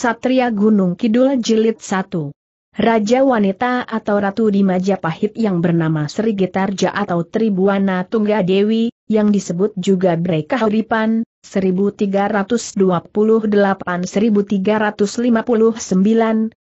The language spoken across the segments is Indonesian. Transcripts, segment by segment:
Satria Gunung Kidul Jilid 1 Raja wanita atau ratu di Majapahit yang bernama Sri Getarja atau Tribuana Tunggadewi, yang disebut juga Brekahuripan, 1328-1359,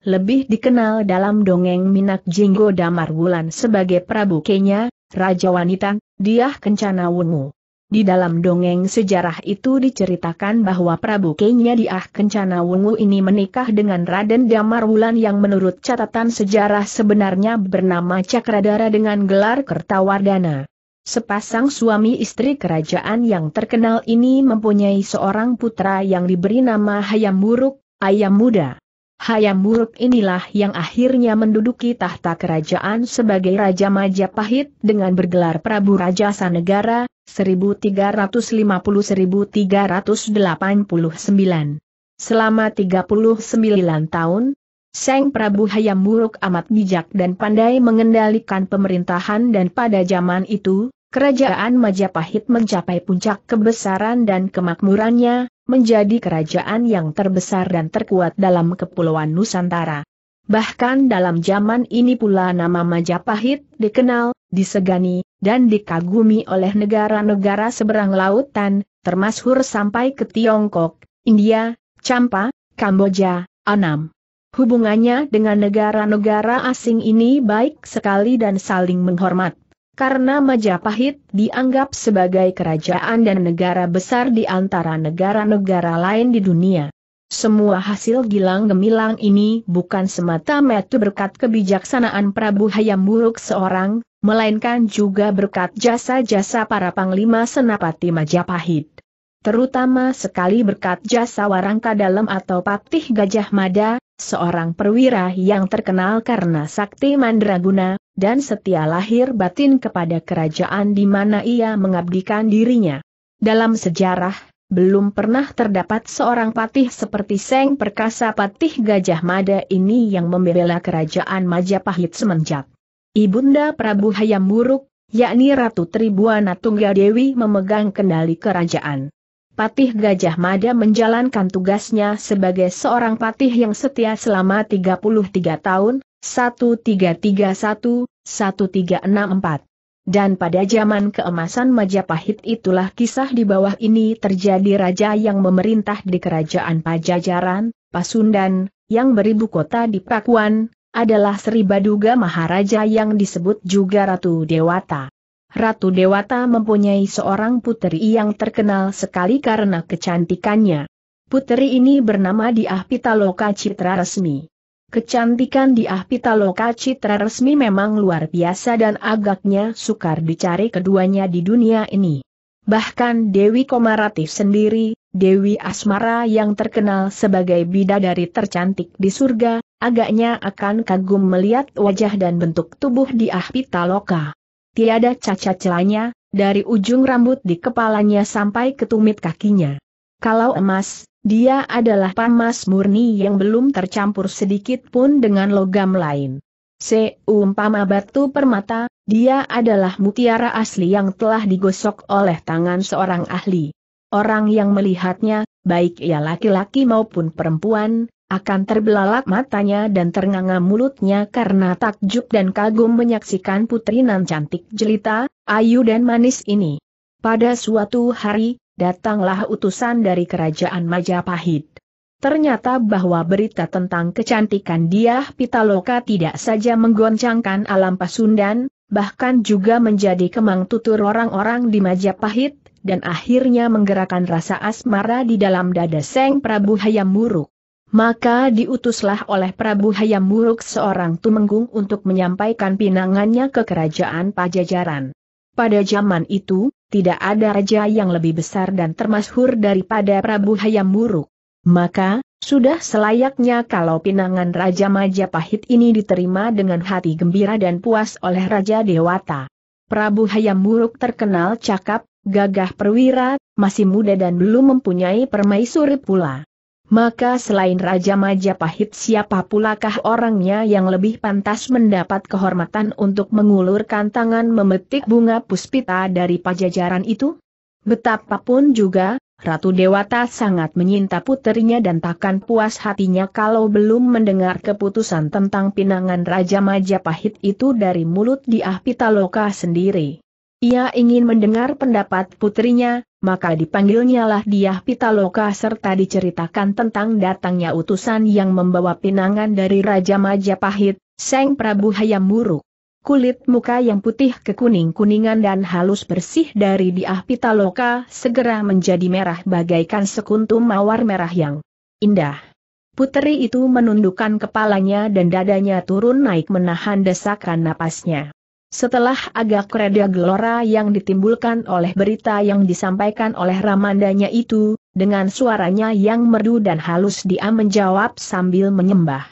lebih dikenal dalam dongeng Minak Jinggo Damar Wulan sebagai Prabu Kenya, Raja Wanita, Diah Kencana Wungu. Di dalam dongeng sejarah itu diceritakan bahwa Prabu Kenya Diah Kencana Wungu ini menikah dengan Raden Damarwulan yang menurut catatan sejarah sebenarnya bernama Cakradara dengan gelar Kertawardana. Sepasang suami istri kerajaan yang terkenal ini mempunyai seorang putra yang diberi nama Hayam Buruk, Ayam Muda. Hayam Buruk inilah yang akhirnya menduduki tahta kerajaan sebagai Raja Majapahit dengan bergelar Prabu Raja Sanegara, 1350-1389. Selama 39 tahun, Seng Prabu Hayam Buruk amat bijak dan pandai mengendalikan pemerintahan dan pada zaman itu, kerajaan Majapahit mencapai puncak kebesaran dan kemakmurannya, menjadi kerajaan yang terbesar dan terkuat dalam kepulauan Nusantara. Bahkan dalam zaman ini pula nama Majapahit dikenal, disegani, dan dikagumi oleh negara-negara seberang lautan, termasuk sampai ke Tiongkok, India, Campa, Kamboja, Anam. Hubungannya dengan negara-negara asing ini baik sekali dan saling menghormat. Karena Majapahit dianggap sebagai kerajaan dan negara besar di antara negara-negara lain di dunia. Semua hasil gilang gemilang ini bukan semata-mata berkat kebijaksanaan Prabu Hayam Buruk seorang, melainkan juga berkat jasa-jasa para panglima senapati Majapahit. Terutama sekali berkat jasa Warangka Dalam atau Patih Gajah Mada, seorang perwira yang terkenal karena sakti mandraguna, dan setia lahir batin kepada kerajaan di mana ia mengabdikan dirinya. Dalam sejarah, belum pernah terdapat seorang patih seperti Seng Perkasa Patih Gajah Mada ini yang membela kerajaan Majapahit semenjak. Ibunda Prabu Hayam Buruk, yakni Ratu Tribuana Dewi, memegang kendali kerajaan. Patih Gajah Mada menjalankan tugasnya sebagai seorang patih yang setia selama 33 tahun, 1331, 1364. Dan pada zaman keemasan Majapahit itulah kisah di bawah ini terjadi raja yang memerintah di kerajaan Pajajaran, Pasundan, yang beribu kota di Pakuan, adalah Sri Baduga Maharaja yang disebut juga Ratu Dewata. Ratu Dewata mempunyai seorang puteri yang terkenal sekali karena kecantikannya. Puteri ini bernama Diah Pitaloka Citra Resmi. Kecantikan di Ahpitaloka citra resmi memang luar biasa dan agaknya sukar dicari keduanya di dunia ini. Bahkan Dewi Komaratif sendiri, Dewi Asmara yang terkenal sebagai bidadari tercantik di surga, agaknya akan kagum melihat wajah dan bentuk tubuh di Ahpitaloka. Tiada cacat celanya, dari ujung rambut di kepalanya sampai ke tumit kakinya. Kalau emas, dia adalah pamas murni yang belum tercampur sedikit pun dengan logam lain. Seumpama batu permata, dia adalah mutiara asli yang telah digosok oleh tangan seorang ahli. Orang yang melihatnya, baik ia laki-laki maupun perempuan, akan terbelalak matanya dan ternganga mulutnya karena takjub dan kagum menyaksikan putri nan cantik jelita, ayu dan manis ini. Pada suatu hari, datanglah utusan dari kerajaan Majapahit. Ternyata bahwa berita tentang kecantikan dia Pitaloka tidak saja menggoncangkan alam Pasundan, bahkan juga menjadi kemang tutur orang-orang di Majapahit, dan akhirnya menggerakkan rasa asmara di dalam dada Seng Prabu Hayam Muruk. Maka diutuslah oleh Prabu Hayam Muruk seorang tumenggung untuk menyampaikan pinangannya ke kerajaan Pajajaran. Pada zaman itu, tidak ada raja yang lebih besar dan termasyhur daripada Prabu Hayam Buruk. Maka, sudah selayaknya kalau pinangan Raja Majapahit ini diterima dengan hati gembira dan puas oleh Raja Dewata. Prabu Hayam Buruk terkenal cakap, gagah perwira, masih muda dan belum mempunyai permaisuri pula. Maka selain Raja Majapahit siapa pulakah orangnya yang lebih pantas mendapat kehormatan untuk mengulurkan tangan memetik bunga puspita dari pajajaran itu? Betapapun juga, Ratu Dewata sangat menyinta putrinya dan takkan puas hatinya kalau belum mendengar keputusan tentang pinangan Raja Majapahit itu dari mulut di Ahpitaloka sendiri. Ia ingin mendengar pendapat putrinya, maka dipanggilnya lah dia Pitaloka serta diceritakan tentang datangnya utusan yang membawa pinangan dari Raja Majapahit, Seng Prabu Hayam Buruk. Kulit muka yang putih kekuning-kuningan dan halus bersih dari Diah Pitaloka segera menjadi merah bagaikan sekuntum mawar merah yang indah. Putri itu menundukkan kepalanya dan dadanya turun naik menahan desakan napasnya. Setelah agak reda gelora yang ditimbulkan oleh berita yang disampaikan oleh Ramandanya itu, dengan suaranya yang merdu dan halus dia menjawab sambil menyembah.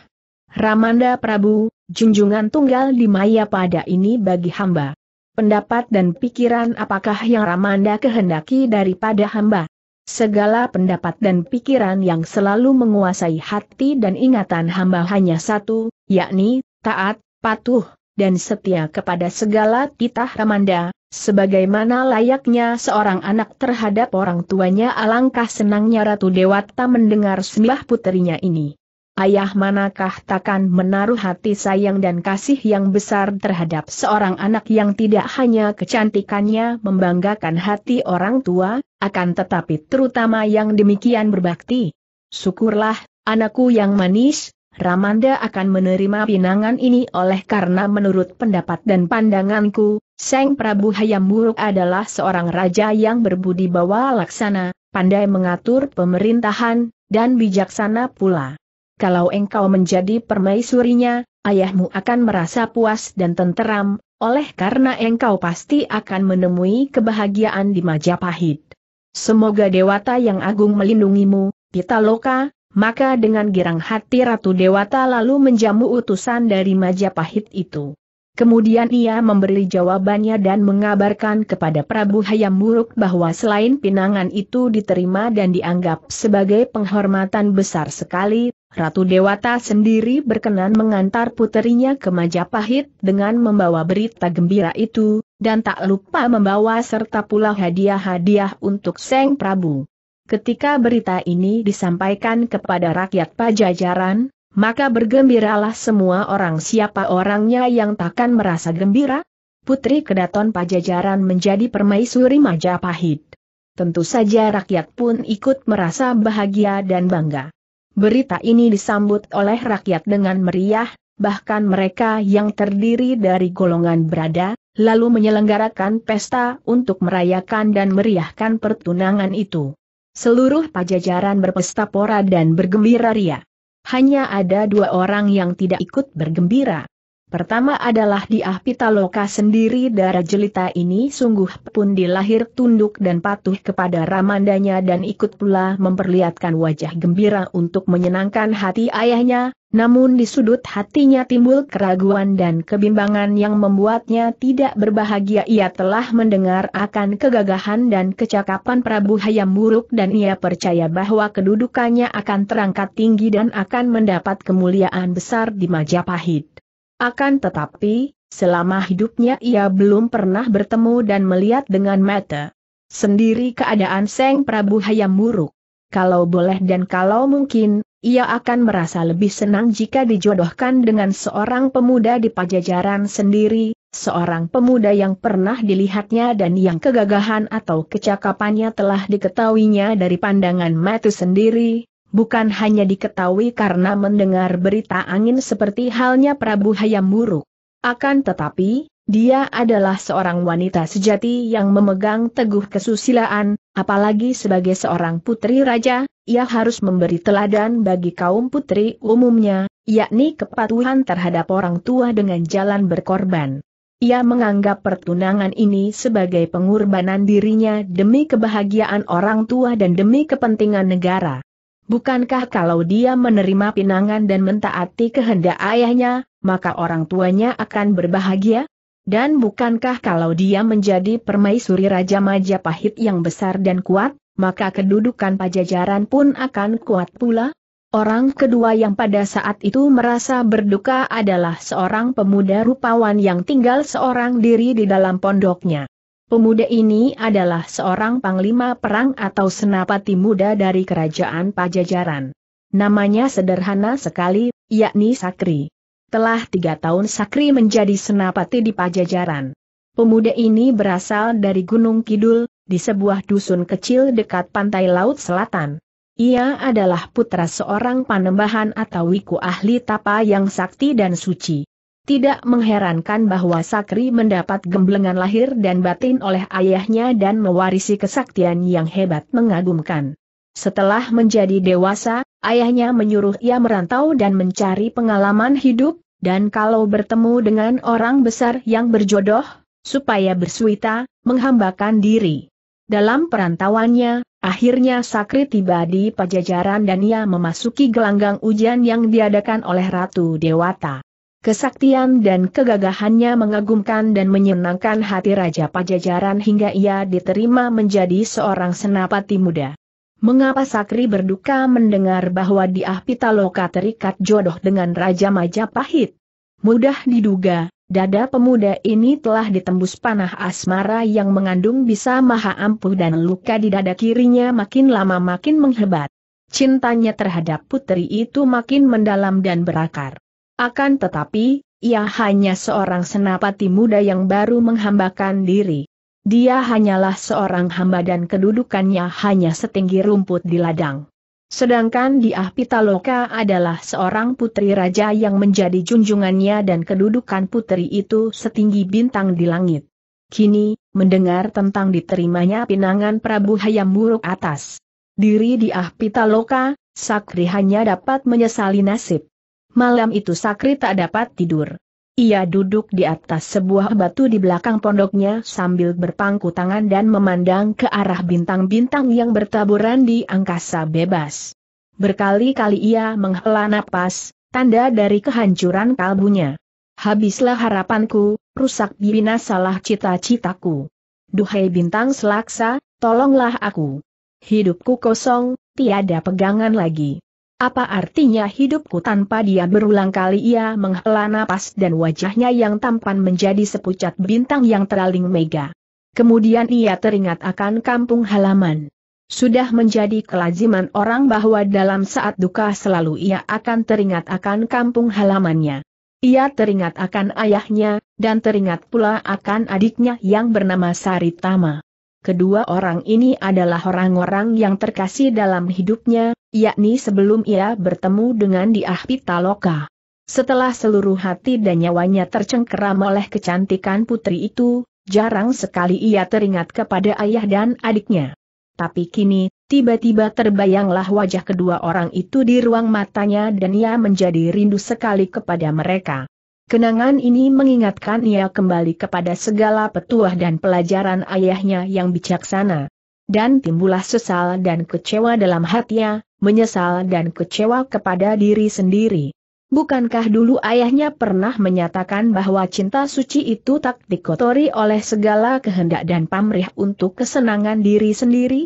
Ramanda Prabu, junjungan tunggal di Maya pada ini bagi hamba. Pendapat dan pikiran apakah yang Ramanda kehendaki daripada hamba? Segala pendapat dan pikiran yang selalu menguasai hati dan ingatan hamba hanya satu, yakni, taat, patuh, dan setia kepada segala titah Ramanda, sebagaimana layaknya seorang anak terhadap orang tuanya alangkah senangnya Ratu Dewata mendengar sembah puterinya ini. Ayah manakah takkan menaruh hati sayang dan kasih yang besar terhadap seorang anak yang tidak hanya kecantikannya membanggakan hati orang tua, akan tetapi terutama yang demikian berbakti. Syukurlah, anakku yang manis, Ramanda akan menerima pinangan ini oleh karena menurut pendapat dan pandanganku, Seng Prabu Hayam Wuruk adalah seorang raja yang berbudi bawa laksana, pandai mengatur pemerintahan, dan bijaksana pula. Kalau engkau menjadi permaisurinya, ayahmu akan merasa puas dan tenteram, oleh karena engkau pasti akan menemui kebahagiaan di Majapahit. Semoga Dewata yang agung melindungimu, Pitaloka, maka dengan girang hati Ratu Dewata lalu menjamu utusan dari Majapahit itu. Kemudian ia memberi jawabannya dan mengabarkan kepada Prabu Hayam Buruk bahwa selain pinangan itu diterima dan dianggap sebagai penghormatan besar sekali, Ratu Dewata sendiri berkenan mengantar puterinya ke Majapahit dengan membawa berita gembira itu, dan tak lupa membawa serta pula hadiah-hadiah untuk Seng Prabu. Ketika berita ini disampaikan kepada rakyat pajajaran, maka bergembiralah semua orang siapa orangnya yang takkan merasa gembira? Putri Kedaton Pajajaran menjadi permaisuri Majapahit. Tentu saja rakyat pun ikut merasa bahagia dan bangga. Berita ini disambut oleh rakyat dengan meriah, bahkan mereka yang terdiri dari golongan berada, lalu menyelenggarakan pesta untuk merayakan dan meriahkan pertunangan itu. Seluruh pajajaran berpesta pora dan bergembira ria. Hanya ada dua orang yang tidak ikut bergembira. Pertama adalah di Ahpitaloka sendiri darah jelita ini sungguh pun dilahir tunduk dan patuh kepada Ramandanya dan ikut pula memperlihatkan wajah gembira untuk menyenangkan hati ayahnya, namun di sudut hatinya timbul keraguan dan kebimbangan yang membuatnya tidak berbahagia. Ia telah mendengar akan kegagahan dan kecakapan Prabu Hayam Buruk dan ia percaya bahwa kedudukannya akan terangkat tinggi dan akan mendapat kemuliaan besar di Majapahit. Akan tetapi, selama hidupnya ia belum pernah bertemu dan melihat dengan mata sendiri keadaan Seng Prabu Hayam buruk. Kalau boleh dan kalau mungkin, ia akan merasa lebih senang jika dijodohkan dengan seorang pemuda di pajajaran sendiri, seorang pemuda yang pernah dilihatnya dan yang kegagahan atau kecakapannya telah diketahuinya dari pandangan mata sendiri, bukan hanya diketahui karena mendengar berita angin seperti halnya Prabu Hayam Buruk. Akan tetapi, dia adalah seorang wanita sejati yang memegang teguh kesusilaan, apalagi sebagai seorang putri raja, ia harus memberi teladan bagi kaum putri umumnya, yakni kepatuhan terhadap orang tua dengan jalan berkorban. Ia menganggap pertunangan ini sebagai pengorbanan dirinya demi kebahagiaan orang tua dan demi kepentingan negara. Bukankah kalau dia menerima pinangan dan mentaati kehendak ayahnya, maka orang tuanya akan berbahagia? Dan bukankah kalau dia menjadi permaisuri Raja Majapahit yang besar dan kuat, maka kedudukan pajajaran pun akan kuat pula? Orang kedua yang pada saat itu merasa berduka adalah seorang pemuda rupawan yang tinggal seorang diri di dalam pondoknya. Pemuda ini adalah seorang panglima perang atau senapati muda dari kerajaan Pajajaran. Namanya sederhana sekali, yakni Sakri. Telah tiga tahun Sakri menjadi senapati di Pajajaran. Pemuda ini berasal dari Gunung Kidul, di sebuah dusun kecil dekat pantai laut selatan. Ia adalah putra seorang panembahan atau wiku ahli tapa yang sakti dan suci. Tidak mengherankan bahwa Sakri mendapat gemblengan lahir dan batin oleh ayahnya dan mewarisi kesaktian yang hebat mengagumkan. Setelah menjadi dewasa, ayahnya menyuruh ia merantau dan mencari pengalaman hidup, dan kalau bertemu dengan orang besar yang berjodoh, supaya bersuita, menghambakan diri. Dalam perantauannya, akhirnya Sakri tiba di pajajaran dan ia memasuki gelanggang ujian yang diadakan oleh Ratu Dewata. Kesaktian dan kegagahannya mengagumkan dan menyenangkan hati Raja Pajajaran hingga ia diterima menjadi seorang senapati muda. Mengapa Sakri berduka mendengar bahwa di Pitaloka terikat jodoh dengan Raja Majapahit? Mudah diduga, dada pemuda ini telah ditembus panah asmara yang mengandung bisa maha ampuh dan luka di dada kirinya makin lama makin menghebat. Cintanya terhadap putri itu makin mendalam dan berakar. Akan tetapi, ia hanya seorang senapati muda yang baru menghambakan diri. Dia hanyalah seorang hamba dan kedudukannya hanya setinggi rumput di ladang. Sedangkan di Pitaloka adalah seorang putri raja yang menjadi junjungannya dan kedudukan putri itu setinggi bintang di langit. Kini, mendengar tentang diterimanya pinangan Prabu Hayam Buruk atas diri di Pitaloka, Sakri hanya dapat menyesali nasib malam itu Sakri tak dapat tidur. Ia duduk di atas sebuah batu di belakang pondoknya sambil berpangku tangan dan memandang ke arah bintang-bintang yang bertaburan di angkasa bebas. Berkali-kali ia menghela napas, tanda dari kehancuran kalbunya. Habislah harapanku, rusak binasalah cita-citaku. Duhai bintang selaksa, tolonglah aku. Hidupku kosong, tiada pegangan lagi. Apa artinya hidupku tanpa dia berulang kali ia menghela napas dan wajahnya yang tampan menjadi sepucat bintang yang teraling mega. Kemudian ia teringat akan kampung halaman. Sudah menjadi kelaziman orang bahwa dalam saat duka selalu ia akan teringat akan kampung halamannya. Ia teringat akan ayahnya, dan teringat pula akan adiknya yang bernama Saritama. Kedua orang ini adalah orang-orang yang terkasih dalam hidupnya, yakni sebelum ia bertemu dengan Diah Loka. Setelah seluruh hati dan nyawanya tercengkeram oleh kecantikan putri itu, jarang sekali ia teringat kepada ayah dan adiknya. Tapi kini, tiba-tiba terbayanglah wajah kedua orang itu di ruang matanya dan ia menjadi rindu sekali kepada mereka. Kenangan ini mengingatkan ia kembali kepada segala petuah dan pelajaran ayahnya yang bijaksana. Dan timbullah sesal dan kecewa dalam hatinya, menyesal dan kecewa kepada diri sendiri. Bukankah dulu ayahnya pernah menyatakan bahwa cinta suci itu tak dikotori oleh segala kehendak dan pamrih untuk kesenangan diri sendiri?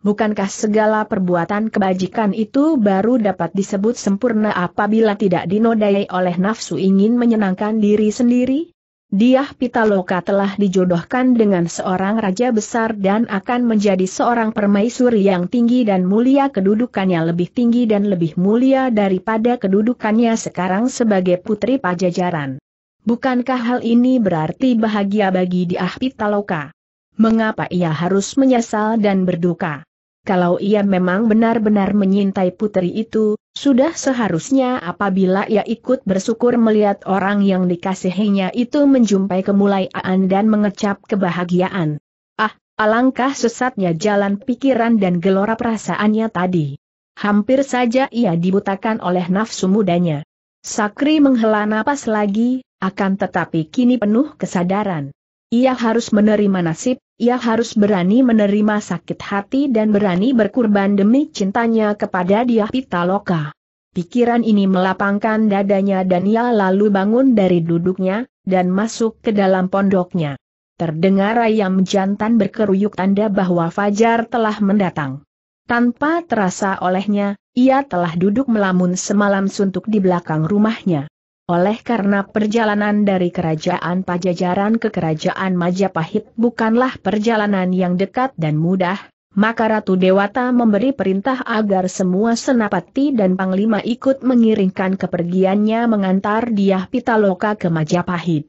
Bukankah segala perbuatan kebajikan itu baru dapat disebut sempurna apabila tidak dinodai oleh nafsu ingin menyenangkan diri sendiri? Diah Pitaloka telah dijodohkan dengan seorang raja besar dan akan menjadi seorang permaisuri yang tinggi dan mulia kedudukannya lebih tinggi dan lebih mulia daripada kedudukannya sekarang sebagai putri pajajaran. Bukankah hal ini berarti bahagia bagi Diah Pitaloka? Mengapa ia harus menyesal dan berduka? Kalau ia memang benar-benar menyintai putri itu, sudah seharusnya apabila ia ikut bersyukur melihat orang yang dikasihinya itu menjumpai kemuliaan dan mengecap kebahagiaan. Ah, alangkah sesatnya jalan pikiran dan gelora perasaannya tadi. Hampir saja ia dibutakan oleh nafsu mudanya. Sakri menghela napas lagi, akan tetapi kini penuh kesadaran. Ia harus menerima nasib, ia harus berani menerima sakit hati dan berani berkurban demi cintanya kepada dia Pitaloka. Pikiran ini melapangkan dadanya dan ia lalu bangun dari duduknya, dan masuk ke dalam pondoknya. Terdengar ayam jantan berkeruyuk tanda bahwa Fajar telah mendatang. Tanpa terasa olehnya, ia telah duduk melamun semalam suntuk di belakang rumahnya. Oleh karena perjalanan dari kerajaan Pajajaran ke kerajaan Majapahit bukanlah perjalanan yang dekat dan mudah, maka Ratu Dewata memberi perintah agar semua senapati dan panglima ikut mengiringkan kepergiannya mengantar Diah Pitaloka ke Majapahit.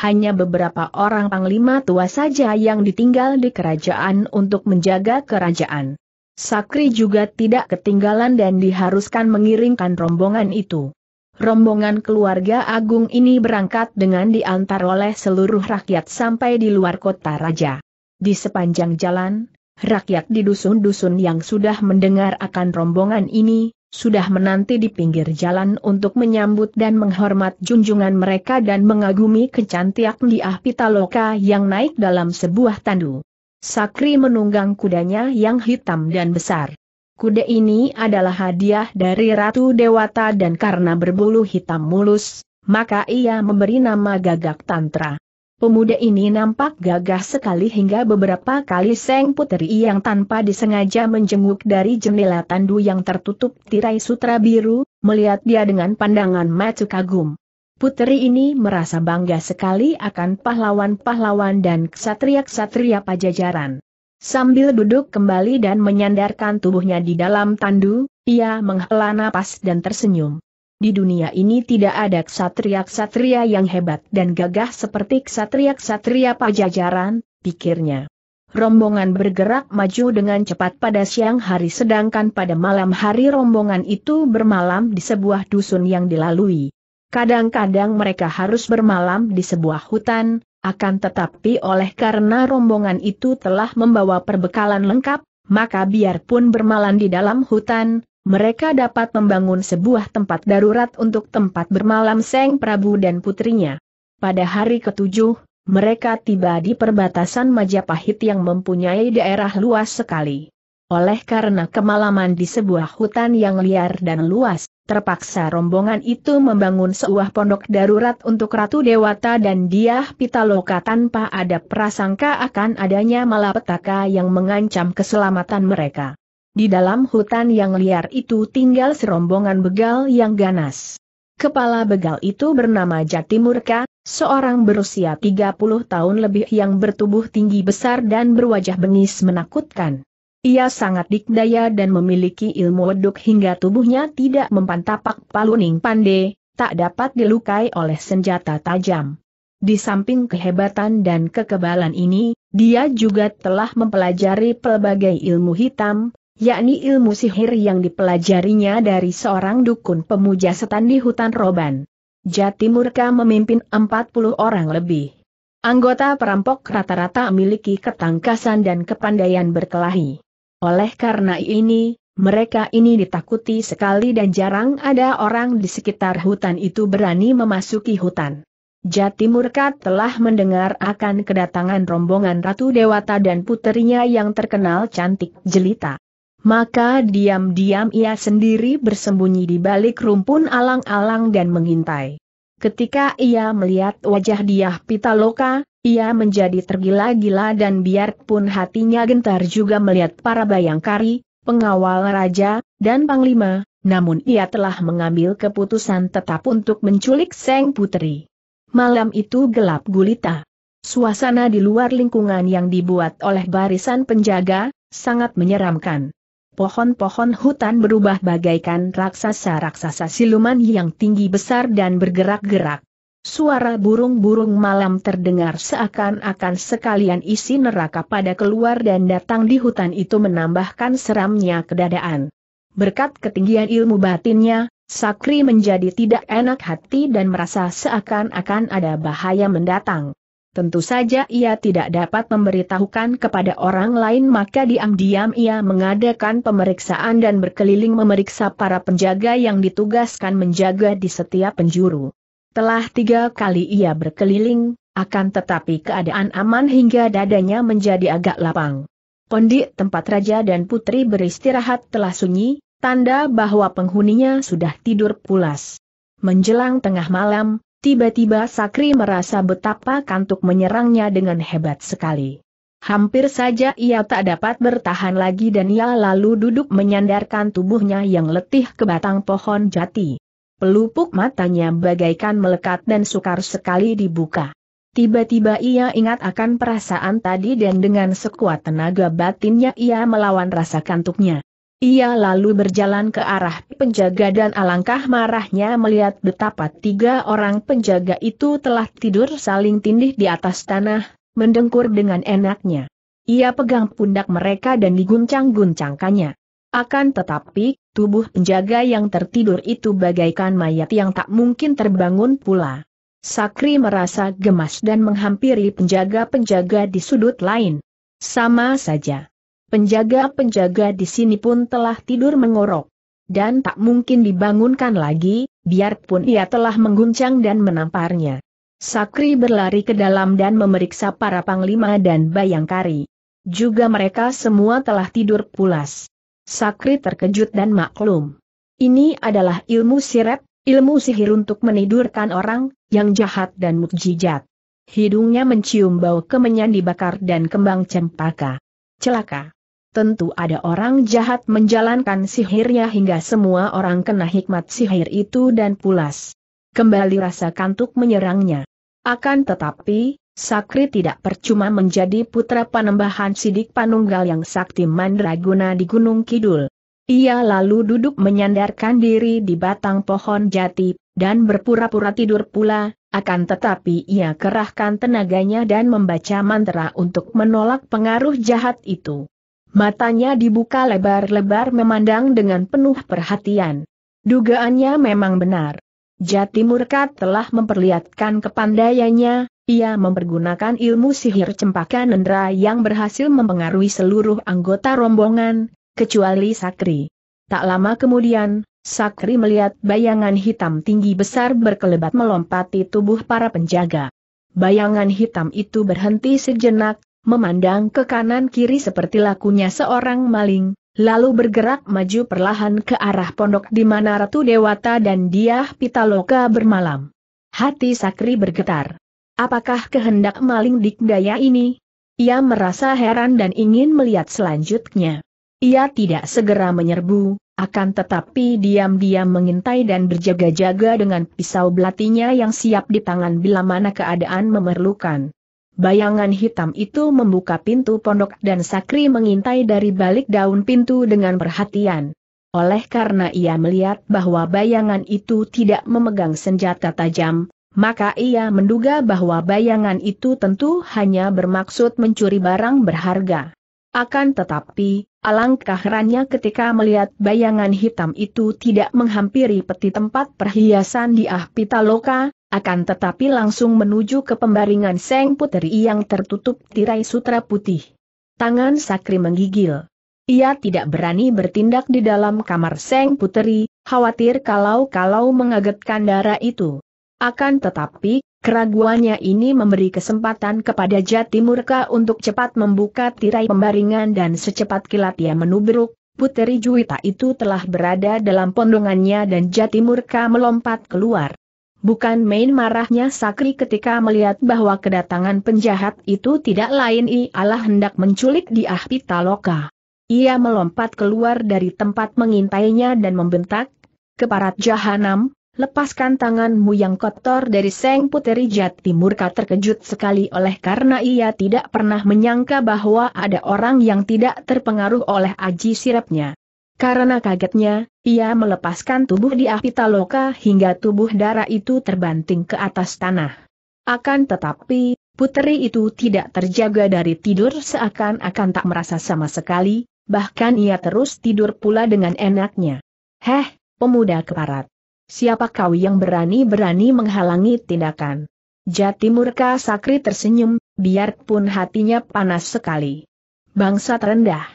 Hanya beberapa orang panglima tua saja yang ditinggal di kerajaan untuk menjaga kerajaan. Sakri juga tidak ketinggalan dan diharuskan mengiringkan rombongan itu rombongan keluarga agung ini berangkat dengan diantar oleh seluruh rakyat sampai di luar kota raja. Di sepanjang jalan, rakyat di dusun-dusun yang sudah mendengar akan rombongan ini, sudah menanti di pinggir jalan untuk menyambut dan menghormat junjungan mereka dan mengagumi kecantikan di Ahpitaloka yang naik dalam sebuah tandu. Sakri menunggang kudanya yang hitam dan besar. Kuda ini adalah hadiah dari Ratu Dewata dan karena berbulu hitam mulus, maka ia memberi nama Gagak Tantra. Pemuda ini nampak gagah sekali hingga beberapa kali Seng Putri yang tanpa disengaja menjenguk dari jendela tandu yang tertutup tirai sutra biru, melihat dia dengan pandangan mata kagum. Putri ini merasa bangga sekali akan pahlawan-pahlawan dan ksatria-ksatria pajajaran. Sambil duduk kembali dan menyandarkan tubuhnya di dalam tandu, ia menghela napas dan tersenyum. Di dunia ini tidak ada ksatria-ksatria yang hebat dan gagah seperti ksatria-ksatria pajajaran, pikirnya. Rombongan bergerak maju dengan cepat pada siang hari sedangkan pada malam hari rombongan itu bermalam di sebuah dusun yang dilalui. Kadang-kadang mereka harus bermalam di sebuah hutan, akan tetapi oleh karena rombongan itu telah membawa perbekalan lengkap, maka biarpun bermalam di dalam hutan, mereka dapat membangun sebuah tempat darurat untuk tempat bermalam Seng Prabu dan putrinya. Pada hari ketujuh, mereka tiba di perbatasan Majapahit yang mempunyai daerah luas sekali. Oleh karena kemalaman di sebuah hutan yang liar dan luas, Terpaksa rombongan itu membangun sebuah pondok darurat untuk Ratu Dewata dan Diah Pitaloka tanpa ada prasangka akan adanya malapetaka yang mengancam keselamatan mereka. Di dalam hutan yang liar itu tinggal serombongan begal yang ganas. Kepala begal itu bernama Jatimurka, seorang berusia 30 tahun lebih yang bertubuh tinggi besar dan berwajah bengis menakutkan. Ia sangat dikdaya dan memiliki ilmu weduk hingga tubuhnya tidak mempan tapak paluning Pande tak dapat dilukai oleh senjata tajam. Di samping kehebatan dan kekebalan ini, dia juga telah mempelajari pelbagai ilmu hitam, yakni ilmu sihir yang dipelajarinya dari seorang dukun pemuja setan di hutan Roban. Jatimurka Murka memimpin 40 orang lebih. Anggota perampok rata-rata memiliki ketangkasan dan kepandaian berkelahi. Oleh karena ini, mereka ini ditakuti sekali dan jarang ada orang di sekitar hutan itu berani memasuki hutan. Jati Murka telah mendengar akan kedatangan rombongan Ratu Dewata dan puterinya yang terkenal cantik jelita. Maka diam-diam ia sendiri bersembunyi di balik rumpun alang-alang dan mengintai. Ketika ia melihat wajah Diah Pitaloka, ia menjadi tergila-gila dan biarpun hatinya gentar juga melihat para bayangkari, pengawal raja, dan panglima, namun ia telah mengambil keputusan tetap untuk menculik Seng Putri. Malam itu gelap gulita. Suasana di luar lingkungan yang dibuat oleh barisan penjaga, sangat menyeramkan. Pohon-pohon hutan berubah bagaikan raksasa-raksasa siluman yang tinggi besar dan bergerak-gerak. Suara burung-burung malam terdengar seakan-akan sekalian isi neraka pada keluar dan datang di hutan itu menambahkan seramnya kedadaan. Berkat ketinggian ilmu batinnya, Sakri menjadi tidak enak hati dan merasa seakan-akan ada bahaya mendatang. Tentu saja ia tidak dapat memberitahukan kepada orang lain maka diam-diam ia mengadakan pemeriksaan dan berkeliling memeriksa para penjaga yang ditugaskan menjaga di setiap penjuru. Telah tiga kali ia berkeliling, akan tetapi keadaan aman hingga dadanya menjadi agak lapang. Kondi tempat raja dan putri beristirahat telah sunyi, tanda bahwa penghuninya sudah tidur pulas. Menjelang tengah malam, tiba-tiba Sakri merasa betapa kantuk menyerangnya dengan hebat sekali. Hampir saja ia tak dapat bertahan lagi dan ia lalu duduk menyandarkan tubuhnya yang letih ke batang pohon jati pelupuk matanya bagaikan melekat dan sukar sekali dibuka. Tiba-tiba ia ingat akan perasaan tadi dan dengan sekuat tenaga batinnya ia melawan rasa kantuknya. Ia lalu berjalan ke arah penjaga dan alangkah marahnya melihat betapa tiga orang penjaga itu telah tidur saling tindih di atas tanah, mendengkur dengan enaknya. Ia pegang pundak mereka dan diguncang-guncangkannya. Akan tetapi, tubuh penjaga yang tertidur itu bagaikan mayat yang tak mungkin terbangun pula. Sakri merasa gemas dan menghampiri penjaga-penjaga di sudut lain. Sama saja. Penjaga-penjaga di sini pun telah tidur mengorok. Dan tak mungkin dibangunkan lagi, biarpun ia telah mengguncang dan menamparnya. Sakri berlari ke dalam dan memeriksa para panglima dan bayangkari. Juga mereka semua telah tidur pulas. Sakri terkejut dan maklum. Ini adalah ilmu siret, ilmu sihir untuk menidurkan orang, yang jahat dan mukjizat. Hidungnya mencium bau kemenyan dibakar dan kembang cempaka. Celaka. Tentu ada orang jahat menjalankan sihirnya hingga semua orang kena hikmat sihir itu dan pulas. Kembali rasa kantuk menyerangnya. Akan tetapi, Sakri tidak percuma menjadi putra panembahan sidik panunggal yang sakti mandraguna di Gunung Kidul. Ia lalu duduk menyandarkan diri di batang pohon jati, dan berpura-pura tidur pula, akan tetapi ia kerahkan tenaganya dan membaca mantra untuk menolak pengaruh jahat itu. Matanya dibuka lebar-lebar memandang dengan penuh perhatian. Dugaannya memang benar. Jati Murka telah memperlihatkan kepandaiannya, ia mempergunakan ilmu sihir cempaka nendra yang berhasil mempengaruhi seluruh anggota rombongan, kecuali Sakri. Tak lama kemudian, Sakri melihat bayangan hitam tinggi besar berkelebat melompati tubuh para penjaga. Bayangan hitam itu berhenti sejenak, memandang ke kanan kiri seperti lakunya seorang maling, lalu bergerak maju perlahan ke arah pondok di mana Ratu Dewata dan Diah Pitaloka bermalam. Hati Sakri bergetar. Apakah kehendak maling dikdaya ini? Ia merasa heran dan ingin melihat selanjutnya. Ia tidak segera menyerbu, akan tetapi diam-diam mengintai dan berjaga-jaga dengan pisau belatinya yang siap di tangan bila mana keadaan memerlukan. Bayangan hitam itu membuka pintu pondok dan Sakri mengintai dari balik daun pintu dengan perhatian. Oleh karena ia melihat bahwa bayangan itu tidak memegang senjata tajam, maka ia menduga bahwa bayangan itu tentu hanya bermaksud mencuri barang berharga. Akan tetapi, alangkah herannya ketika melihat bayangan hitam itu tidak menghampiri peti tempat perhiasan di Ahpita Loka, akan tetapi langsung menuju ke pembaringan Seng puteri yang tertutup tirai sutra putih. Tangan Sakri menggigil. Ia tidak berani bertindak di dalam kamar Seng puteri, khawatir kalau-kalau mengagetkan darah itu. Akan tetapi, keraguannya ini memberi kesempatan kepada Jatimurka untuk cepat membuka tirai pembaringan dan secepat kilat ia menubruk, Puteri Juwita itu telah berada dalam pondongannya dan Jatimurka melompat keluar. Bukan main marahnya Sakri ketika melihat bahwa kedatangan penjahat itu tidak lain ialah hendak menculik di Ahpita Loka. Ia melompat keluar dari tempat mengintainya dan membentak, Keparat Jahanam, lepaskan tanganmu yang kotor dari Seng Puteri Jati murka terkejut sekali oleh karena ia tidak pernah menyangka bahwa ada orang yang tidak terpengaruh oleh aji sirapnya. Karena kagetnya, ia melepaskan tubuh di api taloka hingga tubuh darah itu terbanting ke atas tanah. Akan tetapi, puteri itu tidak terjaga dari tidur seakan-akan tak merasa sama sekali, bahkan ia terus tidur pula dengan enaknya. Heh, pemuda keparat siapa kau yang berani-berani menghalangi tindakan? Jati murka Sakri tersenyum, biarpun hatinya panas sekali. Bangsa rendah.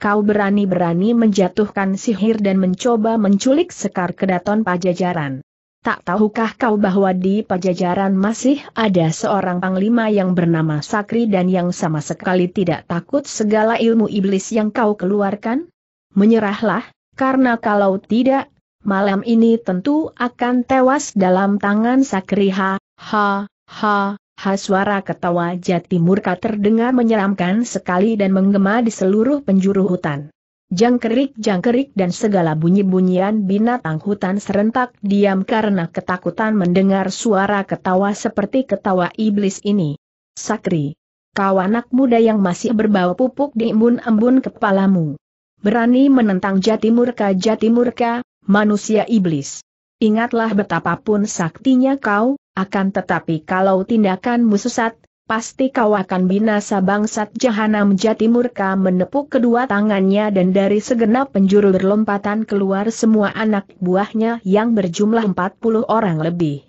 Kau berani-berani menjatuhkan sihir dan mencoba menculik sekar kedaton pajajaran. Tak tahukah kau bahwa di pajajaran masih ada seorang panglima yang bernama Sakri dan yang sama sekali tidak takut segala ilmu iblis yang kau keluarkan? Menyerahlah, karena kalau tidak, malam ini tentu akan tewas dalam tangan Sakriha, ha, ha, ha suara ketawa jati murka terdengar menyeramkan sekali dan menggema di seluruh penjuru hutan. Jangkerik-jangkerik dan segala bunyi-bunyian binatang hutan serentak diam karena ketakutan mendengar suara ketawa seperti ketawa iblis ini. Sakri, kau anak muda yang masih berbau pupuk di embun-embun kepalamu. Berani menentang jati murka jati murka, manusia iblis. Ingatlah betapapun saktinya kau, akan tetapi kalau tindakanmu sesat, pasti kau akan binasa bangsat jahanam jati murka menepuk kedua tangannya dan dari segenap penjuru berlompatan keluar semua anak buahnya yang berjumlah 40 orang lebih.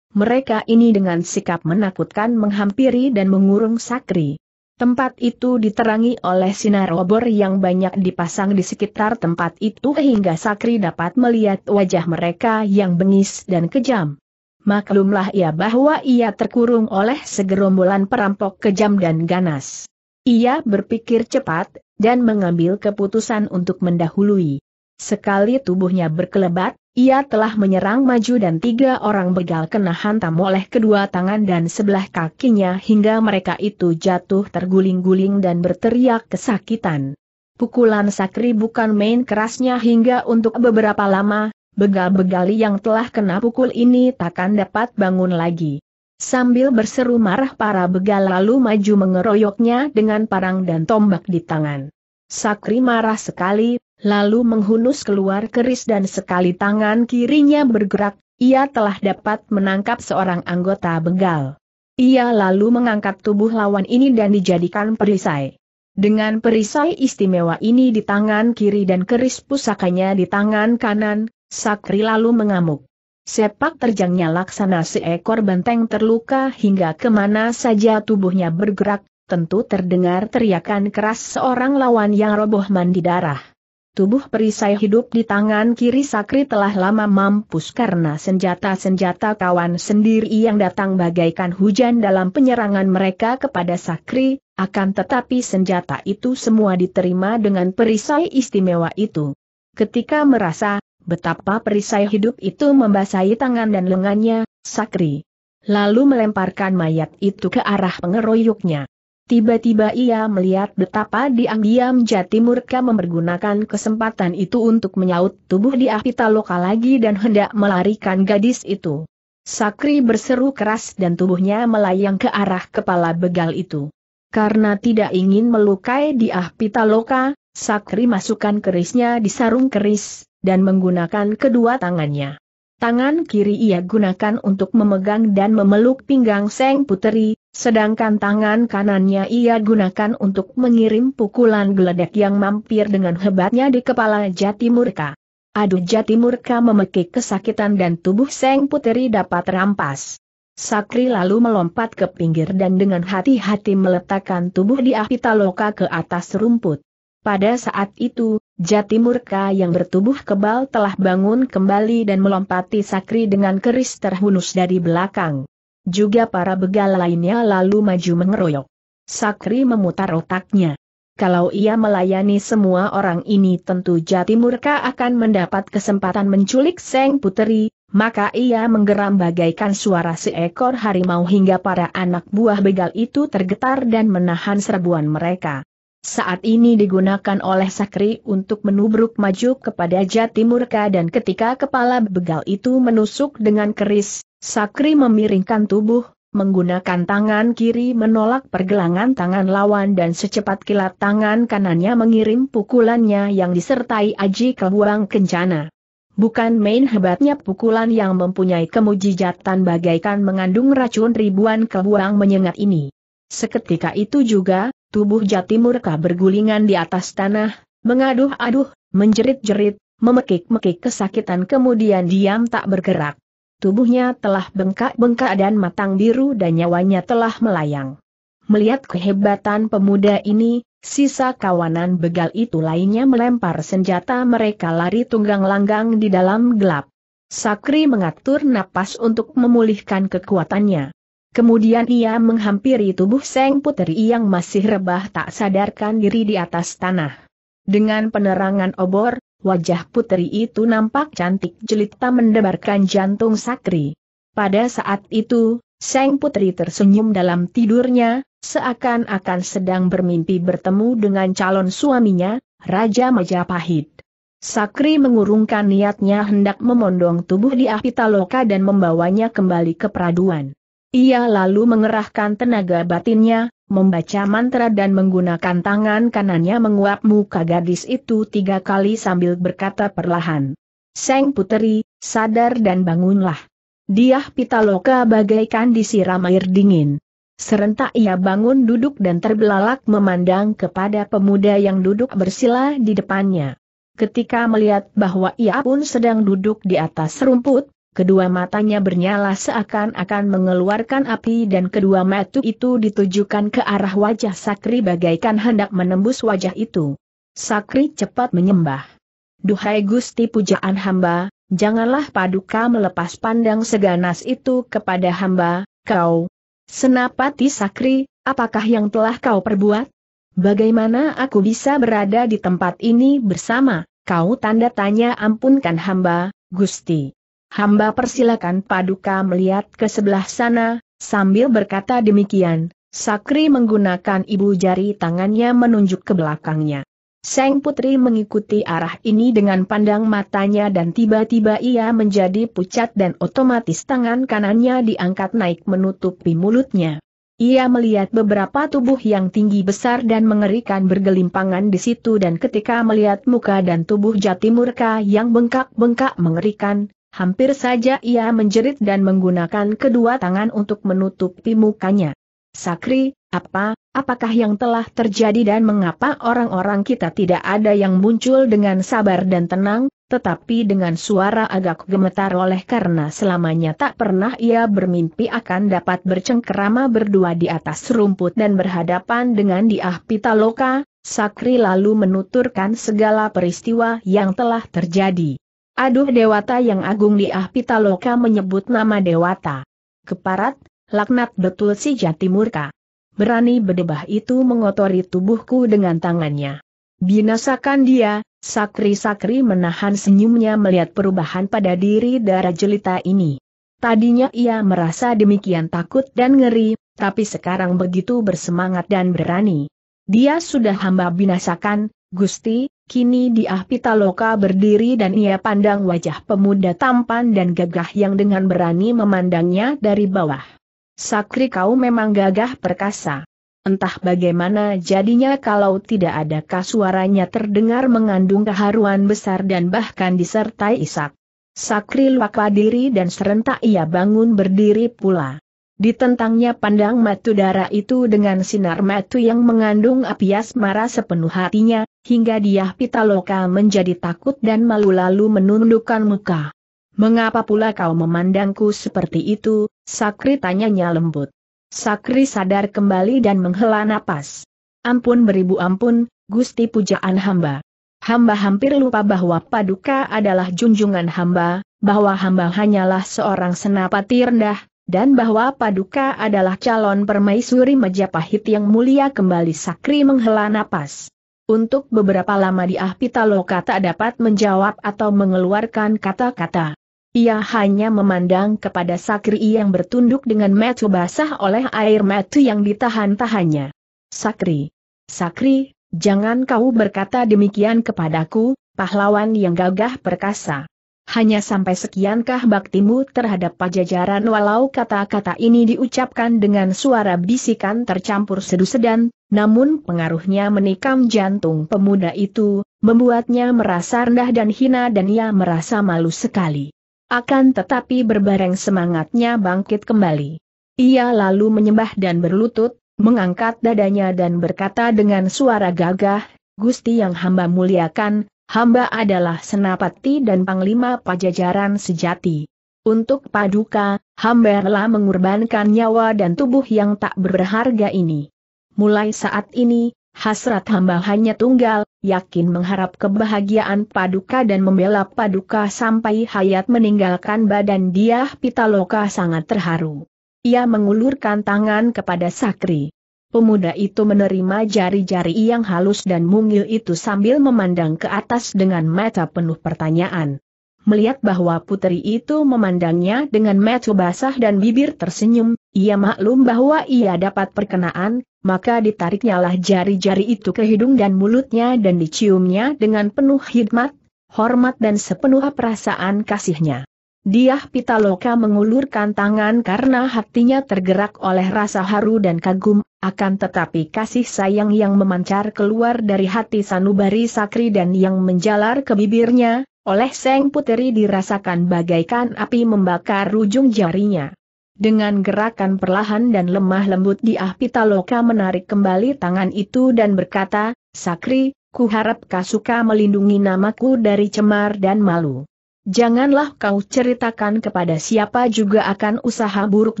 Mereka ini dengan sikap menakutkan menghampiri dan mengurung Sakri. Tempat itu diterangi oleh sinar obor yang banyak dipasang di sekitar tempat itu hingga Sakri dapat melihat wajah mereka yang bengis dan kejam. Maklumlah ia bahwa ia terkurung oleh segerombolan perampok kejam dan ganas. Ia berpikir cepat, dan mengambil keputusan untuk mendahului. Sekali tubuhnya berkelebat, ia telah menyerang maju dan tiga orang begal kena hantam oleh kedua tangan dan sebelah kakinya hingga mereka itu jatuh terguling-guling dan berteriak kesakitan. Pukulan Sakri bukan main kerasnya hingga untuk beberapa lama, begal-begali yang telah kena pukul ini takkan dapat bangun lagi. Sambil berseru marah para begal lalu maju mengeroyoknya dengan parang dan tombak di tangan. Sakri marah sekali, lalu menghunus keluar keris dan sekali tangan kirinya bergerak, ia telah dapat menangkap seorang anggota begal. Ia lalu mengangkat tubuh lawan ini dan dijadikan perisai. Dengan perisai istimewa ini di tangan kiri dan keris pusakanya di tangan kanan, Sakri lalu mengamuk. Sepak terjangnya laksana seekor benteng terluka hingga kemana saja tubuhnya bergerak, tentu terdengar teriakan keras seorang lawan yang roboh mandi darah. Tubuh perisai hidup di tangan kiri Sakri telah lama mampus karena senjata-senjata kawan sendiri yang datang bagaikan hujan dalam penyerangan mereka kepada Sakri, akan tetapi senjata itu semua diterima dengan perisai istimewa itu. Ketika merasa betapa perisai hidup itu membasahi tangan dan lengannya, Sakri lalu melemparkan mayat itu ke arah pengeroyoknya. Tiba-tiba ia melihat betapa diam-diam jati murka mempergunakan kesempatan itu untuk menyaut tubuh dia pitaloka lagi dan hendak melarikan gadis itu. Sakri berseru keras dan tubuhnya melayang ke arah kepala begal itu. Karena tidak ingin melukai dia loka, Sakri masukkan kerisnya di sarung keris, dan menggunakan kedua tangannya. Tangan kiri ia gunakan untuk memegang dan memeluk pinggang Seng Puteri, sedangkan tangan kanannya ia gunakan untuk mengirim pukulan geledek yang mampir dengan hebatnya di kepala Jati Murka. Aduh Jati Murka memekik kesakitan dan tubuh Seng Puteri dapat rampas. Sakri lalu melompat ke pinggir dan dengan hati-hati meletakkan tubuh di Ahitaloka ke atas rumput. Pada saat itu, Jati murka yang bertubuh kebal telah bangun kembali dan melompati Sakri dengan keris terhunus dari belakang. Juga para begal lainnya lalu maju mengeroyok. Sakri memutar otaknya. Kalau ia melayani semua orang ini tentu Jati murka akan mendapat kesempatan menculik Seng Puteri, maka ia menggeram bagaikan suara seekor harimau hingga para anak buah begal itu tergetar dan menahan serbuan mereka. Saat ini digunakan oleh Sakri untuk menubruk maju kepada jati murka dan ketika kepala begal itu menusuk dengan keris, Sakri memiringkan tubuh, menggunakan tangan kiri menolak pergelangan tangan lawan dan secepat kilat tangan kanannya mengirim pukulannya yang disertai aji kebuang kencana. Bukan main hebatnya pukulan yang mempunyai kemujijatan bagaikan mengandung racun ribuan kebuang menyengat ini. Seketika itu juga, tubuh jati murka bergulingan di atas tanah, mengaduh-aduh, menjerit-jerit, memekik-mekik kesakitan kemudian diam tak bergerak. Tubuhnya telah bengkak-bengkak dan matang biru dan nyawanya telah melayang. Melihat kehebatan pemuda ini, sisa kawanan begal itu lainnya melempar senjata mereka lari tunggang langgang di dalam gelap. Sakri mengatur napas untuk memulihkan kekuatannya. Kemudian ia menghampiri tubuh Seng Putri yang masih rebah tak sadarkan diri di atas tanah. Dengan penerangan obor, wajah putri itu nampak cantik jelita mendebarkan jantung sakri. Pada saat itu, Seng Putri tersenyum dalam tidurnya, seakan-akan sedang bermimpi bertemu dengan calon suaminya, Raja Majapahit. Sakri mengurungkan niatnya hendak memondong tubuh di Apitaloka dan membawanya kembali ke peraduan. Ia lalu mengerahkan tenaga batinnya, membaca mantra dan menggunakan tangan kanannya menguap muka gadis itu tiga kali sambil berkata perlahan. Seng puteri, sadar dan bangunlah. Diah pitaloka bagaikan disiram air dingin. Serentak ia bangun duduk dan terbelalak memandang kepada pemuda yang duduk bersila di depannya. Ketika melihat bahwa ia pun sedang duduk di atas rumput, kedua matanya bernyala seakan-akan mengeluarkan api dan kedua mata itu ditujukan ke arah wajah Sakri bagaikan hendak menembus wajah itu. Sakri cepat menyembah. Duhai Gusti pujaan hamba, janganlah paduka melepas pandang seganas itu kepada hamba, kau. Senapati Sakri, apakah yang telah kau perbuat? Bagaimana aku bisa berada di tempat ini bersama, kau tanda tanya ampunkan hamba, Gusti hamba persilakan Paduka melihat ke sebelah sana, sambil berkata demikian, Sakri menggunakan ibu jari tangannya menunjuk ke belakangnya. Seng Putri mengikuti arah ini dengan pandang matanya dan tiba-tiba ia menjadi pucat dan otomatis tangan kanannya diangkat naik menutupi mulutnya. Ia melihat beberapa tubuh yang tinggi besar dan mengerikan bergelimpangan di situ dan ketika melihat muka dan tubuh Jatimurka yang bengkak-bengkak mengerikan, Hampir saja ia menjerit dan menggunakan kedua tangan untuk menutupi mukanya. Sakri, apa, apakah yang telah terjadi dan mengapa orang-orang kita tidak ada yang muncul dengan sabar dan tenang, tetapi dengan suara agak gemetar oleh karena selamanya tak pernah ia bermimpi akan dapat bercengkerama berdua di atas rumput dan berhadapan dengan Diah Pitaloka, Sakri lalu menuturkan segala peristiwa yang telah terjadi. Aduh Dewata yang agung Liah Pitaloka menyebut nama Dewata. Keparat, laknat betul si jati murka. Berani bedebah itu mengotori tubuhku dengan tangannya. Binasakan dia, Sakri-sakri menahan senyumnya melihat perubahan pada diri darah jelita ini. Tadinya ia merasa demikian takut dan ngeri, tapi sekarang begitu bersemangat dan berani. Dia sudah hamba binasakan, Gusti, Kini dia Pitaloka berdiri dan ia pandang wajah pemuda tampan dan gagah yang dengan berani memandangnya dari bawah. Sakri kau memang gagah perkasa. Entah bagaimana jadinya kalau tidak adakah suaranya terdengar mengandung keharuan besar dan bahkan disertai isak. Sakri lupa diri dan serentak ia bangun berdiri pula. Ditentangnya pandang matu darah itu dengan sinar matu yang mengandung apias marah sepenuh hatinya, hingga Diah Pitaloka menjadi takut dan malu lalu menundukkan muka. Mengapa pula kau memandangku seperti itu, Sakri tanyanya lembut. Sakri sadar kembali dan menghela napas. Ampun beribu ampun, Gusti pujaan hamba. Hamba hampir lupa bahwa Paduka adalah junjungan hamba, bahwa hamba hanyalah seorang senapati rendah, dan bahwa Paduka adalah calon permaisuri Majapahit yang mulia kembali Sakri menghela napas. Untuk beberapa lama di Ahpitaloka tak dapat menjawab atau mengeluarkan kata-kata. Ia hanya memandang kepada Sakri yang bertunduk dengan metu basah oleh air metu yang ditahan-tahannya. Sakri. Sakri, jangan kau berkata demikian kepadaku, pahlawan yang gagah perkasa. Hanya sampai sekiankah baktimu terhadap pajajaran walau kata-kata ini diucapkan dengan suara bisikan tercampur sedu-sedan, namun pengaruhnya menikam jantung pemuda itu, membuatnya merasa rendah dan hina dan ia merasa malu sekali. Akan tetapi berbareng semangatnya bangkit kembali. Ia lalu menyembah dan berlutut, mengangkat dadanya dan berkata dengan suara gagah, Gusti yang hamba muliakan, Hamba adalah senapati dan panglima pajajaran sejati. Untuk paduka, hamba rela mengorbankan nyawa dan tubuh yang tak berharga ini. Mulai saat ini, hasrat hamba hanya tunggal, yakin mengharap kebahagiaan paduka dan membela paduka sampai hayat meninggalkan badan dia Pitaloka sangat terharu. Ia mengulurkan tangan kepada Sakri. Pemuda itu menerima jari-jari yang halus dan mungil itu sambil memandang ke atas dengan mata penuh pertanyaan. Melihat bahwa putri itu memandangnya dengan mata basah dan bibir tersenyum, ia maklum bahwa ia dapat perkenaan, maka ditariknyalah jari-jari itu ke hidung dan mulutnya dan diciumnya dengan penuh hikmat, hormat dan sepenuh perasaan kasihnya. Diah Pitaloka mengulurkan tangan karena hatinya tergerak oleh rasa haru dan kagum, akan tetapi kasih sayang yang memancar keluar dari hati Sanubari Sakri dan yang menjalar ke bibirnya, oleh Seng Puteri dirasakan bagaikan api membakar ujung jarinya. Dengan gerakan perlahan dan lemah lembut Diah Pitaloka menarik kembali tangan itu dan berkata, Sakri, ku harap Kasuka melindungi namaku dari cemar dan malu. Janganlah kau ceritakan kepada siapa juga akan usaha buruk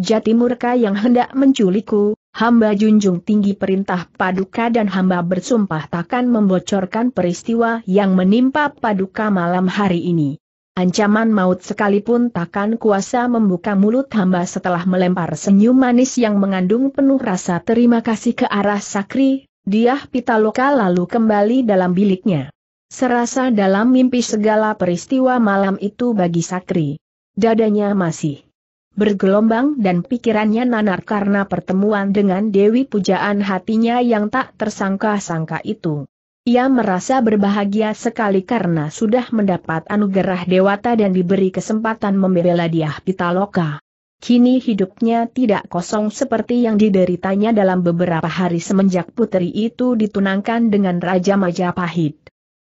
jati murka yang hendak menculikku, hamba junjung tinggi perintah paduka dan hamba bersumpah takkan membocorkan peristiwa yang menimpa paduka malam hari ini. Ancaman maut sekalipun takkan kuasa membuka mulut hamba setelah melempar senyum manis yang mengandung penuh rasa terima kasih ke arah Sakri, Diah Pitaloka lalu kembali dalam biliknya. Serasa dalam mimpi segala peristiwa malam itu bagi Sakri. Dadanya masih bergelombang dan pikirannya nanar karena pertemuan dengan Dewi pujaan hatinya yang tak tersangka-sangka itu. Ia merasa berbahagia sekali karena sudah mendapat anugerah dewata dan diberi kesempatan membela dia Pitaloka. Kini hidupnya tidak kosong seperti yang dideritanya dalam beberapa hari semenjak putri itu ditunangkan dengan Raja Majapahit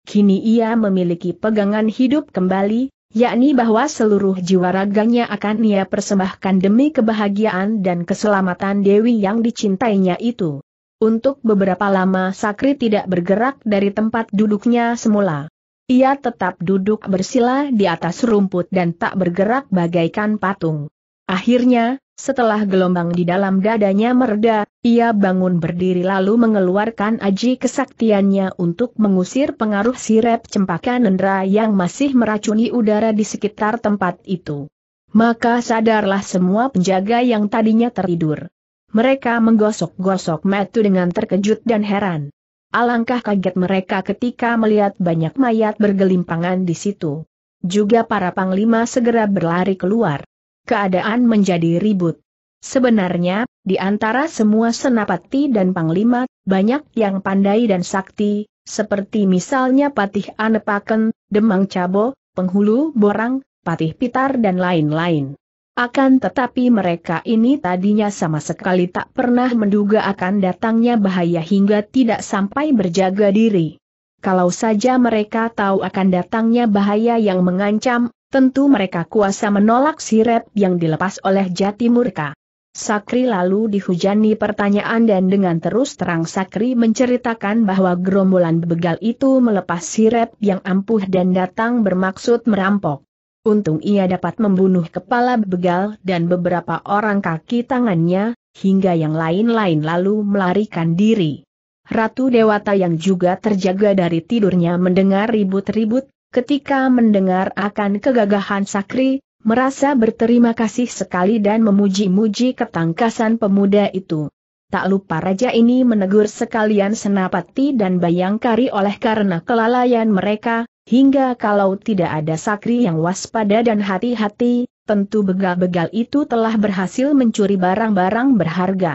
kini ia memiliki pegangan hidup kembali, yakni bahwa seluruh jiwa raganya akan ia persembahkan demi kebahagiaan dan keselamatan Dewi yang dicintainya itu. Untuk beberapa lama Sakri tidak bergerak dari tempat duduknya semula. Ia tetap duduk bersila di atas rumput dan tak bergerak bagaikan patung. Akhirnya, setelah gelombang di dalam dadanya mereda, ia bangun berdiri lalu mengeluarkan aji kesaktiannya untuk mengusir pengaruh sirep cempaka nendra yang masih meracuni udara di sekitar tempat itu. Maka sadarlah semua penjaga yang tadinya tertidur. Mereka menggosok-gosok metu dengan terkejut dan heran. Alangkah kaget mereka ketika melihat banyak mayat bergelimpangan di situ. Juga para panglima segera berlari keluar keadaan menjadi ribut. Sebenarnya, di antara semua senapati dan panglima, banyak yang pandai dan sakti, seperti misalnya Patih Anepaken, Demang Cabo, Penghulu Borang, Patih Pitar dan lain-lain. Akan tetapi mereka ini tadinya sama sekali tak pernah menduga akan datangnya bahaya hingga tidak sampai berjaga diri. Kalau saja mereka tahu akan datangnya bahaya yang mengancam, Tentu mereka kuasa menolak sirep yang dilepas oleh jati murka. Sakri lalu dihujani pertanyaan dan dengan terus terang Sakri menceritakan bahwa gerombolan begal itu melepas sirep yang ampuh dan datang bermaksud merampok. Untung ia dapat membunuh kepala begal dan beberapa orang kaki tangannya, hingga yang lain-lain lalu melarikan diri. Ratu Dewata yang juga terjaga dari tidurnya mendengar ribut-ribut, Ketika mendengar akan kegagahan Sakri, merasa berterima kasih sekali dan memuji-muji ketangkasan pemuda itu. Tak lupa raja ini menegur sekalian senapati dan bayangkari oleh karena kelalaian mereka, hingga kalau tidak ada sakri yang waspada dan hati-hati, tentu begal-begal itu telah berhasil mencuri barang-barang berharga.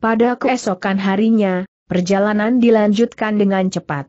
Pada keesokan harinya, perjalanan dilanjutkan dengan cepat.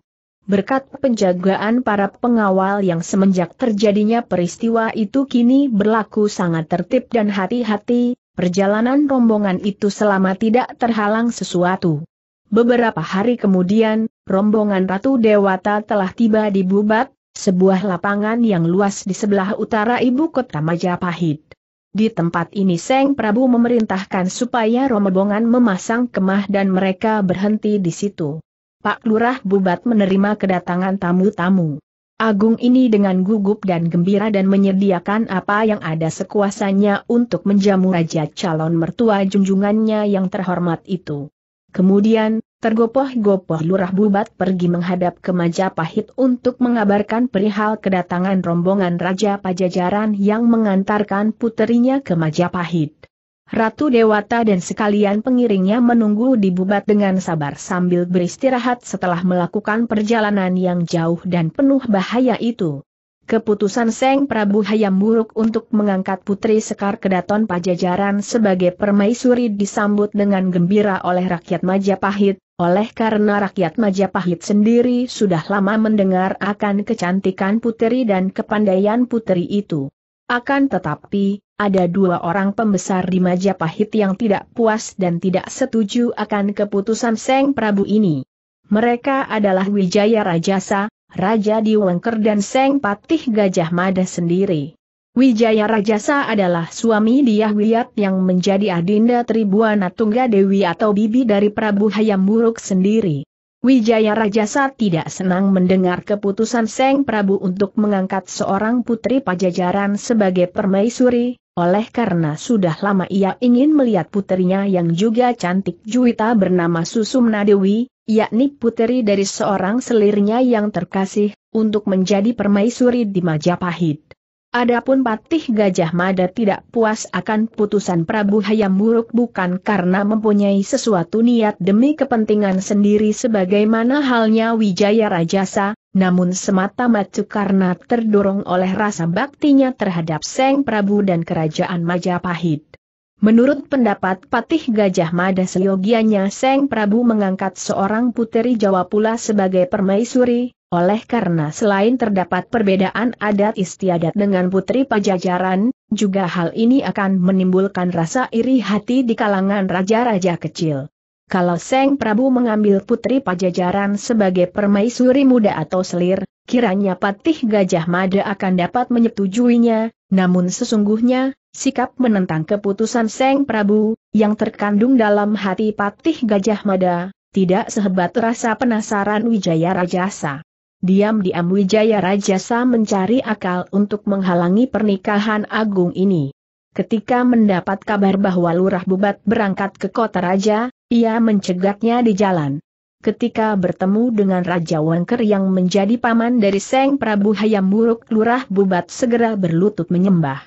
Berkat penjagaan para pengawal yang semenjak terjadinya peristiwa itu kini berlaku sangat tertib dan hati-hati, perjalanan rombongan itu selama tidak terhalang sesuatu. Beberapa hari kemudian, rombongan Ratu Dewata telah tiba di Bubat, sebuah lapangan yang luas di sebelah utara ibu kota Majapahit. Di tempat ini Seng Prabu memerintahkan supaya rombongan memasang kemah dan mereka berhenti di situ. Pak Lurah Bubat menerima kedatangan tamu-tamu. Agung ini dengan gugup dan gembira dan menyediakan apa yang ada sekuasanya untuk menjamu raja calon mertua junjungannya yang terhormat itu. Kemudian, tergopoh-gopoh Lurah Bubat pergi menghadap ke Majapahit untuk mengabarkan perihal kedatangan rombongan Raja Pajajaran yang mengantarkan puterinya ke Majapahit. Ratu Dewata dan sekalian pengiringnya menunggu di Bubat dengan sabar sambil beristirahat setelah melakukan perjalanan yang jauh dan penuh bahaya itu. Keputusan Seng Prabu Hayam Buruk untuk mengangkat Putri Sekar Kedaton Pajajaran sebagai permaisuri disambut dengan gembira oleh rakyat Majapahit, oleh karena rakyat Majapahit sendiri sudah lama mendengar akan kecantikan putri dan kepandaian putri itu. Akan tetapi, ada dua orang pembesar di Majapahit yang tidak puas dan tidak setuju akan keputusan Seng Prabu ini. Mereka adalah Wijaya Rajasa, Raja Diwengker dan Seng Patih Gajah Mada sendiri. Wijaya Rajasa adalah suami Diah Wiyat yang menjadi adinda Tribuana Tunggadewi atau bibi dari Prabu Hayam Buruk sendiri. Wijaya Rajasa tidak senang mendengar keputusan Seng Prabu untuk mengangkat seorang putri pajajaran sebagai permaisuri, oleh karena sudah lama ia ingin melihat putrinya yang juga cantik juwita bernama Susumna Dewi, yakni putri dari seorang selirnya yang terkasih, untuk menjadi permaisuri di Majapahit. Adapun Patih Gajah Mada tidak puas akan putusan Prabu Hayam buruk bukan karena mempunyai sesuatu niat demi kepentingan sendiri sebagaimana halnya Wijaya Rajasa, namun semata-mata karena terdorong oleh rasa baktinya terhadap Seng Prabu dan Kerajaan Majapahit. Menurut pendapat Patih Gajah Mada seyogianya Seng Prabu mengangkat seorang puteri Jawa pula sebagai permaisuri, oleh karena selain terdapat perbedaan adat istiadat dengan putri pajajaran, juga hal ini akan menimbulkan rasa iri hati di kalangan raja-raja kecil. Kalau Seng Prabu mengambil putri pajajaran sebagai permaisuri muda atau selir, kiranya patih Gajah Mada akan dapat menyetujuinya, namun sesungguhnya, sikap menentang keputusan Seng Prabu, yang terkandung dalam hati patih Gajah Mada, tidak sehebat rasa penasaran Wijaya Rajasa diam-diam Wijaya Rajasa mencari akal untuk menghalangi pernikahan agung ini. Ketika mendapat kabar bahwa Lurah Bubat berangkat ke kota Raja, ia mencegatnya di jalan. Ketika bertemu dengan Raja Wangker yang menjadi paman dari Seng Prabu Hayam Buruk Lurah Bubat segera berlutut menyembah.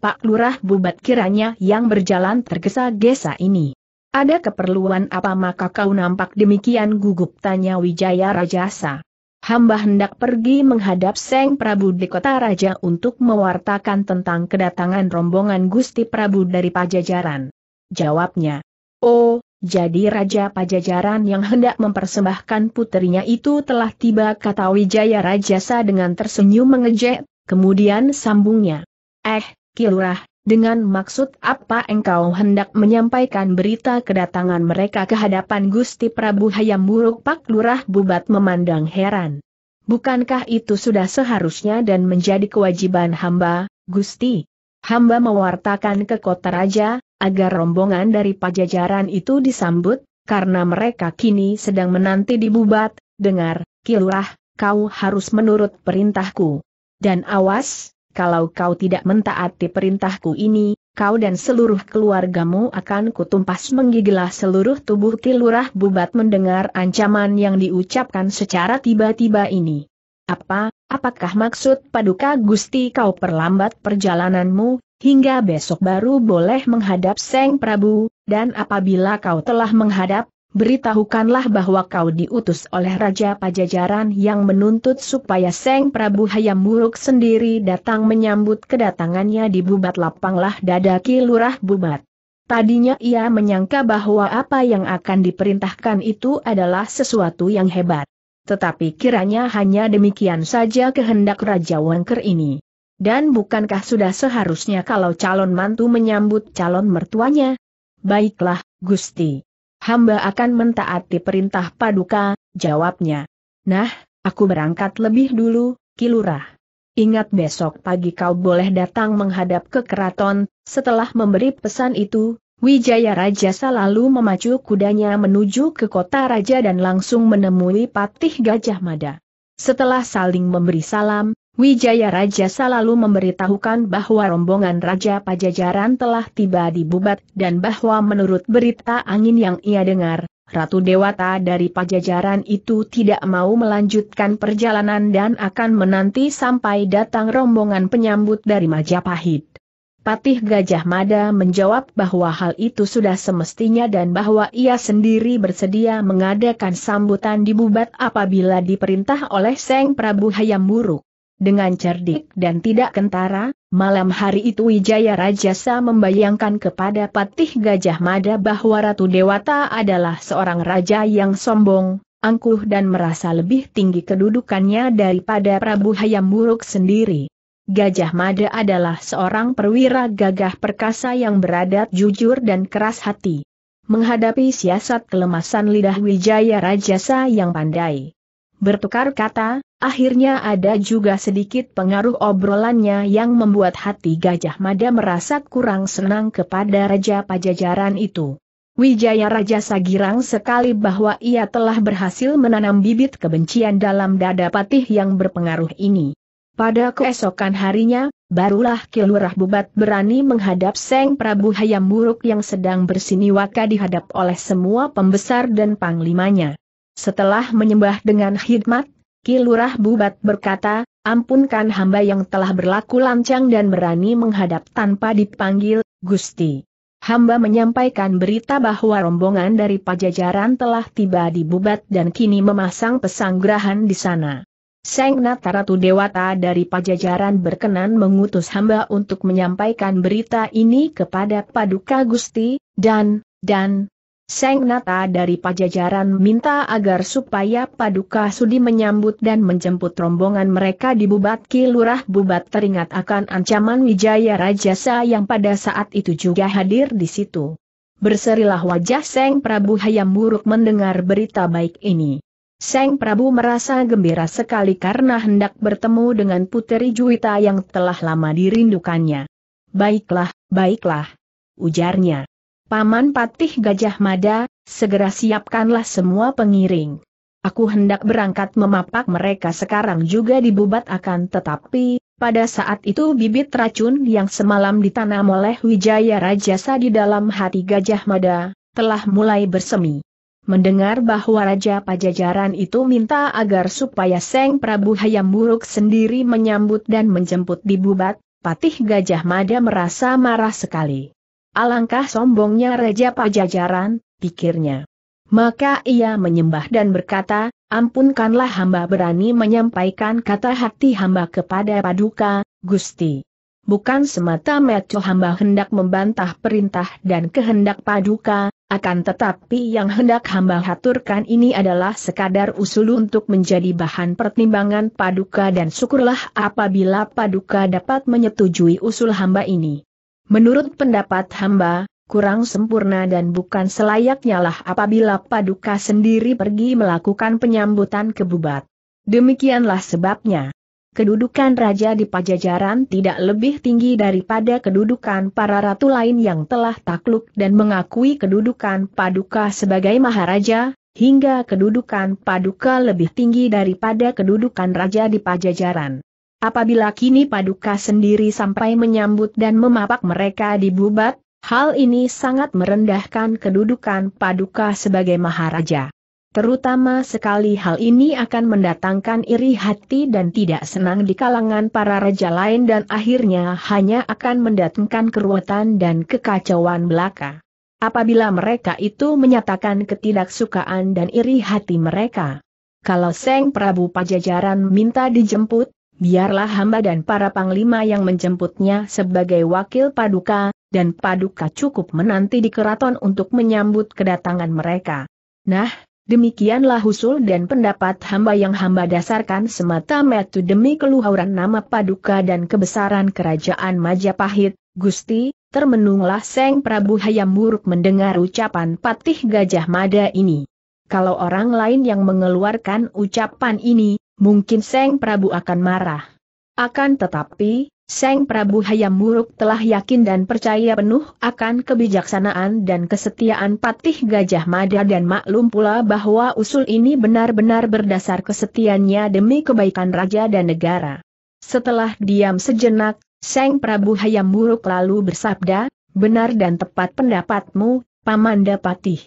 Pak Lurah Bubat kiranya yang berjalan tergesa-gesa ini. Ada keperluan apa maka kau nampak demikian gugup tanya Wijaya Rajasa hamba hendak pergi menghadap Seng Prabu di kota raja untuk mewartakan tentang kedatangan rombongan Gusti Prabu dari Pajajaran. Jawabnya, Oh, jadi Raja Pajajaran yang hendak mempersembahkan putrinya itu telah tiba kata Wijaya Rajasa dengan tersenyum mengejek, kemudian sambungnya. Eh, Kilurah, dengan maksud apa engkau hendak menyampaikan berita kedatangan mereka ke hadapan Gusti Prabu Hayam Buruk Pak Lurah Bubat memandang heran. Bukankah itu sudah seharusnya dan menjadi kewajiban hamba, Gusti? Hamba mewartakan ke kota raja, agar rombongan dari pajajaran itu disambut, karena mereka kini sedang menanti di Bubat, dengar, Kilurah, kau harus menurut perintahku. Dan awas, kalau kau tidak mentaati perintahku ini, kau dan seluruh keluargamu akan kutumpas menggigilah seluruh tubuh tilurah bubat mendengar ancaman yang diucapkan secara tiba-tiba ini. Apa, apakah maksud paduka gusti kau perlambat perjalananmu, hingga besok baru boleh menghadap Seng Prabu, dan apabila kau telah menghadap, beritahukanlah bahwa kau diutus oleh Raja Pajajaran yang menuntut supaya Seng Prabu Hayam Buruk sendiri datang menyambut kedatangannya di Bubat Lapanglah Dadaki Lurah Bubat. Tadinya ia menyangka bahwa apa yang akan diperintahkan itu adalah sesuatu yang hebat. Tetapi kiranya hanya demikian saja kehendak Raja Wangker ini. Dan bukankah sudah seharusnya kalau calon mantu menyambut calon mertuanya? Baiklah, Gusti hamba akan mentaati perintah paduka, jawabnya. Nah, aku berangkat lebih dulu, Kilurah. Ingat besok pagi kau boleh datang menghadap ke keraton, setelah memberi pesan itu, Wijaya Raja selalu memacu kudanya menuju ke kota raja dan langsung menemui Patih Gajah Mada. Setelah saling memberi salam, Wijaya Raja selalu memberitahukan bahwa rombongan Raja Pajajaran telah tiba di Bubat dan bahwa menurut berita angin yang ia dengar, Ratu Dewata dari Pajajaran itu tidak mau melanjutkan perjalanan dan akan menanti sampai datang rombongan penyambut dari Majapahit. Patih Gajah Mada menjawab bahwa hal itu sudah semestinya dan bahwa ia sendiri bersedia mengadakan sambutan di Bubat apabila diperintah oleh Seng Prabu Hayam Buruk. Dengan cerdik dan tidak kentara, malam hari itu Wijaya Rajasa membayangkan kepada Patih Gajah Mada bahwa Ratu Dewata adalah seorang raja yang sombong, angkuh dan merasa lebih tinggi kedudukannya daripada Prabu Hayam Buruk sendiri. Gajah Mada adalah seorang perwira gagah perkasa yang beradat jujur dan keras hati. Menghadapi siasat kelemasan lidah Wijaya Rajasa yang pandai. Bertukar kata, Akhirnya ada juga sedikit pengaruh obrolannya yang membuat hati Gajah Mada merasa kurang senang kepada Raja Pajajaran itu. Wijaya Raja Sagirang sekali bahwa ia telah berhasil menanam bibit kebencian dalam dada patih yang berpengaruh ini. Pada keesokan harinya, barulah Kilurah Bubat berani menghadap Seng Prabu Hayam Buruk yang sedang bersiniwaka dihadap oleh semua pembesar dan panglimanya. Setelah menyembah dengan khidmat, Kilurah Bubat berkata, ampunkan hamba yang telah berlaku lancang dan berani menghadap tanpa dipanggil, Gusti. Hamba menyampaikan berita bahwa rombongan dari pajajaran telah tiba di Bubat dan kini memasang pesanggrahan di sana. Seng Nataratu Dewata dari pajajaran berkenan mengutus hamba untuk menyampaikan berita ini kepada Paduka Gusti, dan, dan, Seng Nata dari pajajaran minta agar supaya Paduka Sudi menyambut dan menjemput rombongan mereka di Bubat Kilurah Bubat teringat akan ancaman Wijaya Rajasa yang pada saat itu juga hadir di situ. Berserilah wajah Seng Prabu Hayam buruk mendengar berita baik ini. Seng Prabu merasa gembira sekali karena hendak bertemu dengan Puteri Juwita yang telah lama dirindukannya. Baiklah, baiklah. Ujarnya. Paman Patih Gajah Mada, segera siapkanlah semua pengiring. Aku hendak berangkat memapak mereka sekarang juga dibubat akan tetapi, pada saat itu bibit racun yang semalam ditanam oleh Wijaya Rajasa di dalam hati Gajah Mada, telah mulai bersemi. Mendengar bahwa Raja Pajajaran itu minta agar supaya Seng Prabu Hayam Buruk sendiri menyambut dan menjemput di Bubat, Patih Gajah Mada merasa marah sekali. Alangkah sombongnya Raja Pajajaran, pikirnya. Maka ia menyembah dan berkata, ampunkanlah hamba berani menyampaikan kata hati hamba kepada Paduka, Gusti. Bukan semata-mata hamba hendak membantah perintah dan kehendak Paduka, akan tetapi yang hendak hamba haturkan ini adalah sekadar usul untuk menjadi bahan pertimbangan Paduka dan syukurlah apabila Paduka dapat menyetujui usul hamba ini. Menurut pendapat hamba, kurang sempurna dan bukan selayaknya lah apabila paduka sendiri pergi melakukan penyambutan kebubat. Demikianlah sebabnya. Kedudukan raja di pajajaran tidak lebih tinggi daripada kedudukan para ratu lain yang telah takluk dan mengakui kedudukan paduka sebagai maharaja, hingga kedudukan paduka lebih tinggi daripada kedudukan raja di pajajaran. Apabila kini Paduka sendiri sampai menyambut dan memapak mereka di Bubat, hal ini sangat merendahkan kedudukan Paduka sebagai Maharaja. Terutama sekali hal ini akan mendatangkan iri hati dan tidak senang di kalangan para raja lain dan akhirnya hanya akan mendatangkan keruatan dan kekacauan belaka. Apabila mereka itu menyatakan ketidaksukaan dan iri hati mereka. Kalau Seng Prabu Pajajaran minta dijemput, biarlah hamba dan para panglima yang menjemputnya sebagai wakil paduka, dan paduka cukup menanti di keraton untuk menyambut kedatangan mereka. Nah, demikianlah usul dan pendapat hamba yang hamba dasarkan semata metu demi keluhuran nama paduka dan kebesaran kerajaan Majapahit, Gusti, termenunglah Seng Prabu Hayam Buruk mendengar ucapan Patih Gajah Mada ini. Kalau orang lain yang mengeluarkan ucapan ini, mungkin Seng Prabu akan marah. Akan tetapi, Seng Prabu Hayam Muruk telah yakin dan percaya penuh akan kebijaksanaan dan kesetiaan Patih Gajah Mada dan maklum pula bahwa usul ini benar-benar berdasar kesetiaannya demi kebaikan raja dan negara. Setelah diam sejenak, Seng Prabu Hayam Muruk lalu bersabda, benar dan tepat pendapatmu, Pamanda Patih.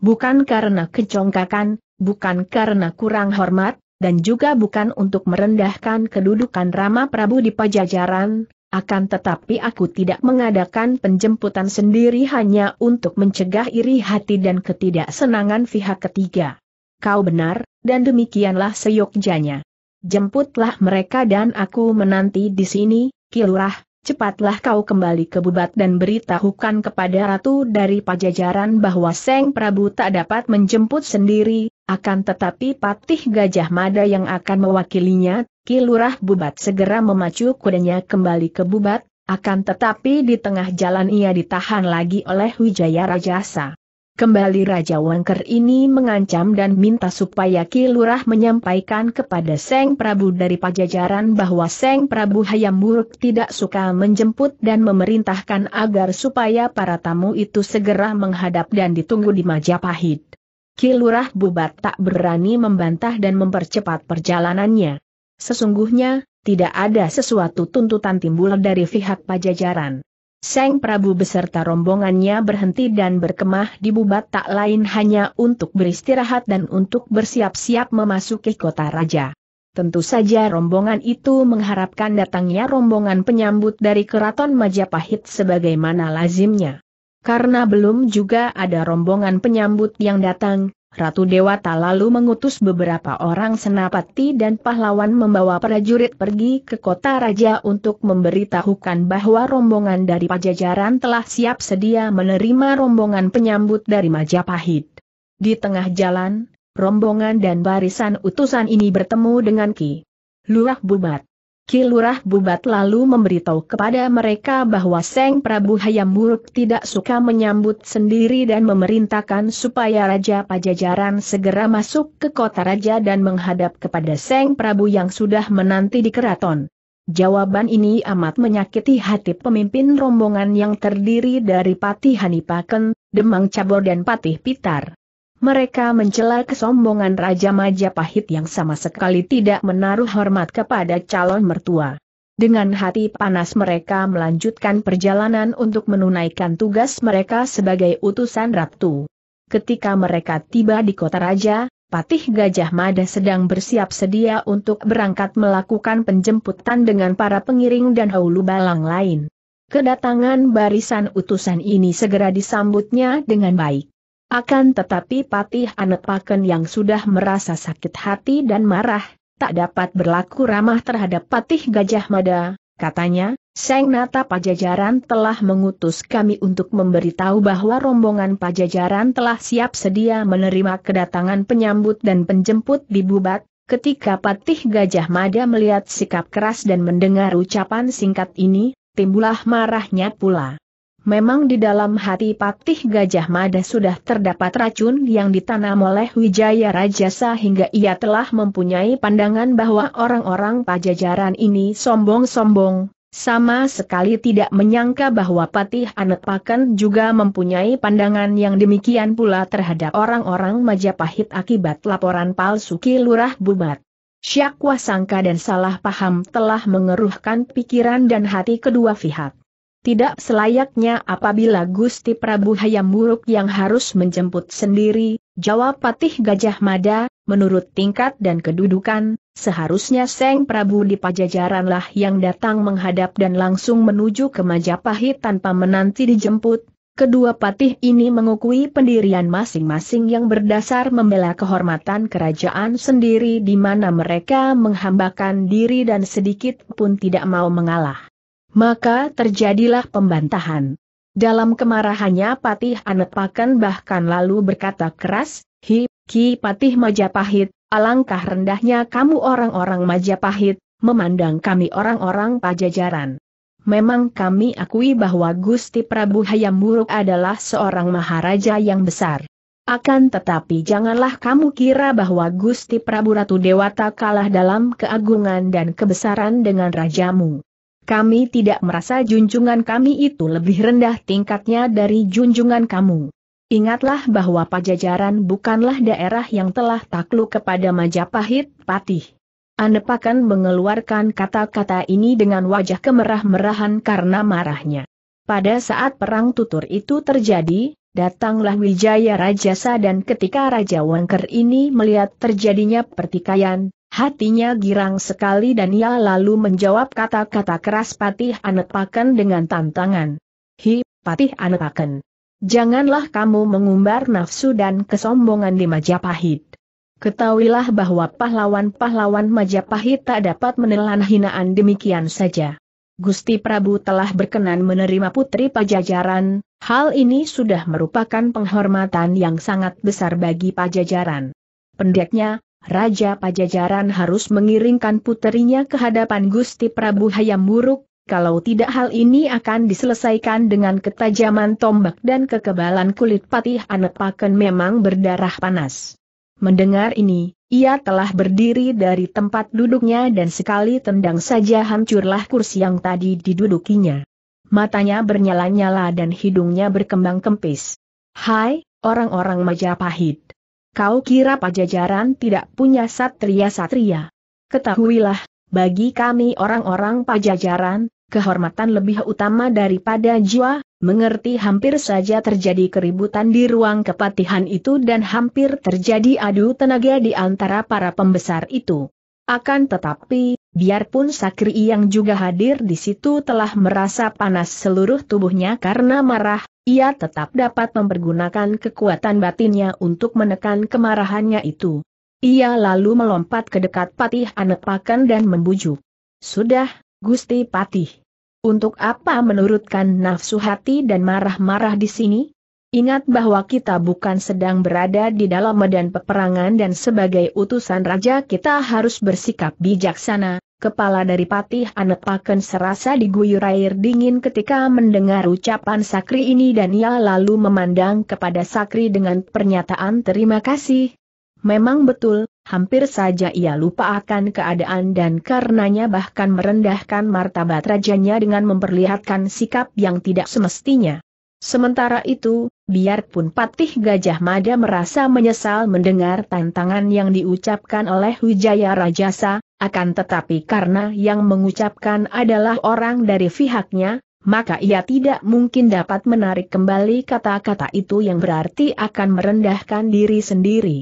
Bukan karena kecongkakan, bukan karena kurang hormat, dan juga bukan untuk merendahkan kedudukan Rama Prabu di pajajaran, akan tetapi aku tidak mengadakan penjemputan sendiri hanya untuk mencegah iri hati dan ketidaksenangan pihak ketiga. Kau benar, dan demikianlah seyogjanya. Jemputlah mereka dan aku menanti di sini, Kilurah, cepatlah kau kembali ke Bubat dan beritahukan kepada Ratu dari Pajajaran bahwa Seng Prabu tak dapat menjemput sendiri, akan tetapi patih Gajah Mada yang akan mewakilinya, Kilurah Bubat segera memacu kudanya kembali ke Bubat, akan tetapi di tengah jalan ia ditahan lagi oleh Wijaya Rajasa. Kembali Raja Wangker ini mengancam dan minta supaya Kilurah menyampaikan kepada Seng Prabu dari Pajajaran bahwa Seng Prabu hayam Buruk tidak suka menjemput dan memerintahkan agar supaya para tamu itu segera menghadap dan ditunggu di Majapahit. Kilurah Bubat tak berani membantah dan mempercepat perjalanannya. Sesungguhnya, tidak ada sesuatu tuntutan timbul dari pihak pajajaran. Seng Prabu beserta rombongannya berhenti dan berkemah di Bubat tak lain hanya untuk beristirahat dan untuk bersiap-siap memasuki kota raja. Tentu saja rombongan itu mengharapkan datangnya rombongan penyambut dari keraton Majapahit sebagaimana lazimnya. Karena belum juga ada rombongan penyambut yang datang, Ratu Dewata lalu mengutus beberapa orang senapati dan pahlawan membawa prajurit pergi ke kota raja untuk memberitahukan bahwa rombongan dari pajajaran telah siap sedia menerima rombongan penyambut dari Majapahit. Di tengah jalan, rombongan dan barisan utusan ini bertemu dengan Ki Lurah Bubat. Kilurah Bubat lalu memberitahu kepada mereka bahwa Seng Prabu Hayam Buruk tidak suka menyambut sendiri dan memerintahkan supaya Raja Pajajaran segera masuk ke kota Raja dan menghadap kepada Seng Prabu yang sudah menanti di keraton. Jawaban ini amat menyakiti hati pemimpin rombongan yang terdiri dari Patih Hanipaken, Demang Cabor dan Patih Pitar mereka mencela kesombongan Raja Majapahit yang sama sekali tidak menaruh hormat kepada calon mertua. Dengan hati panas mereka melanjutkan perjalanan untuk menunaikan tugas mereka sebagai utusan ratu. Ketika mereka tiba di kota raja, Patih Gajah Mada sedang bersiap sedia untuk berangkat melakukan penjemputan dengan para pengiring dan haulu balang lain. Kedatangan barisan utusan ini segera disambutnya dengan baik. Akan tetapi Patih Anepaken yang sudah merasa sakit hati dan marah, tak dapat berlaku ramah terhadap Patih Gajah Mada, katanya, Seng Nata Pajajaran telah mengutus kami untuk memberitahu bahwa rombongan Pajajaran telah siap sedia menerima kedatangan penyambut dan penjemput di Bubat, Ketika Patih Gajah Mada melihat sikap keras dan mendengar ucapan singkat ini, timbulah marahnya pula. Memang di dalam hati patih Gajah Mada sudah terdapat racun yang ditanam oleh Wijaya Rajasa hingga ia telah mempunyai pandangan bahwa orang-orang pajajaran ini sombong-sombong, sama sekali tidak menyangka bahwa Patih Anepaken juga mempunyai pandangan yang demikian pula terhadap orang-orang Majapahit akibat laporan palsu Ki Lurah Bubat. Syakwa sangka dan salah paham telah mengeruhkan pikiran dan hati kedua pihak. Tidak selayaknya apabila Gusti Prabu Hayam Wuruk yang harus menjemput sendiri, jawab Patih Gajah Mada, menurut tingkat dan kedudukan, seharusnya Seng Prabu di Pajajaranlah yang datang menghadap dan langsung menuju ke Majapahit tanpa menanti dijemput. Kedua patih ini mengukui pendirian masing-masing yang berdasar membela kehormatan kerajaan sendiri di mana mereka menghambakan diri dan sedikit pun tidak mau mengalah. Maka terjadilah pembantahan. Dalam kemarahannya Patih Anepakan bahkan lalu berkata keras, Hi, Ki Patih Majapahit, alangkah rendahnya kamu orang-orang Majapahit, memandang kami orang-orang pajajaran. Memang kami akui bahwa Gusti Prabu Hayam Buruk adalah seorang maharaja yang besar. Akan tetapi janganlah kamu kira bahwa Gusti Prabu Ratu Dewata kalah dalam keagungan dan kebesaran dengan rajamu. Kami tidak merasa junjungan kami itu lebih rendah tingkatnya dari junjungan kamu. Ingatlah bahwa pajajaran bukanlah daerah yang telah takluk kepada Majapahit, Patih. Anepakan mengeluarkan kata-kata ini dengan wajah kemerah-merahan karena marahnya. Pada saat perang tutur itu terjadi, datanglah Wijaya Rajasa dan ketika Raja Wangker ini melihat terjadinya pertikaian, Hatinya girang sekali dan ia lalu menjawab kata-kata keras Patih Anepaken dengan tantangan. Hi, Patih Anepaken. Janganlah kamu mengumbar nafsu dan kesombongan di Majapahit. Ketahuilah bahwa pahlawan-pahlawan Majapahit tak dapat menelan hinaan demikian saja. Gusti Prabu telah berkenan menerima putri pajajaran, hal ini sudah merupakan penghormatan yang sangat besar bagi pajajaran. Pendeknya, Raja Pajajaran harus mengiringkan puterinya ke hadapan Gusti Prabu Hayam Buruk, kalau tidak hal ini akan diselesaikan dengan ketajaman tombak dan kekebalan kulit patih Anepaken memang berdarah panas. Mendengar ini, ia telah berdiri dari tempat duduknya dan sekali tendang saja hancurlah kursi yang tadi didudukinya. Matanya bernyala-nyala dan hidungnya berkembang kempis. Hai, orang-orang Majapahit. Kau kira pajajaran tidak punya satria-satria? Ketahuilah, bagi kami orang-orang pajajaran, kehormatan lebih utama daripada jiwa, mengerti hampir saja terjadi keributan di ruang kepatihan itu dan hampir terjadi adu tenaga di antara para pembesar itu. Akan tetapi, biarpun Sakri yang juga hadir di situ telah merasa panas seluruh tubuhnya karena marah, ia tetap dapat mempergunakan kekuatan batinnya untuk menekan kemarahannya itu. Ia lalu melompat ke dekat Patih Anepakan dan membujuk. Sudah, Gusti Patih. Untuk apa menurutkan nafsu hati dan marah-marah di sini? Ingat bahwa kita bukan sedang berada di dalam medan peperangan dan sebagai utusan raja kita harus bersikap bijaksana, kepala dari Patih Anepaken serasa diguyur air dingin ketika mendengar ucapan Sakri ini dan ia lalu memandang kepada Sakri dengan pernyataan terima kasih. Memang betul, hampir saja ia lupa akan keadaan dan karenanya bahkan merendahkan martabat rajanya dengan memperlihatkan sikap yang tidak semestinya. Sementara itu, biarpun Patih Gajah Mada merasa menyesal mendengar tantangan yang diucapkan oleh Wijaya Rajasa, akan tetapi karena yang mengucapkan adalah orang dari pihaknya, maka ia tidak mungkin dapat menarik kembali kata-kata itu yang berarti akan merendahkan diri sendiri.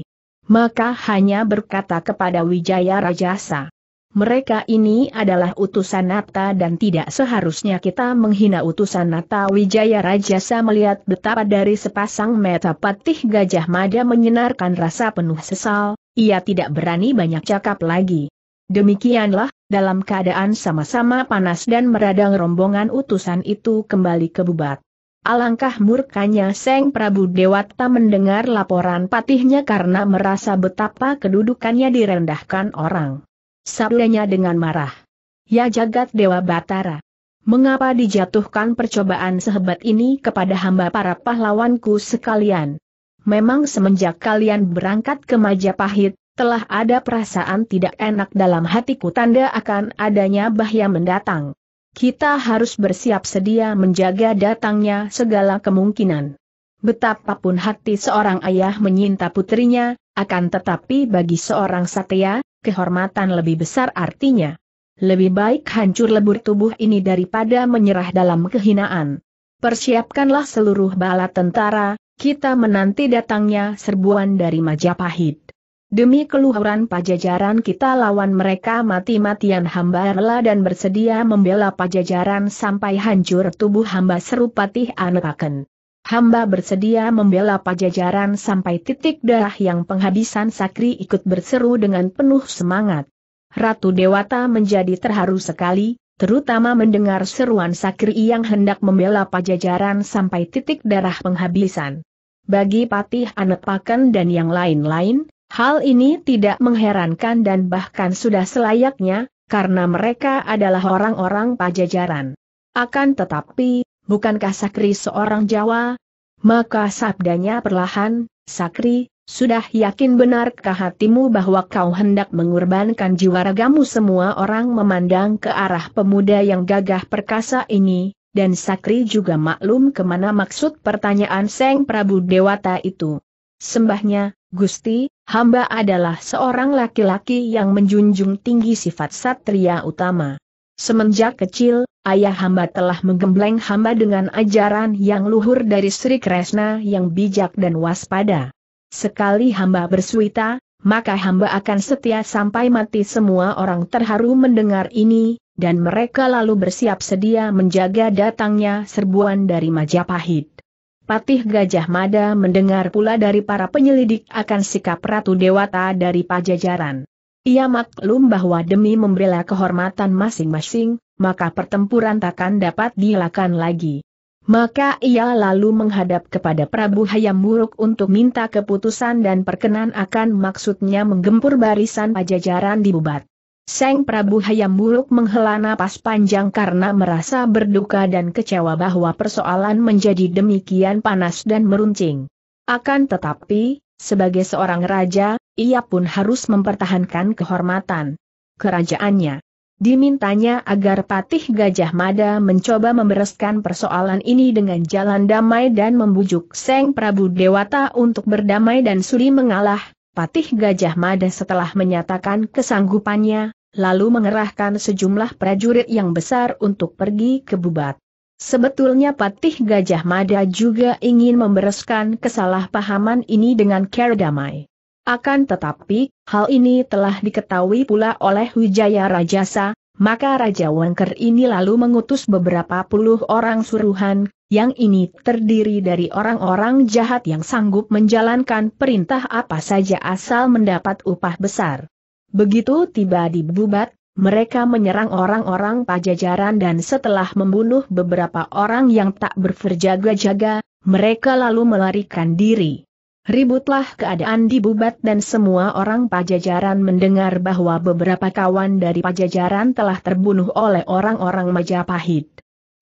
Maka hanya berkata kepada Wijaya Rajasa. Mereka ini adalah utusan Nata dan tidak seharusnya kita menghina utusan Nata Wijaya Rajasa melihat betapa dari sepasang mata patih Gajah Mada menyinarkan rasa penuh sesal, ia tidak berani banyak cakap lagi. Demikianlah, dalam keadaan sama-sama panas dan meradang rombongan utusan itu kembali ke Bubat. Alangkah murkanya Seng Prabu Dewata mendengar laporan patihnya karena merasa betapa kedudukannya direndahkan orang. Sabdanya dengan marah. Ya jagat Dewa Batara. Mengapa dijatuhkan percobaan sehebat ini kepada hamba para pahlawanku sekalian? Memang semenjak kalian berangkat ke Majapahit, telah ada perasaan tidak enak dalam hatiku tanda akan adanya bahaya mendatang. Kita harus bersiap sedia menjaga datangnya segala kemungkinan. Betapapun hati seorang ayah menyinta putrinya, akan tetapi bagi seorang satya, kehormatan lebih besar artinya. Lebih baik hancur lebur tubuh ini daripada menyerah dalam kehinaan. Persiapkanlah seluruh bala tentara, kita menanti datangnya serbuan dari Majapahit. Demi keluhuran pajajaran kita lawan mereka mati-matian hamba rela dan bersedia membela pajajaran sampai hancur tubuh hamba seru patih Hamba bersedia membela pajajaran sampai titik darah yang penghabisan sakri ikut berseru dengan penuh semangat. Ratu Dewata menjadi terharu sekali, terutama mendengar seruan sakri yang hendak membela pajajaran sampai titik darah penghabisan. Bagi Patih Anepaken dan yang lain-lain, Hal ini tidak mengherankan dan bahkan sudah selayaknya, karena mereka adalah orang-orang pajajaran. Akan tetapi, bukankah Sakri seorang Jawa? Maka sabdanya perlahan, Sakri, sudah yakin benarkah hatimu bahwa kau hendak mengorbankan jiwa ragamu semua orang memandang ke arah pemuda yang gagah perkasa ini, dan Sakri juga maklum kemana maksud pertanyaan Seng Prabu Dewata itu. Sembahnya, Gusti, hamba adalah seorang laki-laki yang menjunjung tinggi sifat satria utama. Semenjak kecil, ayah hamba telah menggembleng hamba dengan ajaran yang luhur dari Sri Kresna yang bijak dan waspada. Sekali hamba bersuita, maka hamba akan setia sampai mati semua orang terharu mendengar ini, dan mereka lalu bersiap sedia menjaga datangnya serbuan dari Majapahit. Patih Gajah Mada mendengar pula dari para penyelidik akan sikap Ratu Dewata dari Pajajaran. Ia maklum bahwa demi membela kehormatan masing-masing, maka pertempuran takkan dapat dilakukan lagi. Maka ia lalu menghadap kepada Prabu Hayam Buruk untuk minta keputusan dan perkenan akan maksudnya menggempur barisan pajajaran di Bubat. Seng Prabu Hayam Buluk menghela napas panjang karena merasa berduka dan kecewa bahwa persoalan menjadi demikian panas dan meruncing. Akan tetapi, sebagai seorang raja, ia pun harus mempertahankan kehormatan kerajaannya. Dimintanya agar Patih Gajah Mada mencoba membereskan persoalan ini dengan jalan damai dan membujuk Seng Prabu Dewata untuk berdamai dan suri mengalah, Patih Gajah Mada setelah menyatakan kesanggupannya, lalu mengerahkan sejumlah prajurit yang besar untuk pergi ke Bubat. Sebetulnya Patih Gajah Mada juga ingin membereskan kesalahpahaman ini dengan cara damai. Akan tetapi, hal ini telah diketahui pula oleh Wijaya Rajasa, maka Raja Wengker ini lalu mengutus beberapa puluh orang suruhan, yang ini terdiri dari orang-orang jahat yang sanggup menjalankan perintah apa saja asal mendapat upah besar. Begitu tiba di Bubat, mereka menyerang orang-orang pajajaran dan setelah membunuh beberapa orang yang tak berverjaga-jaga, mereka lalu melarikan diri. Ributlah keadaan di Bubat dan semua orang pajajaran mendengar bahwa beberapa kawan dari pajajaran telah terbunuh oleh orang-orang Majapahit.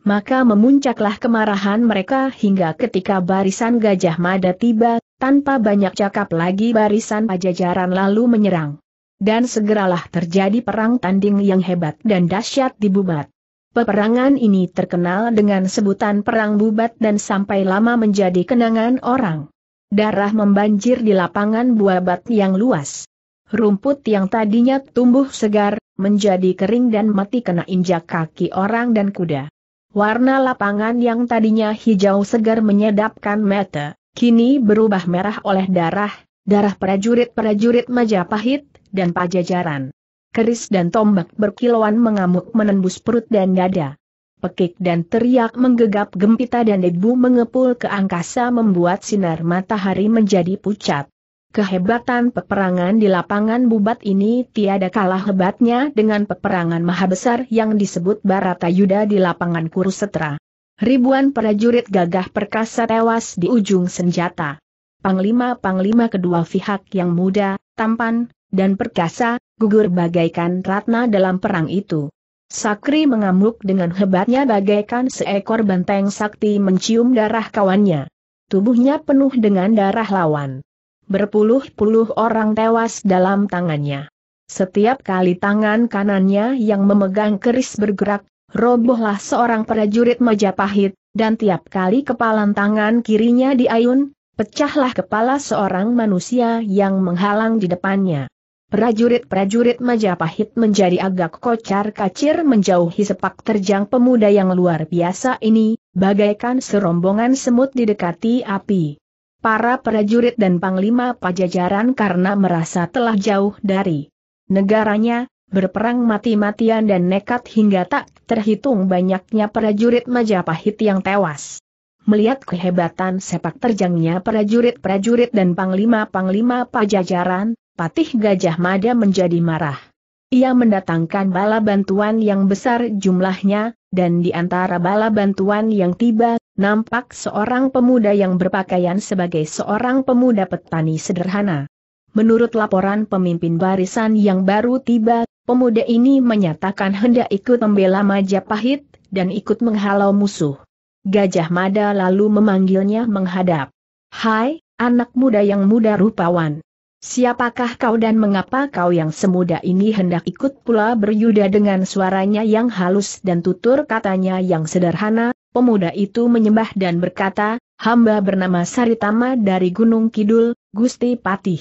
Maka memuncaklah kemarahan mereka hingga ketika barisan Gajah Mada tiba, tanpa banyak cakap lagi barisan pajajaran lalu menyerang dan segeralah terjadi perang tanding yang hebat dan dahsyat di Bubat. Peperangan ini terkenal dengan sebutan Perang Bubat dan sampai lama menjadi kenangan orang. Darah membanjir di lapangan Buabat yang luas. Rumput yang tadinya tumbuh segar, menjadi kering dan mati kena injak kaki orang dan kuda. Warna lapangan yang tadinya hijau segar menyedapkan mata, kini berubah merah oleh darah, darah prajurit-prajurit Majapahit, dan pajajaran. Keris dan tombak berkilauan mengamuk menembus perut dan dada. Pekik dan teriak menggegap gempita dan debu mengepul ke angkasa membuat sinar matahari menjadi pucat. Kehebatan peperangan di lapangan bubat ini tiada kalah hebatnya dengan peperangan mahabesar yang disebut Barata Yuda di lapangan Kurusetra. Ribuan prajurit gagah perkasa tewas di ujung senjata. Panglima-panglima kedua pihak yang muda, tampan, dan perkasa, gugur bagaikan ratna dalam perang itu. Sakri mengamuk dengan hebatnya bagaikan seekor benteng sakti mencium darah kawannya. Tubuhnya penuh dengan darah lawan. Berpuluh-puluh orang tewas dalam tangannya. Setiap kali tangan kanannya yang memegang keris bergerak, robohlah seorang prajurit Majapahit, dan tiap kali kepalan tangan kirinya diayun, pecahlah kepala seorang manusia yang menghalang di depannya. Prajurit-prajurit Majapahit menjadi agak kocar kacir menjauhi sepak terjang pemuda yang luar biasa ini, bagaikan serombongan semut didekati api. Para prajurit dan panglima pajajaran karena merasa telah jauh dari negaranya, berperang mati-matian dan nekat hingga tak terhitung banyaknya prajurit Majapahit yang tewas. Melihat kehebatan sepak terjangnya prajurit-prajurit dan panglima-panglima pajajaran, Patih Gajah Mada menjadi marah. Ia mendatangkan bala bantuan yang besar jumlahnya, dan di antara bala bantuan yang tiba, nampak seorang pemuda yang berpakaian sebagai seorang pemuda petani sederhana. Menurut laporan pemimpin barisan yang baru tiba, pemuda ini menyatakan hendak ikut membela Majapahit, dan ikut menghalau musuh. Gajah Mada lalu memanggilnya menghadap. Hai, anak muda yang muda rupawan. Siapakah kau dan mengapa kau yang semuda ini hendak ikut pula beryuda dengan suaranya yang halus dan tutur katanya yang sederhana, pemuda itu menyembah dan berkata, hamba bernama Saritama dari Gunung Kidul, Gusti Patih.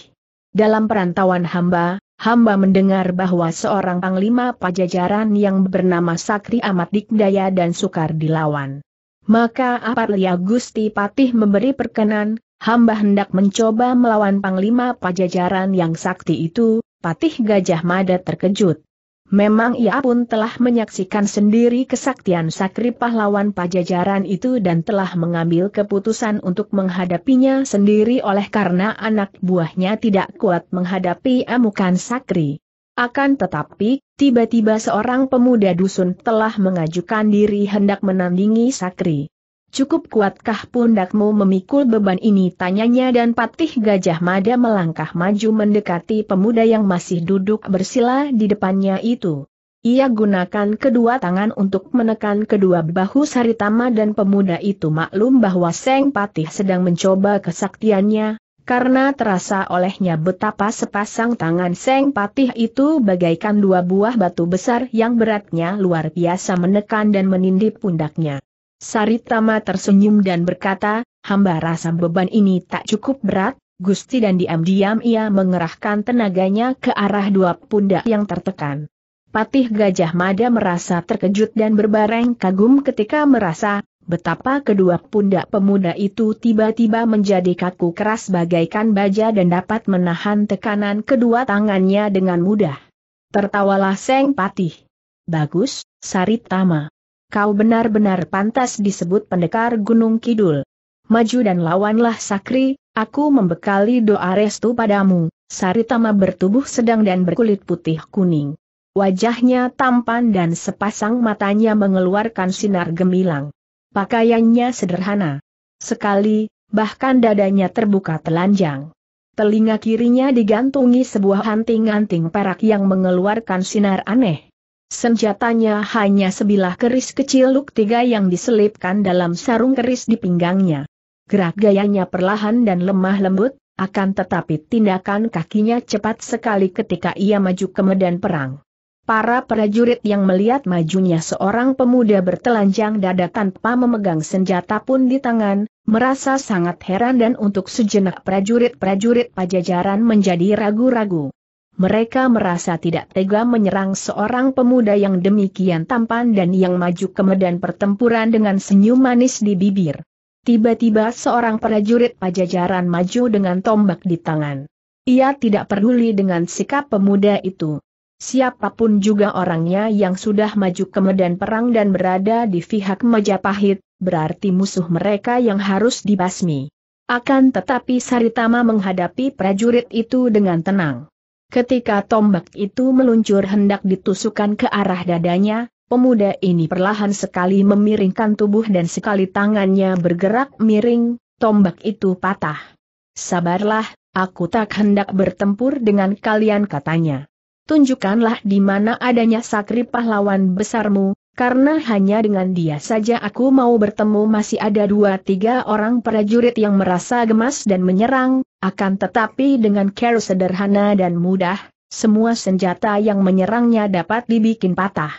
Dalam perantauan hamba, hamba mendengar bahwa seorang panglima pajajaran yang bernama Sakri amat dikdaya dan sukar dilawan. Maka Aparlia Gusti Patih memberi perkenan, hamba hendak mencoba melawan Panglima Pajajaran yang sakti itu, Patih Gajah Mada terkejut. Memang ia pun telah menyaksikan sendiri kesaktian sakri pahlawan pajajaran itu dan telah mengambil keputusan untuk menghadapinya sendiri oleh karena anak buahnya tidak kuat menghadapi amukan sakri. Akan tetapi, tiba-tiba seorang pemuda dusun telah mengajukan diri hendak menandingi sakri. Cukup kuatkah pundakmu memikul beban ini tanyanya dan patih gajah mada melangkah maju mendekati pemuda yang masih duduk bersila di depannya itu. Ia gunakan kedua tangan untuk menekan kedua bahu Saritama dan pemuda itu maklum bahwa Seng Patih sedang mencoba kesaktiannya, karena terasa olehnya betapa sepasang tangan Seng Patih itu bagaikan dua buah batu besar yang beratnya luar biasa menekan dan menindih pundaknya. Saritama tersenyum dan berkata, hamba rasa beban ini tak cukup berat, Gusti dan diam-diam ia mengerahkan tenaganya ke arah dua pundak yang tertekan. Patih Gajah Mada merasa terkejut dan berbareng kagum ketika merasa betapa kedua pundak pemuda itu tiba-tiba menjadi kaku keras bagaikan baja dan dapat menahan tekanan kedua tangannya dengan mudah. Tertawalah Seng Patih. Bagus, Saritama kau benar-benar pantas disebut pendekar Gunung Kidul. Maju dan lawanlah Sakri, aku membekali doa restu padamu, Saritama bertubuh sedang dan berkulit putih kuning. Wajahnya tampan dan sepasang matanya mengeluarkan sinar gemilang. Pakaiannya sederhana. Sekali, bahkan dadanya terbuka telanjang. Telinga kirinya digantungi sebuah anting-anting perak yang mengeluarkan sinar aneh. Senjatanya hanya sebilah keris kecil luk tiga yang diselipkan dalam sarung keris di pinggangnya. Gerak gayanya perlahan dan lemah lembut, akan tetapi tindakan kakinya cepat sekali ketika ia maju ke medan perang. Para prajurit yang melihat majunya seorang pemuda bertelanjang dada tanpa memegang senjata pun di tangan, merasa sangat heran dan untuk sejenak prajurit-prajurit pajajaran menjadi ragu-ragu mereka merasa tidak tega menyerang seorang pemuda yang demikian tampan dan yang maju ke medan pertempuran dengan senyum manis di bibir. Tiba-tiba seorang prajurit pajajaran maju dengan tombak di tangan. Ia tidak peduli dengan sikap pemuda itu. Siapapun juga orangnya yang sudah maju ke medan perang dan berada di pihak Majapahit, berarti musuh mereka yang harus dibasmi. Akan tetapi Saritama menghadapi prajurit itu dengan tenang. Ketika tombak itu meluncur hendak ditusukkan ke arah dadanya, pemuda ini perlahan sekali memiringkan tubuh dan sekali tangannya bergerak miring, tombak itu patah. Sabarlah, aku tak hendak bertempur dengan kalian katanya. Tunjukkanlah di mana adanya sakri pahlawan besarmu, karena hanya dengan dia saja aku mau bertemu masih ada dua tiga orang prajurit yang merasa gemas dan menyerang, akan tetapi dengan care sederhana dan mudah, semua senjata yang menyerangnya dapat dibikin patah.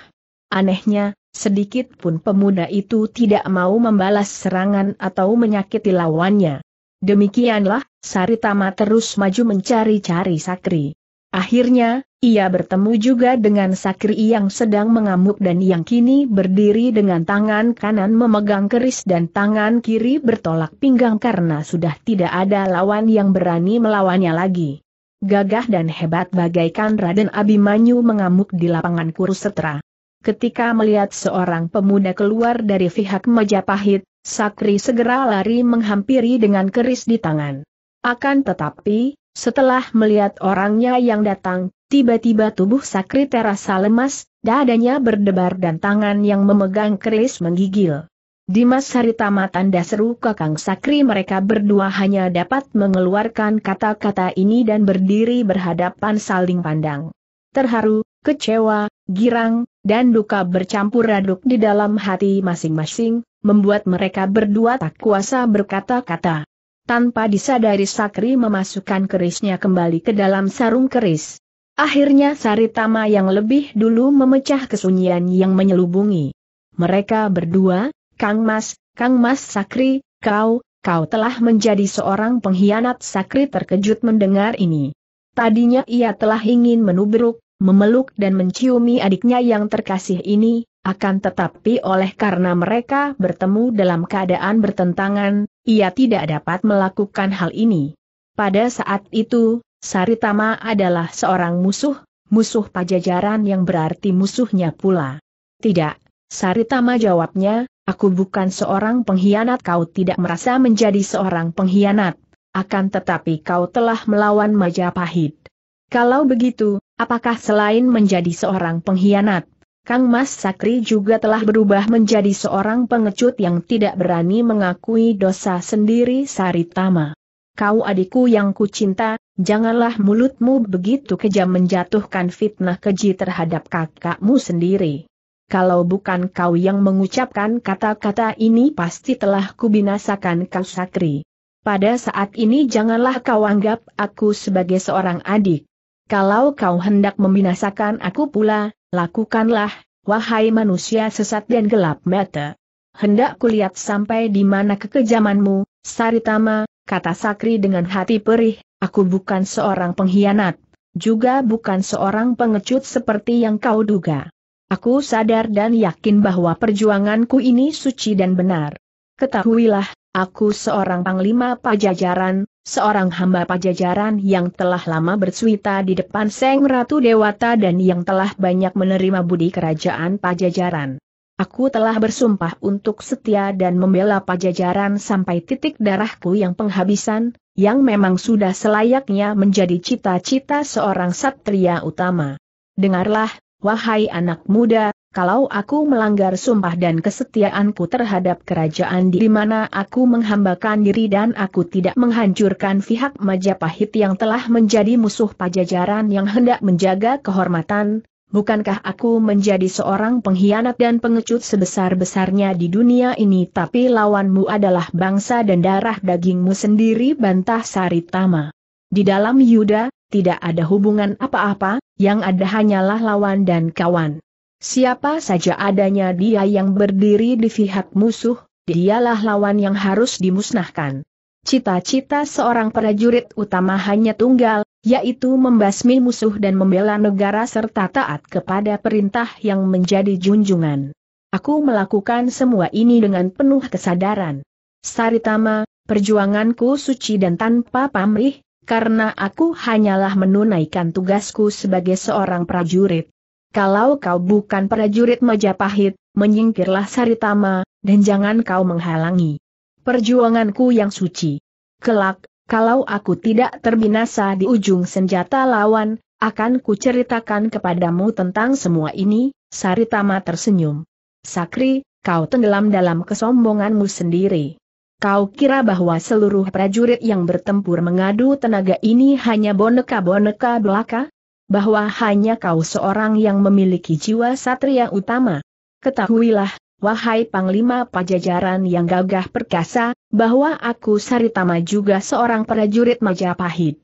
Anehnya, sedikit pun pemuda itu tidak mau membalas serangan atau menyakiti lawannya. Demikianlah, Saritama terus maju mencari-cari Sakri. Akhirnya, ia bertemu juga dengan Sakri yang sedang mengamuk dan yang kini berdiri dengan tangan kanan memegang keris dan tangan kiri bertolak pinggang karena sudah tidak ada lawan yang berani melawannya lagi. Gagah dan hebat bagaikan Raden Abimanyu mengamuk di lapangan Kurusetra. Ketika melihat seorang pemuda keluar dari pihak Majapahit, Sakri segera lari menghampiri dengan keris di tangan. Akan tetapi, setelah melihat orangnya yang datang, tiba-tiba tubuh Sakri terasa lemas, dadanya berdebar dan tangan yang memegang keris menggigil. Dimas Saritama tanda seru Kakang Sakri mereka berdua hanya dapat mengeluarkan kata-kata ini dan berdiri berhadapan saling pandang. Terharu, kecewa, girang, dan duka bercampur aduk di dalam hati masing-masing, membuat mereka berdua tak kuasa berkata-kata. Tanpa disadari Sakri memasukkan kerisnya kembali ke dalam sarung keris. Akhirnya Saritama yang lebih dulu memecah kesunyian yang menyelubungi. Mereka berdua, Kang Mas, Kang Mas Sakri, kau, kau telah menjadi seorang pengkhianat Sakri terkejut mendengar ini. Tadinya ia telah ingin menubruk, memeluk dan menciumi adiknya yang terkasih ini, akan tetapi oleh karena mereka bertemu dalam keadaan bertentangan, ia tidak dapat melakukan hal ini. Pada saat itu, Saritama adalah seorang musuh, musuh pajajaran yang berarti musuhnya pula. Tidak, Saritama jawabnya, aku bukan seorang pengkhianat kau tidak merasa menjadi seorang pengkhianat, akan tetapi kau telah melawan Majapahit. Kalau begitu, apakah selain menjadi seorang pengkhianat, Kang Mas Sakri juga telah berubah menjadi seorang pengecut yang tidak berani mengakui dosa sendiri Saritama. Kau adikku yang kucinta, janganlah mulutmu begitu kejam menjatuhkan fitnah keji terhadap kakakmu sendiri. Kalau bukan kau yang mengucapkan kata-kata ini pasti telah kubinasakan Kang Sakri. Pada saat ini janganlah kau anggap aku sebagai seorang adik. Kalau kau hendak membinasakan aku pula, Lakukanlah, wahai manusia sesat dan gelap mata. Hendak kulihat sampai di mana kekejamanmu, Saritama, kata Sakri dengan hati perih, aku bukan seorang pengkhianat, juga bukan seorang pengecut seperti yang kau duga. Aku sadar dan yakin bahwa perjuanganku ini suci dan benar. Ketahuilah, aku seorang panglima pajajaran, seorang hamba pajajaran yang telah lama bersuita di depan Seng Ratu Dewata dan yang telah banyak menerima budi kerajaan pajajaran. Aku telah bersumpah untuk setia dan membela pajajaran sampai titik darahku yang penghabisan, yang memang sudah selayaknya menjadi cita-cita seorang satria utama. Dengarlah, wahai anak muda, kalau aku melanggar sumpah dan kesetiaanku terhadap kerajaan di mana aku menghambakan diri dan aku tidak menghancurkan pihak Majapahit yang telah menjadi musuh pajajaran yang hendak menjaga kehormatan, Bukankah aku menjadi seorang pengkhianat dan pengecut sebesar-besarnya di dunia ini tapi lawanmu adalah bangsa dan darah dagingmu sendiri bantah Saritama. Di dalam Yuda, tidak ada hubungan apa-apa, yang ada hanyalah lawan dan kawan. Siapa saja adanya dia yang berdiri di pihak musuh, dialah lawan yang harus dimusnahkan. Cita-cita seorang prajurit utama hanya tunggal, yaitu membasmi musuh dan membela negara serta taat kepada perintah yang menjadi junjungan. Aku melakukan semua ini dengan penuh kesadaran. Saritama, perjuanganku suci dan tanpa pamrih, karena aku hanyalah menunaikan tugasku sebagai seorang prajurit. Kalau kau bukan prajurit Majapahit, menyingkirlah Saritama, dan jangan kau menghalangi perjuanganku yang suci. Kelak, kalau aku tidak terbinasa di ujung senjata lawan, akan kuceritakan kepadamu tentang semua ini, Saritama tersenyum. Sakri, kau tenggelam dalam kesombonganmu sendiri. Kau kira bahwa seluruh prajurit yang bertempur mengadu tenaga ini hanya boneka-boneka belaka? bahwa hanya kau seorang yang memiliki jiwa satria utama. Ketahuilah, wahai Panglima Pajajaran yang gagah perkasa, bahwa aku Saritama juga seorang prajurit Majapahit.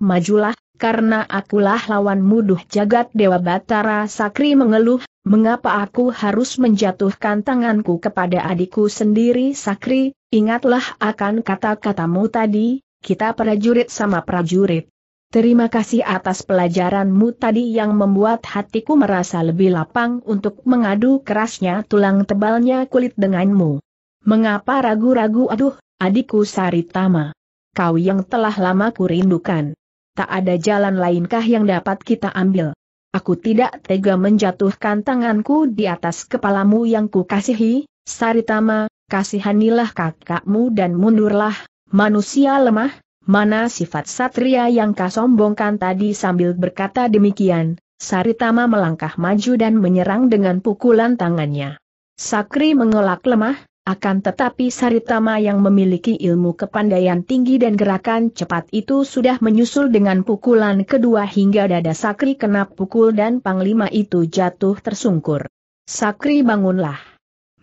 Majulah, karena akulah lawan muduh jagat Dewa Batara Sakri mengeluh, mengapa aku harus menjatuhkan tanganku kepada adikku sendiri Sakri, ingatlah akan kata-katamu tadi, kita prajurit sama prajurit. Terima kasih atas pelajaranmu tadi yang membuat hatiku merasa lebih lapang untuk mengadu kerasnya tulang tebalnya kulit denganmu. Mengapa ragu-ragu aduh, adikku Saritama. Kau yang telah lama kurindukan. Tak ada jalan lainkah yang dapat kita ambil. Aku tidak tega menjatuhkan tanganku di atas kepalamu yang kukasihi, Saritama, kasihanilah kakakmu dan mundurlah, manusia lemah, mana sifat satria yang kasombongkan tadi sambil berkata demikian, Saritama melangkah maju dan menyerang dengan pukulan tangannya. Sakri mengelak lemah, akan tetapi Saritama yang memiliki ilmu kepandaian tinggi dan gerakan cepat itu sudah menyusul dengan pukulan kedua hingga dada Sakri kena pukul dan Panglima itu jatuh tersungkur. Sakri bangunlah.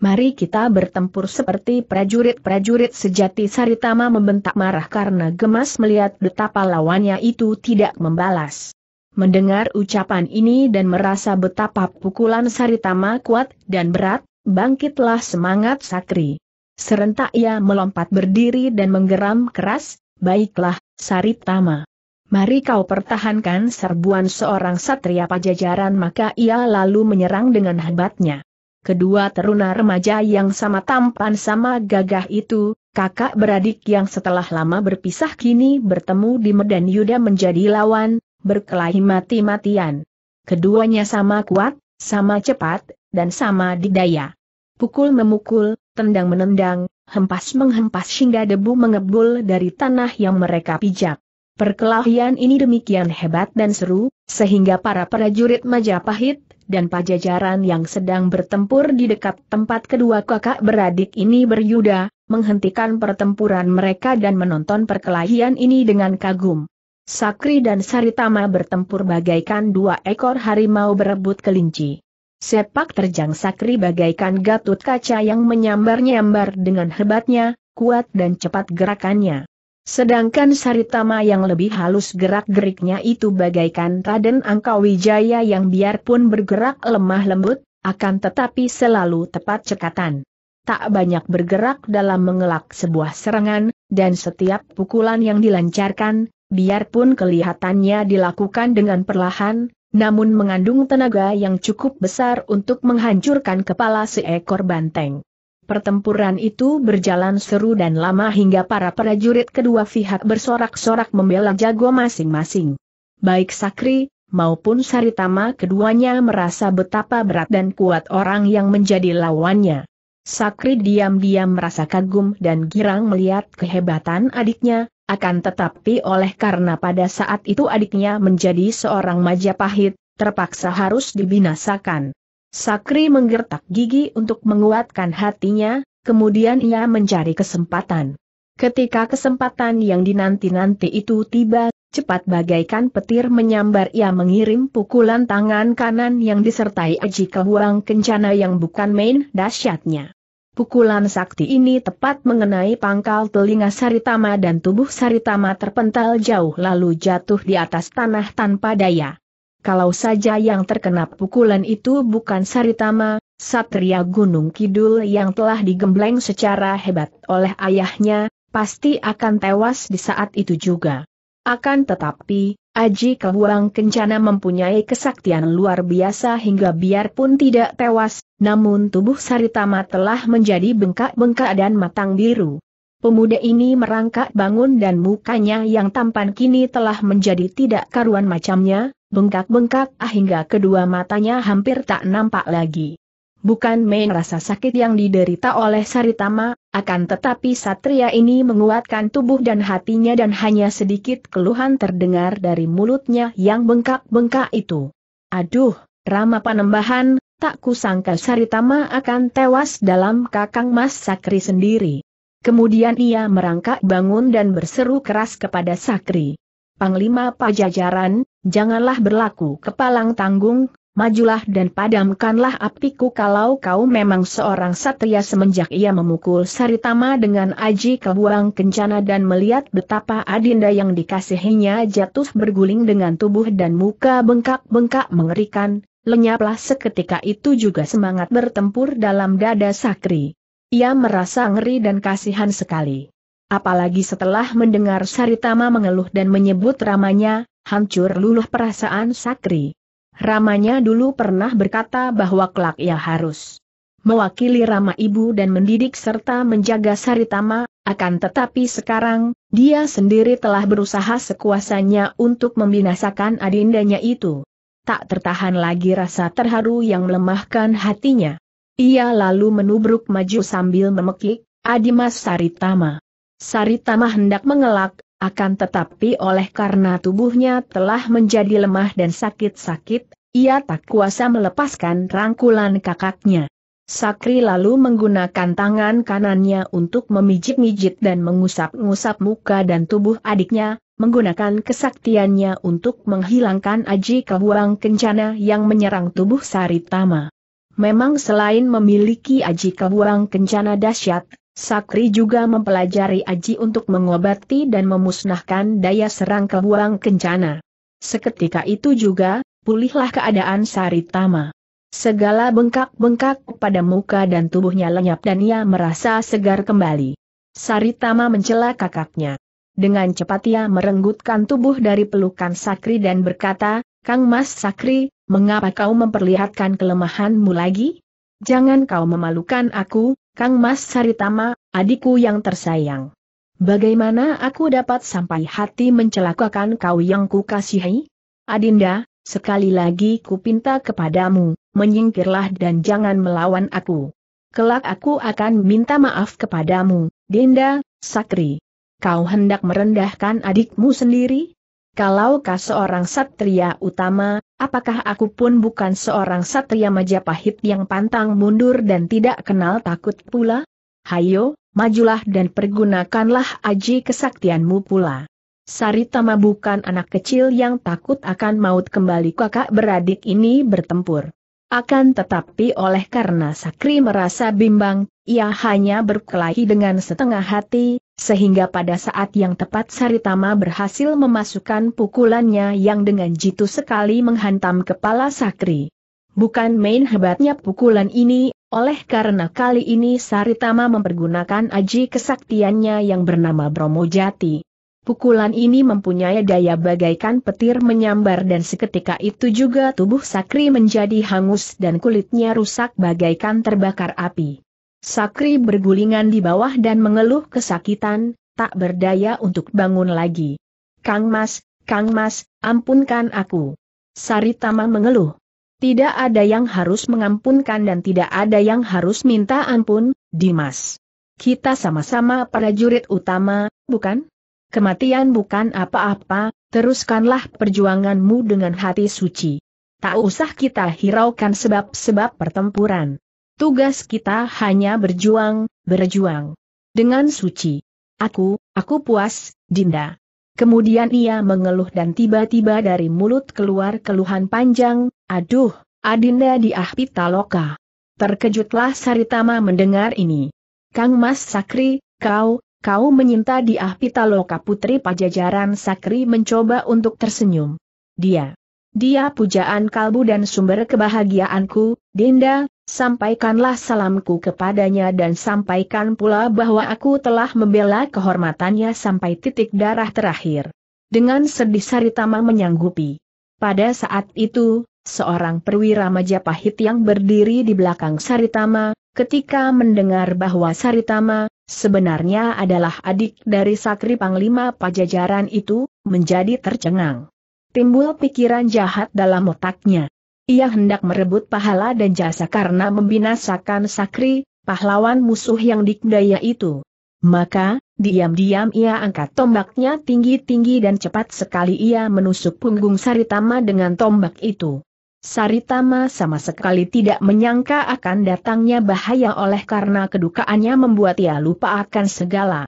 Mari kita bertempur seperti prajurit-prajurit sejati Saritama membentak marah karena gemas melihat betapa lawannya itu tidak membalas. Mendengar ucapan ini dan merasa betapa pukulan Saritama kuat dan berat, bangkitlah semangat Sakri. Serentak ia melompat berdiri dan menggeram keras, baiklah, Saritama. Mari kau pertahankan serbuan seorang satria pajajaran maka ia lalu menyerang dengan hebatnya kedua teruna remaja yang sama tampan sama gagah itu, kakak beradik yang setelah lama berpisah kini bertemu di Medan Yuda menjadi lawan, berkelahi mati-matian. Keduanya sama kuat, sama cepat, dan sama didaya. Pukul memukul, tendang menendang, hempas menghempas hingga debu mengebul dari tanah yang mereka pijak. Perkelahian ini demikian hebat dan seru, sehingga para prajurit Majapahit dan pajajaran yang sedang bertempur di dekat tempat kedua kakak beradik ini beryuda, menghentikan pertempuran mereka dan menonton perkelahian ini dengan kagum. Sakri dan Saritama bertempur bagaikan dua ekor harimau berebut kelinci. Sepak terjang Sakri bagaikan gatut kaca yang menyambar-nyambar dengan hebatnya, kuat dan cepat gerakannya. Sedangkan Saritama yang lebih halus gerak-geriknya itu bagaikan Raden Angkawijaya yang biarpun bergerak lemah lembut, akan tetapi selalu tepat cekatan. Tak banyak bergerak dalam mengelak sebuah serangan, dan setiap pukulan yang dilancarkan, biarpun kelihatannya dilakukan dengan perlahan, namun mengandung tenaga yang cukup besar untuk menghancurkan kepala seekor banteng. Pertempuran itu berjalan seru dan lama hingga para prajurit kedua pihak bersorak-sorak membela jago masing-masing. Baik Sakri, maupun Saritama keduanya merasa betapa berat dan kuat orang yang menjadi lawannya. Sakri diam-diam merasa kagum dan girang melihat kehebatan adiknya, akan tetapi oleh karena pada saat itu adiknya menjadi seorang Majapahit, terpaksa harus dibinasakan. Sakri menggertak gigi untuk menguatkan hatinya, kemudian ia mencari kesempatan. Ketika kesempatan yang dinanti-nanti itu tiba, cepat bagaikan petir menyambar ia mengirim pukulan tangan kanan yang disertai aji kebuang kencana yang bukan main dahsyatnya. Pukulan sakti ini tepat mengenai pangkal telinga Saritama dan tubuh Saritama terpental jauh lalu jatuh di atas tanah tanpa daya kalau saja yang terkena pukulan itu bukan Saritama, Satria Gunung Kidul yang telah digembleng secara hebat oleh ayahnya, pasti akan tewas di saat itu juga. Akan tetapi, Aji Kebuang Kencana mempunyai kesaktian luar biasa hingga biarpun tidak tewas, namun tubuh Saritama telah menjadi bengkak-bengkak dan matang biru. Pemuda ini merangkak bangun dan mukanya yang tampan kini telah menjadi tidak karuan macamnya, bengkak-bengkak ahingga hingga kedua matanya hampir tak nampak lagi. Bukan main rasa sakit yang diderita oleh Saritama, akan tetapi satria ini menguatkan tubuh dan hatinya dan hanya sedikit keluhan terdengar dari mulutnya yang bengkak-bengkak itu. Aduh, Rama Panembahan, tak kusangka Saritama akan tewas dalam kakang Mas Sakri sendiri. Kemudian ia merangkak bangun dan berseru keras kepada Sakri. Panglima Pajajaran, janganlah berlaku kepalang tanggung, majulah dan padamkanlah apiku kalau kau memang seorang satria semenjak ia memukul Saritama dengan aji kebuang kencana dan melihat betapa Adinda yang dikasihinya jatuh berguling dengan tubuh dan muka bengkak-bengkak mengerikan, lenyaplah seketika itu juga semangat bertempur dalam dada Sakri. Ia merasa ngeri dan kasihan sekali. Apalagi setelah mendengar Saritama mengeluh dan menyebut ramanya, hancur luluh perasaan Sakri. Ramanya dulu pernah berkata bahwa kelak ia harus mewakili Rama ibu dan mendidik serta menjaga Saritama, akan tetapi sekarang, dia sendiri telah berusaha sekuasanya untuk membinasakan adindanya itu. Tak tertahan lagi rasa terharu yang melemahkan hatinya. Ia lalu menubruk maju sambil memekik, Adimas Saritama. Saritama hendak mengelak, akan tetapi oleh karena tubuhnya telah menjadi lemah dan sakit-sakit, ia tak kuasa melepaskan rangkulan kakaknya. Sakri lalu menggunakan tangan kanannya untuk memijit-mijit dan mengusap-ngusap muka dan tubuh adiknya, menggunakan kesaktiannya untuk menghilangkan aji kebuang kencana yang menyerang tubuh Saritama. Memang selain memiliki aji kebuang kencana dahsyat, Sakri juga mempelajari aji untuk mengobati dan memusnahkan daya serang kebuang kencana. Seketika itu juga, pulihlah keadaan Saritama. Segala bengkak-bengkak pada muka dan tubuhnya lenyap dan ia merasa segar kembali. Saritama mencela kakaknya. Dengan cepat ia merenggutkan tubuh dari pelukan Sakri dan berkata, Kang Mas Sakri, mengapa kau memperlihatkan kelemahanmu lagi? Jangan kau memalukan aku, Kang Mas Saritama, adikku yang tersayang. Bagaimana aku dapat sampai hati mencelakakan kau yang kukasihi? Adinda, sekali lagi ku pinta kepadamu, menyingkirlah dan jangan melawan aku. Kelak aku akan minta maaf kepadamu, Dinda, Sakri. Kau hendak merendahkan adikmu sendiri? Kalau kalaukah seorang satria utama, apakah aku pun bukan seorang satria Majapahit yang pantang mundur dan tidak kenal takut pula? Hayo, majulah dan pergunakanlah aji kesaktianmu pula. Saritama bukan anak kecil yang takut akan maut kembali kakak beradik ini bertempur. Akan tetapi oleh karena Sakri merasa bimbang, ia hanya berkelahi dengan setengah hati, sehingga pada saat yang tepat Saritama berhasil memasukkan pukulannya yang dengan jitu sekali menghantam kepala Sakri. Bukan main hebatnya pukulan ini, oleh karena kali ini Saritama mempergunakan aji kesaktiannya yang bernama Bromo Jati. Pukulan ini mempunyai daya bagaikan petir menyambar dan seketika itu juga tubuh Sakri menjadi hangus dan kulitnya rusak bagaikan terbakar api. Sakri bergulingan di bawah dan mengeluh kesakitan, tak berdaya untuk bangun lagi. Kang Mas, Kang Mas, ampunkan aku. Saritama mengeluh. Tidak ada yang harus mengampunkan dan tidak ada yang harus minta ampun, Dimas. Kita sama-sama prajurit utama, bukan? Kematian bukan apa-apa, teruskanlah perjuanganmu dengan hati suci. Tak usah kita hiraukan sebab-sebab pertempuran. Tugas kita hanya berjuang, berjuang. Dengan suci. Aku, aku puas, Dinda. Kemudian ia mengeluh dan tiba-tiba dari mulut keluar keluhan panjang, aduh, Adinda diah loka. Terkejutlah Saritama mendengar ini. Kang Mas Sakri, kau, kau menyinta diah loka putri pajajaran Sakri mencoba untuk tersenyum. Dia dia pujaan kalbu dan sumber kebahagiaanku, Dinda, sampaikanlah salamku kepadanya dan sampaikan pula bahwa aku telah membela kehormatannya sampai titik darah terakhir. Dengan sedih Saritama menyanggupi. Pada saat itu, seorang perwira Majapahit yang berdiri di belakang Saritama, ketika mendengar bahwa Saritama, sebenarnya adalah adik dari Sakri Panglima Pajajaran itu, menjadi tercengang. Timbul pikiran jahat dalam otaknya. Ia hendak merebut pahala dan jasa karena membinasakan Sakri, pahlawan musuh yang dikdaya itu. Maka, diam-diam ia angkat tombaknya tinggi-tinggi dan cepat sekali ia menusuk punggung Saritama dengan tombak itu. Saritama sama sekali tidak menyangka akan datangnya bahaya oleh karena kedukaannya membuat ia lupa akan segala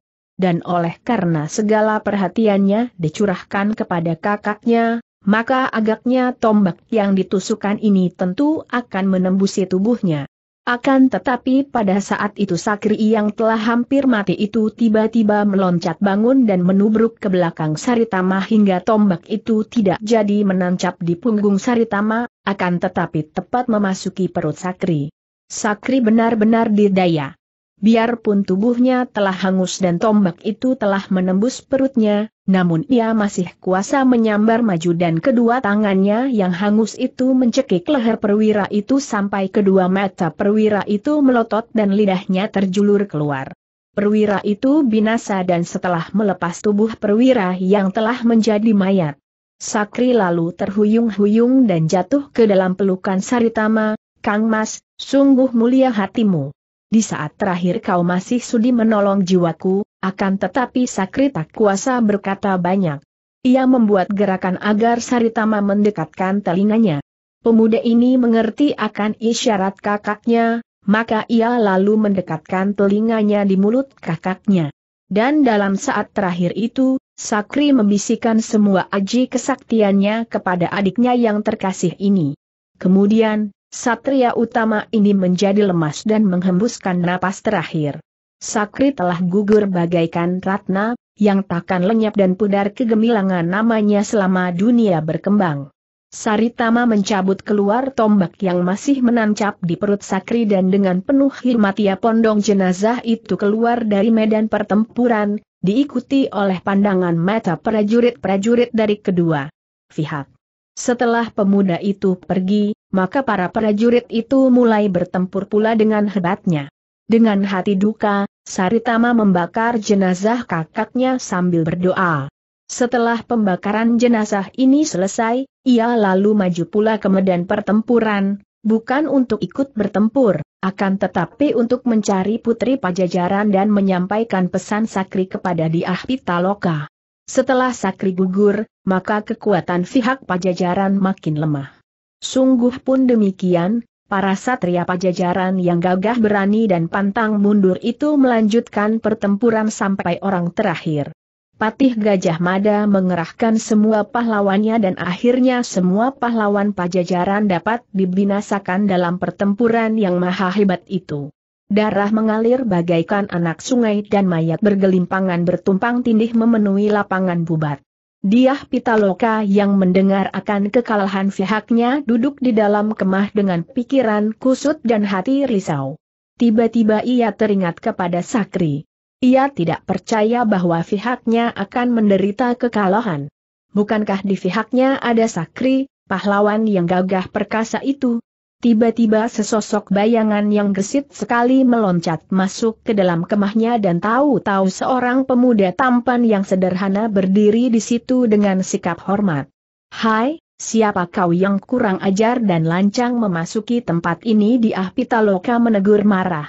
dan oleh karena segala perhatiannya dicurahkan kepada kakaknya, maka agaknya tombak yang ditusukan ini tentu akan menembusi tubuhnya. Akan tetapi pada saat itu Sakri yang telah hampir mati itu tiba-tiba meloncat bangun dan menubruk ke belakang Saritama hingga tombak itu tidak jadi menancap di punggung Saritama, akan tetapi tepat memasuki perut Sakri. Sakri benar-benar didaya. Biarpun tubuhnya telah hangus dan tombak itu telah menembus perutnya, namun ia masih kuasa menyambar maju dan kedua tangannya yang hangus itu mencekik leher perwira itu sampai kedua mata perwira itu melotot dan lidahnya terjulur keluar. Perwira itu binasa dan setelah melepas tubuh perwira yang telah menjadi mayat. Sakri lalu terhuyung-huyung dan jatuh ke dalam pelukan Saritama, Kang Mas, sungguh mulia hatimu di saat terakhir kau masih sudi menolong jiwaku, akan tetapi Sakrita kuasa berkata banyak. Ia membuat gerakan agar Saritama mendekatkan telinganya. Pemuda ini mengerti akan isyarat kakaknya, maka ia lalu mendekatkan telinganya di mulut kakaknya. Dan dalam saat terakhir itu, Sakri membisikkan semua aji kesaktiannya kepada adiknya yang terkasih ini. Kemudian, Satria utama ini menjadi lemas dan menghembuskan napas terakhir. Sakri telah gugur bagaikan ratna, yang takkan lenyap dan pudar kegemilangan namanya selama dunia berkembang. Saritama mencabut keluar tombak yang masih menancap di perut Sakri dan dengan penuh hormat ia pondong jenazah itu keluar dari medan pertempuran, diikuti oleh pandangan mata prajurit-prajurit dari kedua pihak. Setelah pemuda itu pergi, maka para prajurit itu mulai bertempur pula dengan hebatnya. Dengan hati duka, Saritama membakar jenazah kakaknya sambil berdoa. Setelah pembakaran jenazah ini selesai, ia lalu maju pula ke medan pertempuran, bukan untuk ikut bertempur, akan tetapi untuk mencari putri pajajaran dan menyampaikan pesan Sakri kepada Diah Pitaloka. Setelah Sakri gugur, maka kekuatan pihak pajajaran makin lemah. Sungguh pun demikian, para satria pajajaran yang gagah berani dan pantang mundur itu melanjutkan pertempuran sampai orang terakhir. Patih Gajah Mada mengerahkan semua pahlawannya dan akhirnya semua pahlawan pajajaran dapat dibinasakan dalam pertempuran yang maha hebat itu. Darah mengalir bagaikan anak sungai dan mayat bergelimpangan bertumpang tindih memenuhi lapangan bubat. Diah Pitaloka yang mendengar akan kekalahan pihaknya duduk di dalam kemah dengan pikiran kusut dan hati risau. Tiba-tiba ia teringat kepada Sakri. Ia tidak percaya bahwa pihaknya akan menderita kekalahan. Bukankah di pihaknya ada Sakri, pahlawan yang gagah perkasa itu? Tiba-tiba sesosok bayangan yang gesit sekali meloncat masuk ke dalam kemahnya dan tahu-tahu seorang pemuda tampan yang sederhana berdiri di situ dengan sikap hormat. Hai, siapa kau yang kurang ajar dan lancang memasuki tempat ini di Ahpitaloka menegur marah.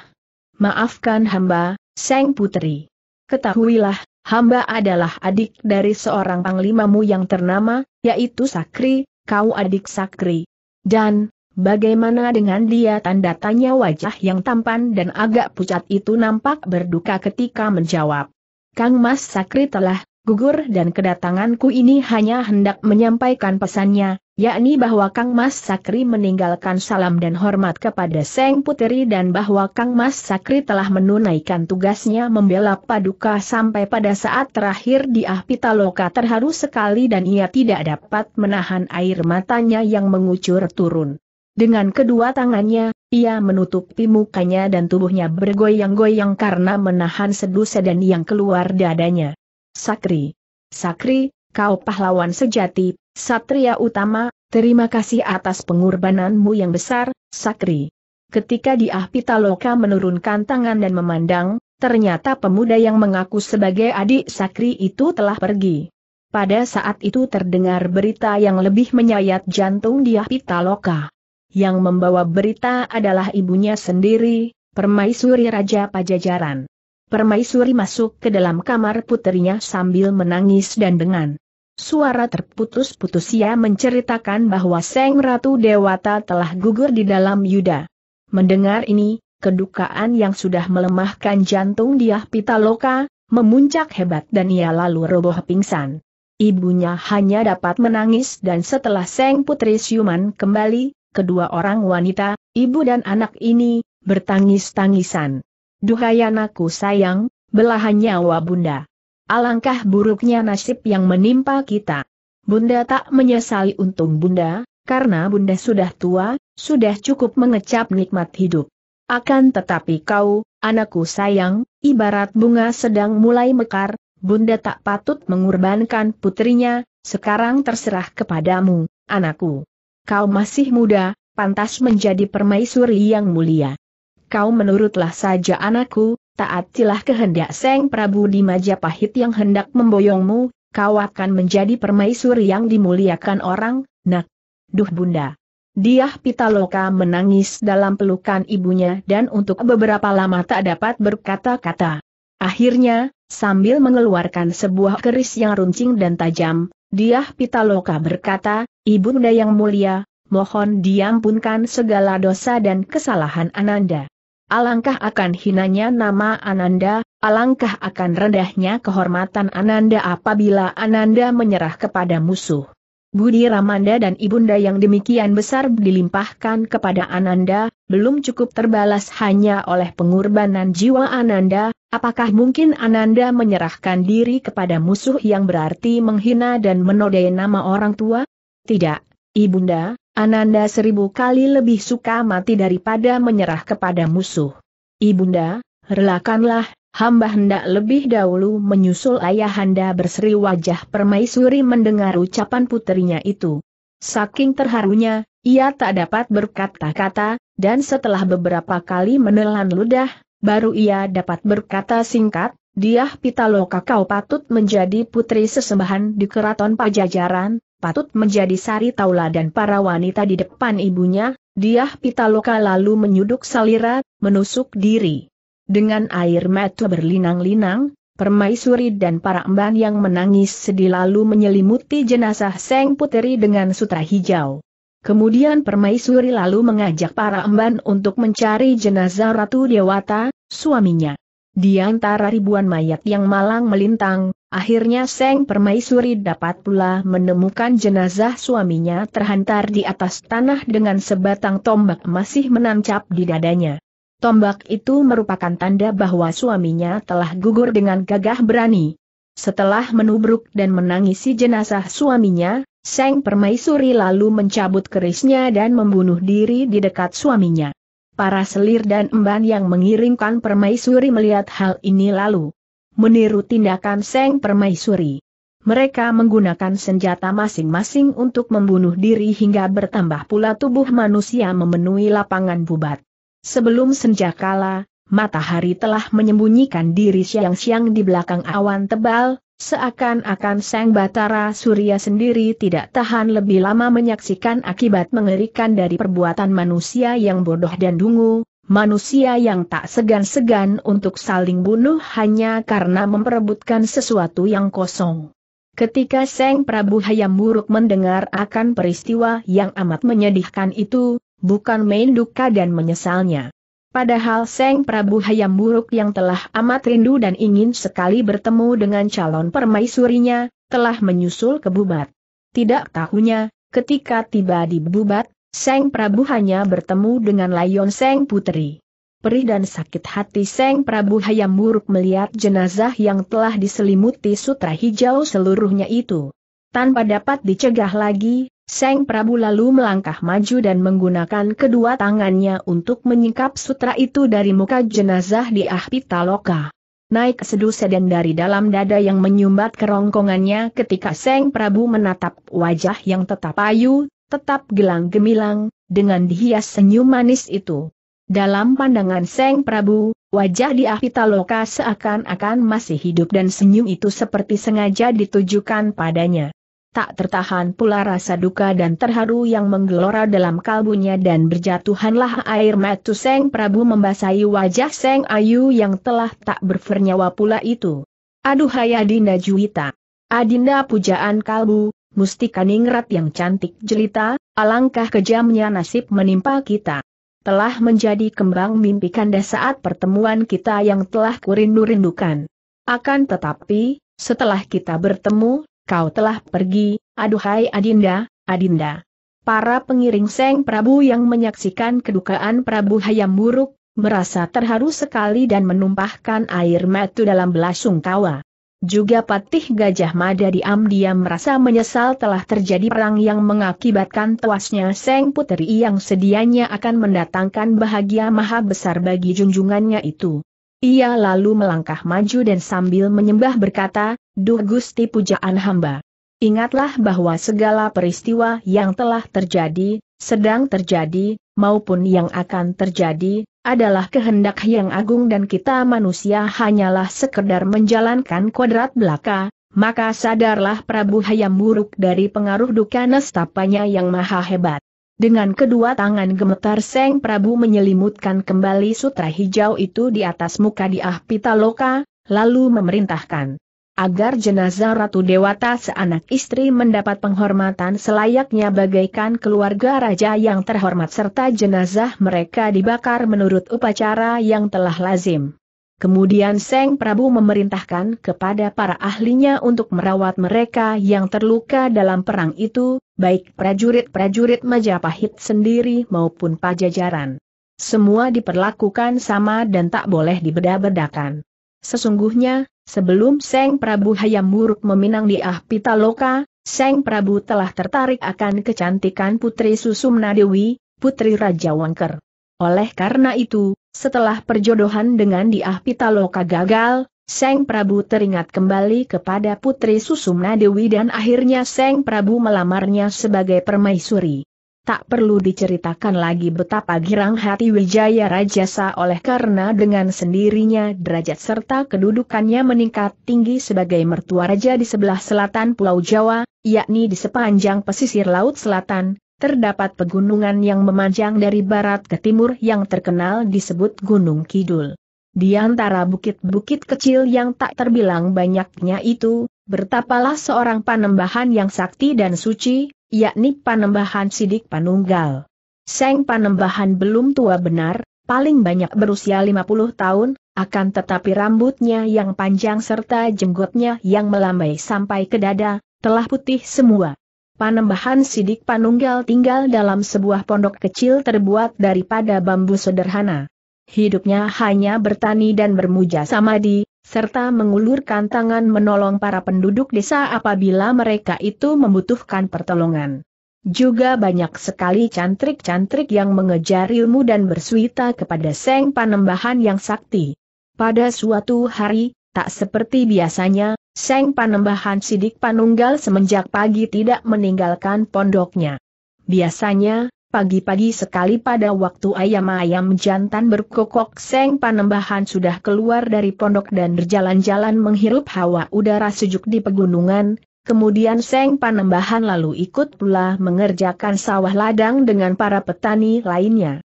Maafkan hamba, Seng Putri. Ketahuilah, hamba adalah adik dari seorang panglimamu yang ternama, yaitu Sakri, kau adik Sakri. Dan, Bagaimana dengan dia tanda tanya wajah yang tampan dan agak pucat itu nampak berduka ketika menjawab. Kang Mas Sakri telah gugur dan kedatanganku ini hanya hendak menyampaikan pesannya, yakni bahwa Kang Mas Sakri meninggalkan salam dan hormat kepada Seng Puteri dan bahwa Kang Mas Sakri telah menunaikan tugasnya membela Paduka sampai pada saat terakhir di Ahpitaloka terharu sekali dan ia tidak dapat menahan air matanya yang mengucur turun. Dengan kedua tangannya, ia menutupi mukanya dan tubuhnya bergoyang-goyang karena menahan sedu sedan yang keluar dadanya. Sakri. Sakri, kau pahlawan sejati, satria utama, terima kasih atas pengorbananmu yang besar, Sakri. Ketika Diah Pitaloka menurunkan tangan dan memandang, ternyata pemuda yang mengaku sebagai adik Sakri itu telah pergi. Pada saat itu terdengar berita yang lebih menyayat jantung Diah Pitaloka yang membawa berita adalah ibunya sendiri, Permaisuri Raja Pajajaran. Permaisuri masuk ke dalam kamar putrinya sambil menangis dan dengan suara terputus-putus ia menceritakan bahwa Seng Ratu Dewata telah gugur di dalam Yuda. Mendengar ini, kedukaan yang sudah melemahkan jantung dia pitaloka, memuncak hebat dan ia lalu roboh pingsan. Ibunya hanya dapat menangis dan setelah Seng Putri Siuman kembali, kedua orang wanita, ibu dan anak ini, bertangis-tangisan. Duhai anakku sayang, belahan nyawa bunda. Alangkah buruknya nasib yang menimpa kita. Bunda tak menyesali untung bunda, karena bunda sudah tua, sudah cukup mengecap nikmat hidup. Akan tetapi kau, anakku sayang, ibarat bunga sedang mulai mekar, bunda tak patut mengorbankan putrinya, sekarang terserah kepadamu, anakku. Kau masih muda, pantas menjadi permaisuri yang mulia. Kau menurutlah saja anakku, taatilah kehendak Seng Prabu di Majapahit yang hendak memboyongmu, kau akan menjadi permaisuri yang dimuliakan orang, nak. Duh bunda. Diah Pitaloka menangis dalam pelukan ibunya dan untuk beberapa lama tak dapat berkata-kata. Akhirnya, sambil mengeluarkan sebuah keris yang runcing dan tajam, Diah Pitaloka berkata, Ibunda yang mulia, mohon diampunkan segala dosa dan kesalahan Ananda. Alangkah akan hinanya nama Ananda, alangkah akan rendahnya kehormatan Ananda apabila Ananda menyerah kepada musuh. Budi Ramanda dan Ibunda yang demikian besar dilimpahkan kepada Ananda, belum cukup terbalas hanya oleh pengorbanan jiwa Ananda, Apakah mungkin Ananda menyerahkan diri kepada musuh yang berarti menghina dan menodai nama orang tua? Tidak, Ibunda, Ananda seribu kali lebih suka mati daripada menyerah kepada musuh. Ibunda, relakanlah, hamba hendak lebih dahulu menyusul ayahanda berseri wajah permaisuri mendengar ucapan putrinya itu. Saking terharunya, ia tak dapat berkata-kata, dan setelah beberapa kali menelan ludah, baru ia dapat berkata singkat, Diah Pitaloka kau patut menjadi putri sesembahan di keraton pajajaran, patut menjadi sari dan para wanita di depan ibunya, Diah Pitaloka lalu menyuduk salira, menusuk diri. Dengan air mata berlinang-linang, permaisuri dan para emban yang menangis sedih lalu menyelimuti jenazah Seng Puteri dengan sutra hijau. Kemudian permaisuri lalu mengajak para emban untuk mencari jenazah Ratu Dewata, suaminya. Di antara ribuan mayat yang malang melintang, akhirnya Seng Permaisuri dapat pula menemukan jenazah suaminya terhantar di atas tanah dengan sebatang tombak masih menancap di dadanya. Tombak itu merupakan tanda bahwa suaminya telah gugur dengan gagah berani. Setelah menubruk dan menangisi jenazah suaminya, Seng Permaisuri lalu mencabut kerisnya dan membunuh diri di dekat suaminya. Para selir dan emban yang mengiringkan Permaisuri melihat hal ini lalu meniru tindakan Seng Permaisuri. Mereka menggunakan senjata masing-masing untuk membunuh diri hingga bertambah pula tubuh manusia memenuhi lapangan bubat. Sebelum senjakala, matahari telah menyembunyikan diri siang-siang di belakang awan tebal, Seakan-akan Sang Batara Surya sendiri tidak tahan lebih lama menyaksikan akibat mengerikan dari perbuatan manusia yang bodoh dan dungu, manusia yang tak segan-segan untuk saling bunuh hanya karena memperebutkan sesuatu yang kosong. Ketika Sang Prabu Hayam Buruk mendengar akan peristiwa yang amat menyedihkan itu, bukan main duka dan menyesalnya. Padahal Seng Prabu Hayam Buruk yang telah amat rindu dan ingin sekali bertemu dengan calon permaisurinya, telah menyusul ke Bubat. Tidak tahunya, ketika tiba di Bubat, Seng Prabu hanya bertemu dengan Layon Seng Putri. Perih dan sakit hati Seng Prabu Hayam Buruk melihat jenazah yang telah diselimuti sutra hijau seluruhnya itu. Tanpa dapat dicegah lagi, Seng Prabu lalu melangkah maju dan menggunakan kedua tangannya untuk menyingkap sutra itu dari muka jenazah di Ahpitaloka. Naik seduh sedan dari dalam dada yang menyumbat kerongkongannya ketika Seng Prabu menatap wajah yang tetap payu, tetap gelang gemilang, dengan dihias senyum manis itu. Dalam pandangan Seng Prabu, wajah di loka seakan-akan masih hidup dan senyum itu seperti sengaja ditujukan padanya. Tak tertahan pula rasa duka dan terharu yang menggelora dalam kalbunya dan berjatuhanlah air mata Seng Prabu membasahi wajah Seng Ayu yang telah tak bernyawa pula itu. Aduhai Adinda Juwita. Adinda pujaan kalbu, mustika ningrat yang cantik jelita, alangkah kejamnya nasib menimpa kita. Telah menjadi kembang mimpi kanda saat pertemuan kita yang telah kurindu-rindukan. Akan tetapi, setelah kita bertemu, kau telah pergi, aduhai Adinda, Adinda. Para pengiring Seng Prabu yang menyaksikan kedukaan Prabu Hayam Buruk, merasa terharu sekali dan menumpahkan air mata dalam belasungkawa. Juga Patih Gajah Mada diam-diam merasa menyesal telah terjadi perang yang mengakibatkan tewasnya Seng Puteri yang sedianya akan mendatangkan bahagia maha besar bagi junjungannya itu. Ia lalu melangkah maju dan sambil menyembah berkata, Duh Gusti pujaan hamba. Ingatlah bahwa segala peristiwa yang telah terjadi, sedang terjadi, maupun yang akan terjadi, adalah kehendak yang agung dan kita manusia hanyalah sekedar menjalankan kodrat belaka, maka sadarlah Prabu Hayam buruk dari pengaruh duka nestapanya yang maha hebat. Dengan kedua tangan gemetar Seng Prabu menyelimutkan kembali sutra hijau itu di atas muka Diah Pitaloka, lalu memerintahkan agar jenazah Ratu Dewata seanak istri mendapat penghormatan selayaknya bagaikan keluarga raja yang terhormat serta jenazah mereka dibakar menurut upacara yang telah lazim. Kemudian Seng Prabu memerintahkan kepada para ahlinya untuk merawat mereka yang terluka dalam perang itu, baik prajurit-prajurit Majapahit sendiri maupun pajajaran. Semua diperlakukan sama dan tak boleh dibeda-bedakan. Sesungguhnya, sebelum Seng Prabu Hayam Muruk meminang di Ahpita Loka, Seng Prabu telah tertarik akan kecantikan Putri Susumna Dewi, Putri Raja Wangker. Oleh karena itu, setelah perjodohan dengan Ahpita Loka gagal, Seng Prabu teringat kembali kepada Putri Susumna Dewi dan akhirnya Seng Prabu melamarnya sebagai permaisuri. Tak perlu diceritakan lagi betapa girang hati Wijaya Rajasa oleh karena dengan sendirinya derajat serta kedudukannya meningkat tinggi sebagai mertua raja di sebelah selatan Pulau Jawa, yakni di sepanjang pesisir laut selatan, terdapat pegunungan yang memanjang dari barat ke timur yang terkenal disebut Gunung Kidul. Di antara bukit-bukit kecil yang tak terbilang banyaknya itu, Bertapalah seorang panembahan yang sakti dan suci, yakni panembahan Sidik Panunggal. Seng panembahan belum tua benar, paling banyak berusia 50 tahun, akan tetapi rambutnya yang panjang serta jenggotnya yang melambai sampai ke dada, telah putih semua. Panembahan Sidik Panunggal tinggal dalam sebuah pondok kecil terbuat daripada bambu sederhana. Hidupnya hanya bertani dan bermuja samadi, serta mengulurkan tangan menolong para penduduk desa apabila mereka itu membutuhkan pertolongan. Juga banyak sekali cantrik-cantrik yang mengejar ilmu dan bersuita kepada Seng Panembahan yang sakti. Pada suatu hari, tak seperti biasanya, Seng Panembahan Sidik Panunggal semenjak pagi tidak meninggalkan pondoknya. Biasanya, Pagi-pagi sekali pada waktu ayam-ayam jantan berkokok seng panembahan sudah keluar dari pondok dan berjalan-jalan menghirup hawa udara sejuk di pegunungan, kemudian seng panembahan lalu ikut pula mengerjakan sawah ladang dengan para petani lainnya.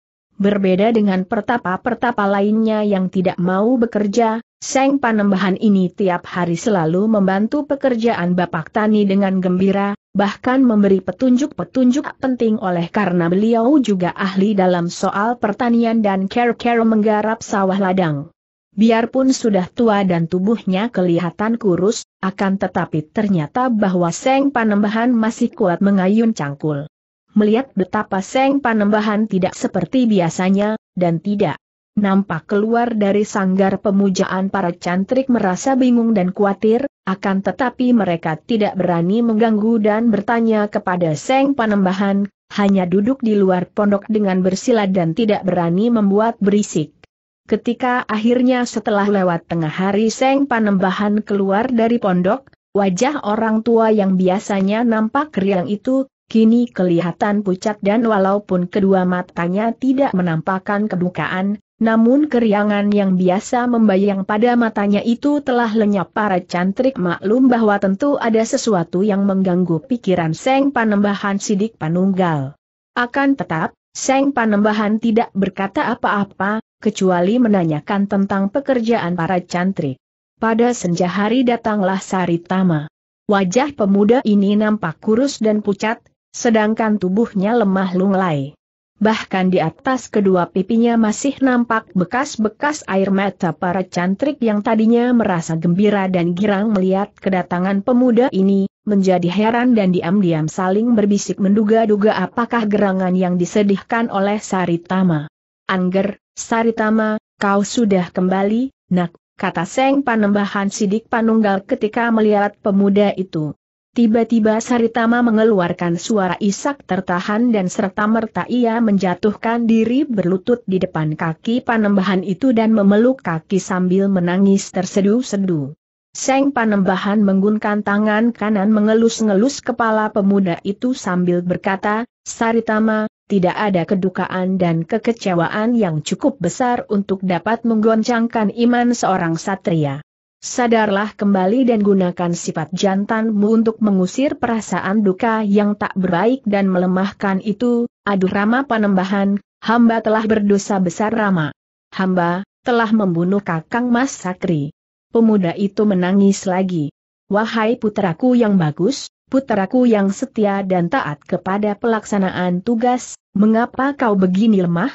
Berbeda dengan pertapa-pertapa lainnya yang tidak mau bekerja, Seng Panembahan ini tiap hari selalu membantu pekerjaan Bapak Tani dengan gembira, bahkan memberi petunjuk-petunjuk penting oleh karena beliau juga ahli dalam soal pertanian dan care-care menggarap sawah ladang. Biarpun sudah tua dan tubuhnya kelihatan kurus, akan tetapi ternyata bahwa Seng Panembahan masih kuat mengayun cangkul melihat betapa Seng Panembahan tidak seperti biasanya, dan tidak nampak keluar dari sanggar pemujaan para cantrik merasa bingung dan khawatir, akan tetapi mereka tidak berani mengganggu dan bertanya kepada Seng Panembahan, hanya duduk di luar pondok dengan bersila dan tidak berani membuat berisik. Ketika akhirnya setelah lewat tengah hari Seng Panembahan keluar dari pondok, wajah orang tua yang biasanya nampak riang itu, kini kelihatan pucat dan walaupun kedua matanya tidak menampakkan kebukaan, namun keriangan yang biasa membayang pada matanya itu telah lenyap para cantrik maklum bahwa tentu ada sesuatu yang mengganggu pikiran Seng Panembahan Sidik Panunggal. Akan tetap, Seng Panembahan tidak berkata apa-apa, kecuali menanyakan tentang pekerjaan para cantrik. Pada senja hari datanglah Saritama. Wajah pemuda ini nampak kurus dan pucat, sedangkan tubuhnya lemah lunglai. Bahkan di atas kedua pipinya masih nampak bekas-bekas air mata para cantrik yang tadinya merasa gembira dan girang melihat kedatangan pemuda ini, menjadi heran dan diam-diam saling berbisik menduga-duga apakah gerangan yang disedihkan oleh Saritama. Angger, Saritama, kau sudah kembali, nak, kata Seng Panembahan Sidik Panunggal ketika melihat pemuda itu. Tiba-tiba Saritama mengeluarkan suara isak tertahan dan serta-merta ia menjatuhkan diri berlutut di depan kaki panembahan itu dan memeluk kaki sambil menangis terseduh sedu Seng panembahan menggunakan tangan kanan mengelus-ngelus kepala pemuda itu sambil berkata, Saritama, tidak ada kedukaan dan kekecewaan yang cukup besar untuk dapat menggoncangkan iman seorang satria. Sadarlah kembali dan gunakan sifat jantanmu untuk mengusir perasaan duka yang tak berbaik dan melemahkan itu, aduh Rama Panembahan, hamba telah berdosa besar Rama. Hamba, telah membunuh kakang Mas Sakri. Pemuda itu menangis lagi. Wahai puteraku yang bagus, puteraku yang setia dan taat kepada pelaksanaan tugas, mengapa kau begini lemah?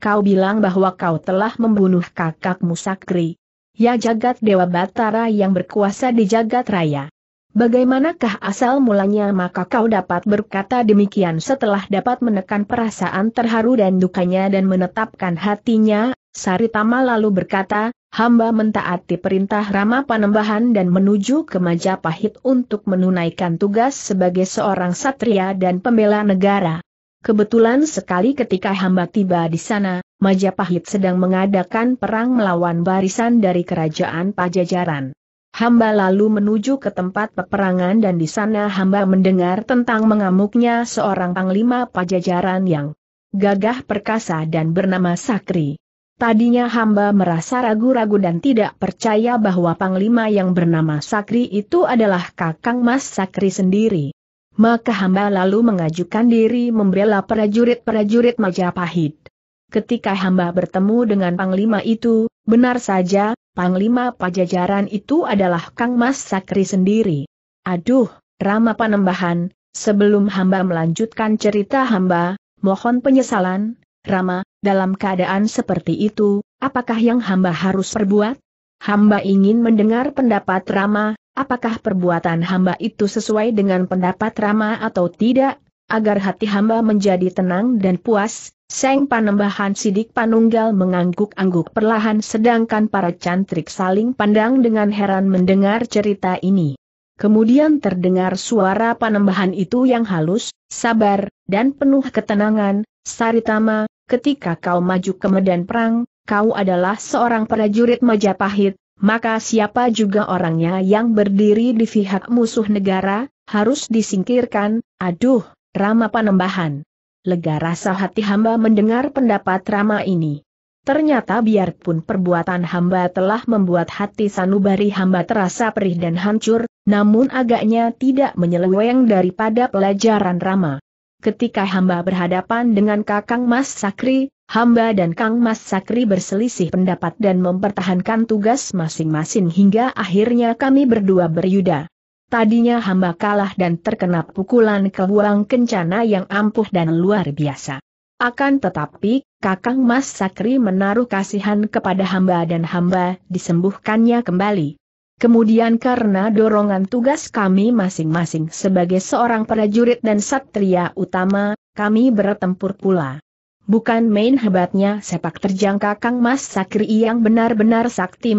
Kau bilang bahwa kau telah membunuh kakakmu Sakri, ya jagat Dewa Batara yang berkuasa di jagat raya. Bagaimanakah asal mulanya maka kau dapat berkata demikian setelah dapat menekan perasaan terharu dan dukanya dan menetapkan hatinya, Saritama lalu berkata, hamba mentaati perintah Rama Panembahan dan menuju ke Majapahit untuk menunaikan tugas sebagai seorang satria dan pembela negara. Kebetulan sekali ketika hamba tiba di sana, Majapahit sedang mengadakan perang melawan barisan dari kerajaan Pajajaran. Hamba lalu menuju ke tempat peperangan dan di sana hamba mendengar tentang mengamuknya seorang panglima Pajajaran yang gagah perkasa dan bernama Sakri. Tadinya hamba merasa ragu-ragu dan tidak percaya bahwa panglima yang bernama Sakri itu adalah kakang Mas Sakri sendiri. Maka hamba lalu mengajukan diri membela prajurit-prajurit Majapahit. Ketika hamba bertemu dengan Panglima itu, benar saja, Panglima Pajajaran itu adalah Kang Mas Sakri sendiri. Aduh, Rama Panembahan, sebelum hamba melanjutkan cerita hamba, mohon penyesalan, Rama, dalam keadaan seperti itu, apakah yang hamba harus perbuat? Hamba ingin mendengar pendapat Rama, apakah perbuatan hamba itu sesuai dengan pendapat Rama atau tidak, agar hati hamba menjadi tenang dan puas, Seng Panembahan Sidik Panunggal mengangguk-angguk perlahan sedangkan para cantrik saling pandang dengan heran mendengar cerita ini. Kemudian terdengar suara panembahan itu yang halus, sabar, dan penuh ketenangan, Saritama, ketika kau maju ke medan perang, kau adalah seorang prajurit Majapahit, maka siapa juga orangnya yang berdiri di pihak musuh negara, harus disingkirkan, aduh, Rama Panembahan lega rasa hati hamba mendengar pendapat Rama ini. Ternyata biarpun perbuatan hamba telah membuat hati sanubari hamba terasa perih dan hancur, namun agaknya tidak menyeleweng daripada pelajaran Rama. Ketika hamba berhadapan dengan Kakang Mas Sakri, hamba dan Kang Mas Sakri berselisih pendapat dan mempertahankan tugas masing-masing hingga akhirnya kami berdua beryuda. Tadinya hamba kalah dan terkena pukulan kebuang kencana yang ampuh dan luar biasa. Akan tetapi, Kakang Mas Sakri menaruh kasihan kepada hamba dan hamba disembuhkannya kembali. Kemudian karena dorongan tugas kami masing-masing sebagai seorang prajurit dan satria utama, kami bertempur pula. Bukan main hebatnya sepak terjang Kakang Mas Sakri yang benar-benar sakti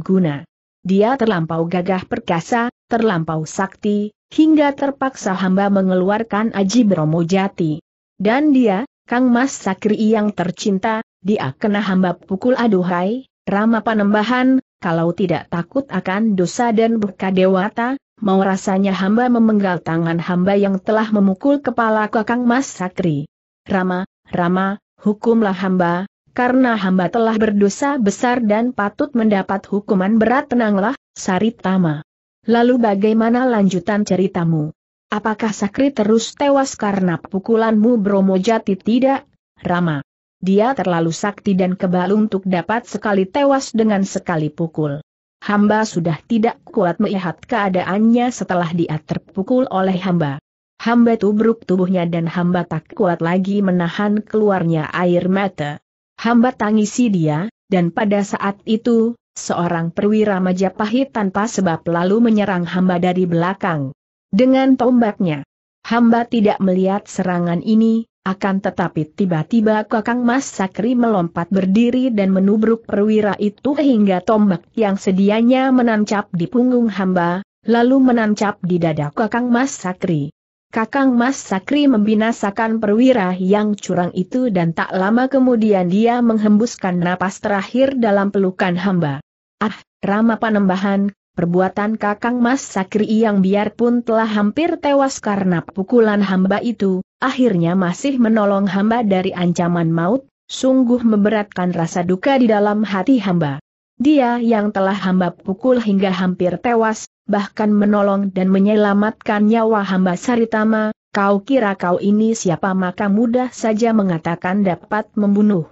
guna. Dia terlampau gagah perkasa, terlampau sakti, hingga terpaksa hamba mengeluarkan Aji Bromo Jati. Dan dia, Kang Mas Sakri yang tercinta, dia kena hamba pukul aduhai, Rama Panembahan, kalau tidak takut akan dosa dan buka dewata, mau rasanya hamba memenggal tangan hamba yang telah memukul kepala kakang Mas Sakri. Rama, Rama, hukumlah hamba, karena hamba telah berdosa besar dan patut mendapat hukuman berat tenanglah, Saritama. Lalu bagaimana lanjutan ceritamu? Apakah Sakri terus tewas karena pukulanmu Bromo Jati tidak? Rama. Dia terlalu sakti dan kebal untuk dapat sekali tewas dengan sekali pukul. Hamba sudah tidak kuat melihat keadaannya setelah dia terpukul oleh hamba. Hamba tubruk tubuhnya dan hamba tak kuat lagi menahan keluarnya air mata. Hamba tangisi dia, dan pada saat itu, seorang perwira Majapahit tanpa sebab lalu menyerang hamba dari belakang. Dengan tombaknya, hamba tidak melihat serangan ini, akan tetapi tiba-tiba Kakang Mas Sakri melompat berdiri dan menubruk perwira itu hingga tombak yang sedianya menancap di punggung hamba, lalu menancap di dada Kakang Mas Sakri. Kakang Mas Sakri membinasakan perwira yang curang itu dan tak lama kemudian dia menghembuskan napas terakhir dalam pelukan hamba. Ah, Rama Panembahan, perbuatan Kakang Mas Sakri yang biarpun telah hampir tewas karena pukulan hamba itu, akhirnya masih menolong hamba dari ancaman maut, sungguh memberatkan rasa duka di dalam hati hamba. Dia yang telah hamba pukul hingga hampir tewas, bahkan menolong dan menyelamatkan nyawa hamba Saritama, kau kira kau ini siapa maka mudah saja mengatakan dapat membunuh.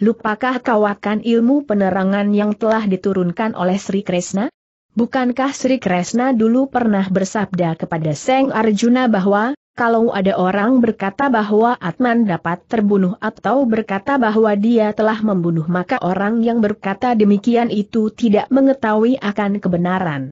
Lupakah kau akan ilmu penerangan yang telah diturunkan oleh Sri Kresna? Bukankah Sri Kresna dulu pernah bersabda kepada Seng Arjuna bahwa, kalau ada orang berkata bahwa Atman dapat terbunuh atau berkata bahwa dia telah membunuh maka orang yang berkata demikian itu tidak mengetahui akan kebenaran.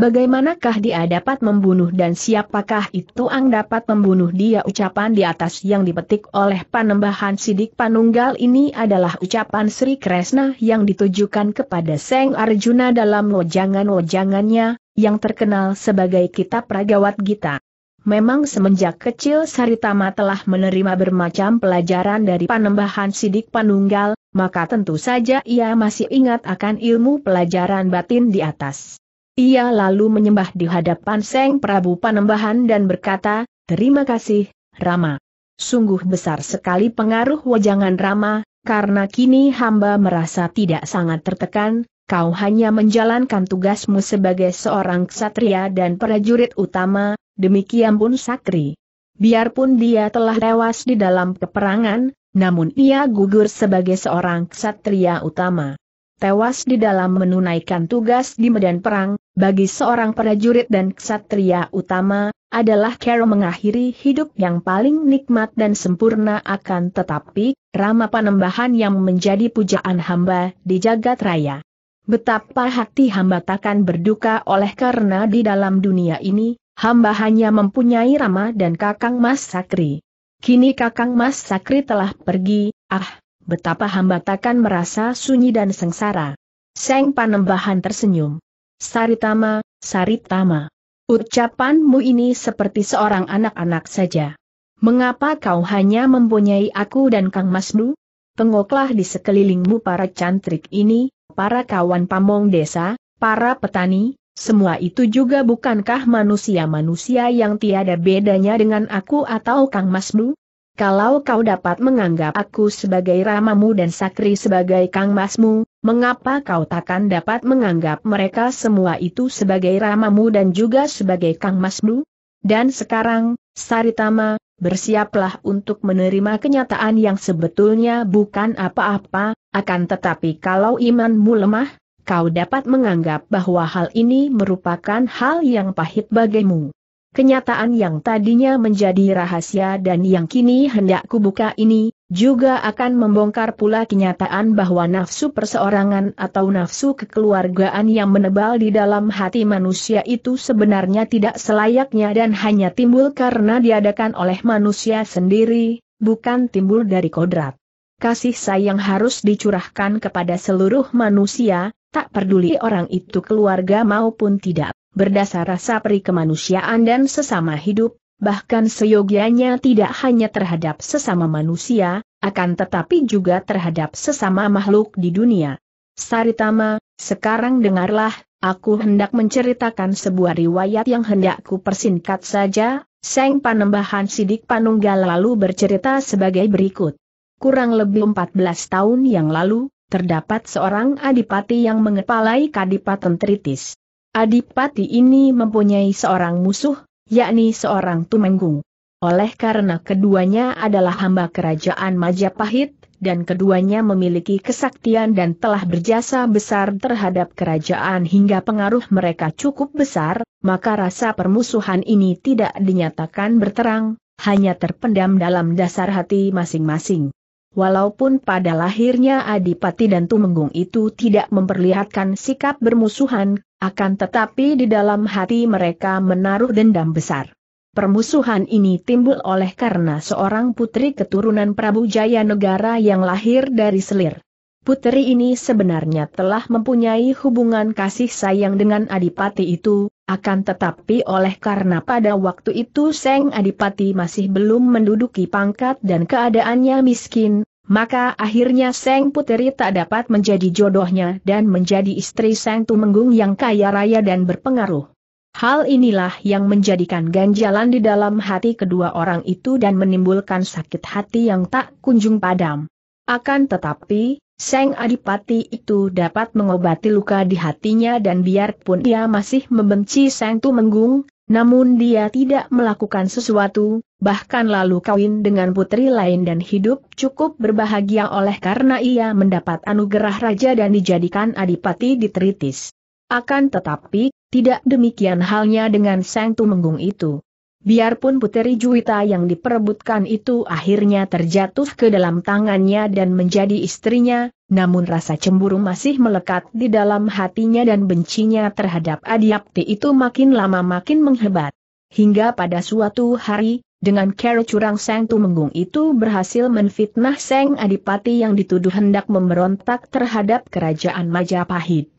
Bagaimanakah dia dapat membunuh dan siapakah itu ang dapat membunuh dia ucapan di atas yang dipetik oleh panembahan sidik panunggal ini adalah ucapan Sri Kresna yang ditujukan kepada Seng Arjuna dalam lojangan-lojangannya, yang terkenal sebagai kitab Ragawat Gita. Memang semenjak kecil Saritama telah menerima bermacam pelajaran dari panembahan sidik panunggal, maka tentu saja ia masih ingat akan ilmu pelajaran batin di atas. Ia lalu menyembah di hadapan Seng Prabu Panembahan dan berkata, Terima kasih, Rama. Sungguh besar sekali pengaruh wajangan Rama, karena kini hamba merasa tidak sangat tertekan, kau hanya menjalankan tugasmu sebagai seorang ksatria dan prajurit utama, demikian pun Sakri. Biarpun dia telah tewas di dalam peperangan, namun ia gugur sebagai seorang ksatria utama tewas di dalam menunaikan tugas di medan perang, bagi seorang prajurit dan ksatria utama, adalah Carol mengakhiri hidup yang paling nikmat dan sempurna akan tetapi, Rama Panembahan yang menjadi pujaan hamba di jagat raya. Betapa hati hamba takkan berduka oleh karena di dalam dunia ini, hamba hanya mempunyai Rama dan Kakang Mas Sakri. Kini Kakang Mas Sakri telah pergi, ah, betapa hamba takkan merasa sunyi dan sengsara. Seng Panembahan tersenyum. Saritama, Saritama. Ucapanmu ini seperti seorang anak-anak saja. Mengapa kau hanya mempunyai aku dan Kang Masnu? Tengoklah di sekelilingmu para cantrik ini, para kawan pamong desa, para petani, semua itu juga bukankah manusia-manusia yang tiada bedanya dengan aku atau Kang Masnu? Kalau kau dapat menganggap aku sebagai ramamu dan sakri sebagai kang masmu, mengapa kau takkan dapat menganggap mereka semua itu sebagai ramamu dan juga sebagai kang masmu? Dan sekarang, Saritama, bersiaplah untuk menerima kenyataan yang sebetulnya bukan apa-apa, akan tetapi kalau imanmu lemah, kau dapat menganggap bahwa hal ini merupakan hal yang pahit bagimu. Kenyataan yang tadinya menjadi rahasia dan yang kini hendak kubuka ini, juga akan membongkar pula kenyataan bahwa nafsu perseorangan atau nafsu kekeluargaan yang menebal di dalam hati manusia itu sebenarnya tidak selayaknya dan hanya timbul karena diadakan oleh manusia sendiri, bukan timbul dari kodrat. Kasih sayang harus dicurahkan kepada seluruh manusia, tak peduli orang itu keluarga maupun tidak berdasar rasa peri kemanusiaan dan sesama hidup, bahkan seyogianya tidak hanya terhadap sesama manusia, akan tetapi juga terhadap sesama makhluk di dunia. Saritama, sekarang dengarlah, aku hendak menceritakan sebuah riwayat yang hendak ku persingkat saja, Seng Panembahan Sidik Panunggal lalu bercerita sebagai berikut. Kurang lebih 14 tahun yang lalu, terdapat seorang adipati yang mengepalai Kadipaten Tritis. Adipati ini mempunyai seorang musuh, yakni seorang Tumenggung. Oleh karena keduanya adalah hamba kerajaan Majapahit, dan keduanya memiliki kesaktian dan telah berjasa besar terhadap kerajaan hingga pengaruh mereka cukup besar, maka rasa permusuhan ini tidak dinyatakan berterang, hanya terpendam dalam dasar hati masing-masing. Walaupun pada lahirnya Adipati dan Tumenggung itu tidak memperlihatkan sikap bermusuhan, akan tetapi di dalam hati mereka menaruh dendam besar. Permusuhan ini timbul oleh karena seorang putri keturunan Prabu Jaya Negara yang lahir dari selir. Putri ini sebenarnya telah mempunyai hubungan kasih sayang dengan Adipati itu, akan tetapi oleh karena pada waktu itu Seng Adipati masih belum menduduki pangkat dan keadaannya miskin, maka akhirnya Seng Puteri tak dapat menjadi jodohnya dan menjadi istri Seng Tumenggung yang kaya raya dan berpengaruh. Hal inilah yang menjadikan ganjalan di dalam hati kedua orang itu dan menimbulkan sakit hati yang tak kunjung padam. Akan tetapi, Seng Adipati itu dapat mengobati luka di hatinya dan biarpun ia masih membenci Seng Tumenggung, namun dia tidak melakukan sesuatu, bahkan lalu kawin dengan putri lain dan hidup cukup berbahagia oleh karena ia mendapat anugerah raja dan dijadikan adipati di Tritis. Akan tetapi, tidak demikian halnya dengan sang tumenggung itu. Biarpun puteri Juwita yang diperebutkan itu akhirnya terjatuh ke dalam tangannya dan menjadi istrinya, namun rasa cemburu masih melekat di dalam hatinya dan bencinya terhadap Adiapti itu makin lama makin menghebat. Hingga pada suatu hari, dengan cara curang Seng Tumenggung itu berhasil menfitnah Seng Adipati yang dituduh hendak memberontak terhadap kerajaan Majapahit.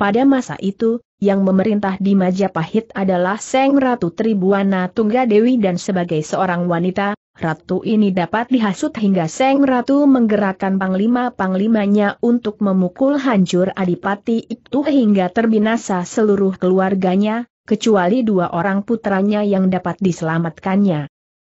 Pada masa itu, yang memerintah di Majapahit adalah Seng Ratu Tribuana Tunggadewi dan sebagai seorang wanita, Ratu ini dapat dihasut hingga Seng Ratu menggerakkan panglima-panglimanya untuk memukul hancur adipati itu hingga terbinasa seluruh keluarganya, kecuali dua orang putranya yang dapat diselamatkannya.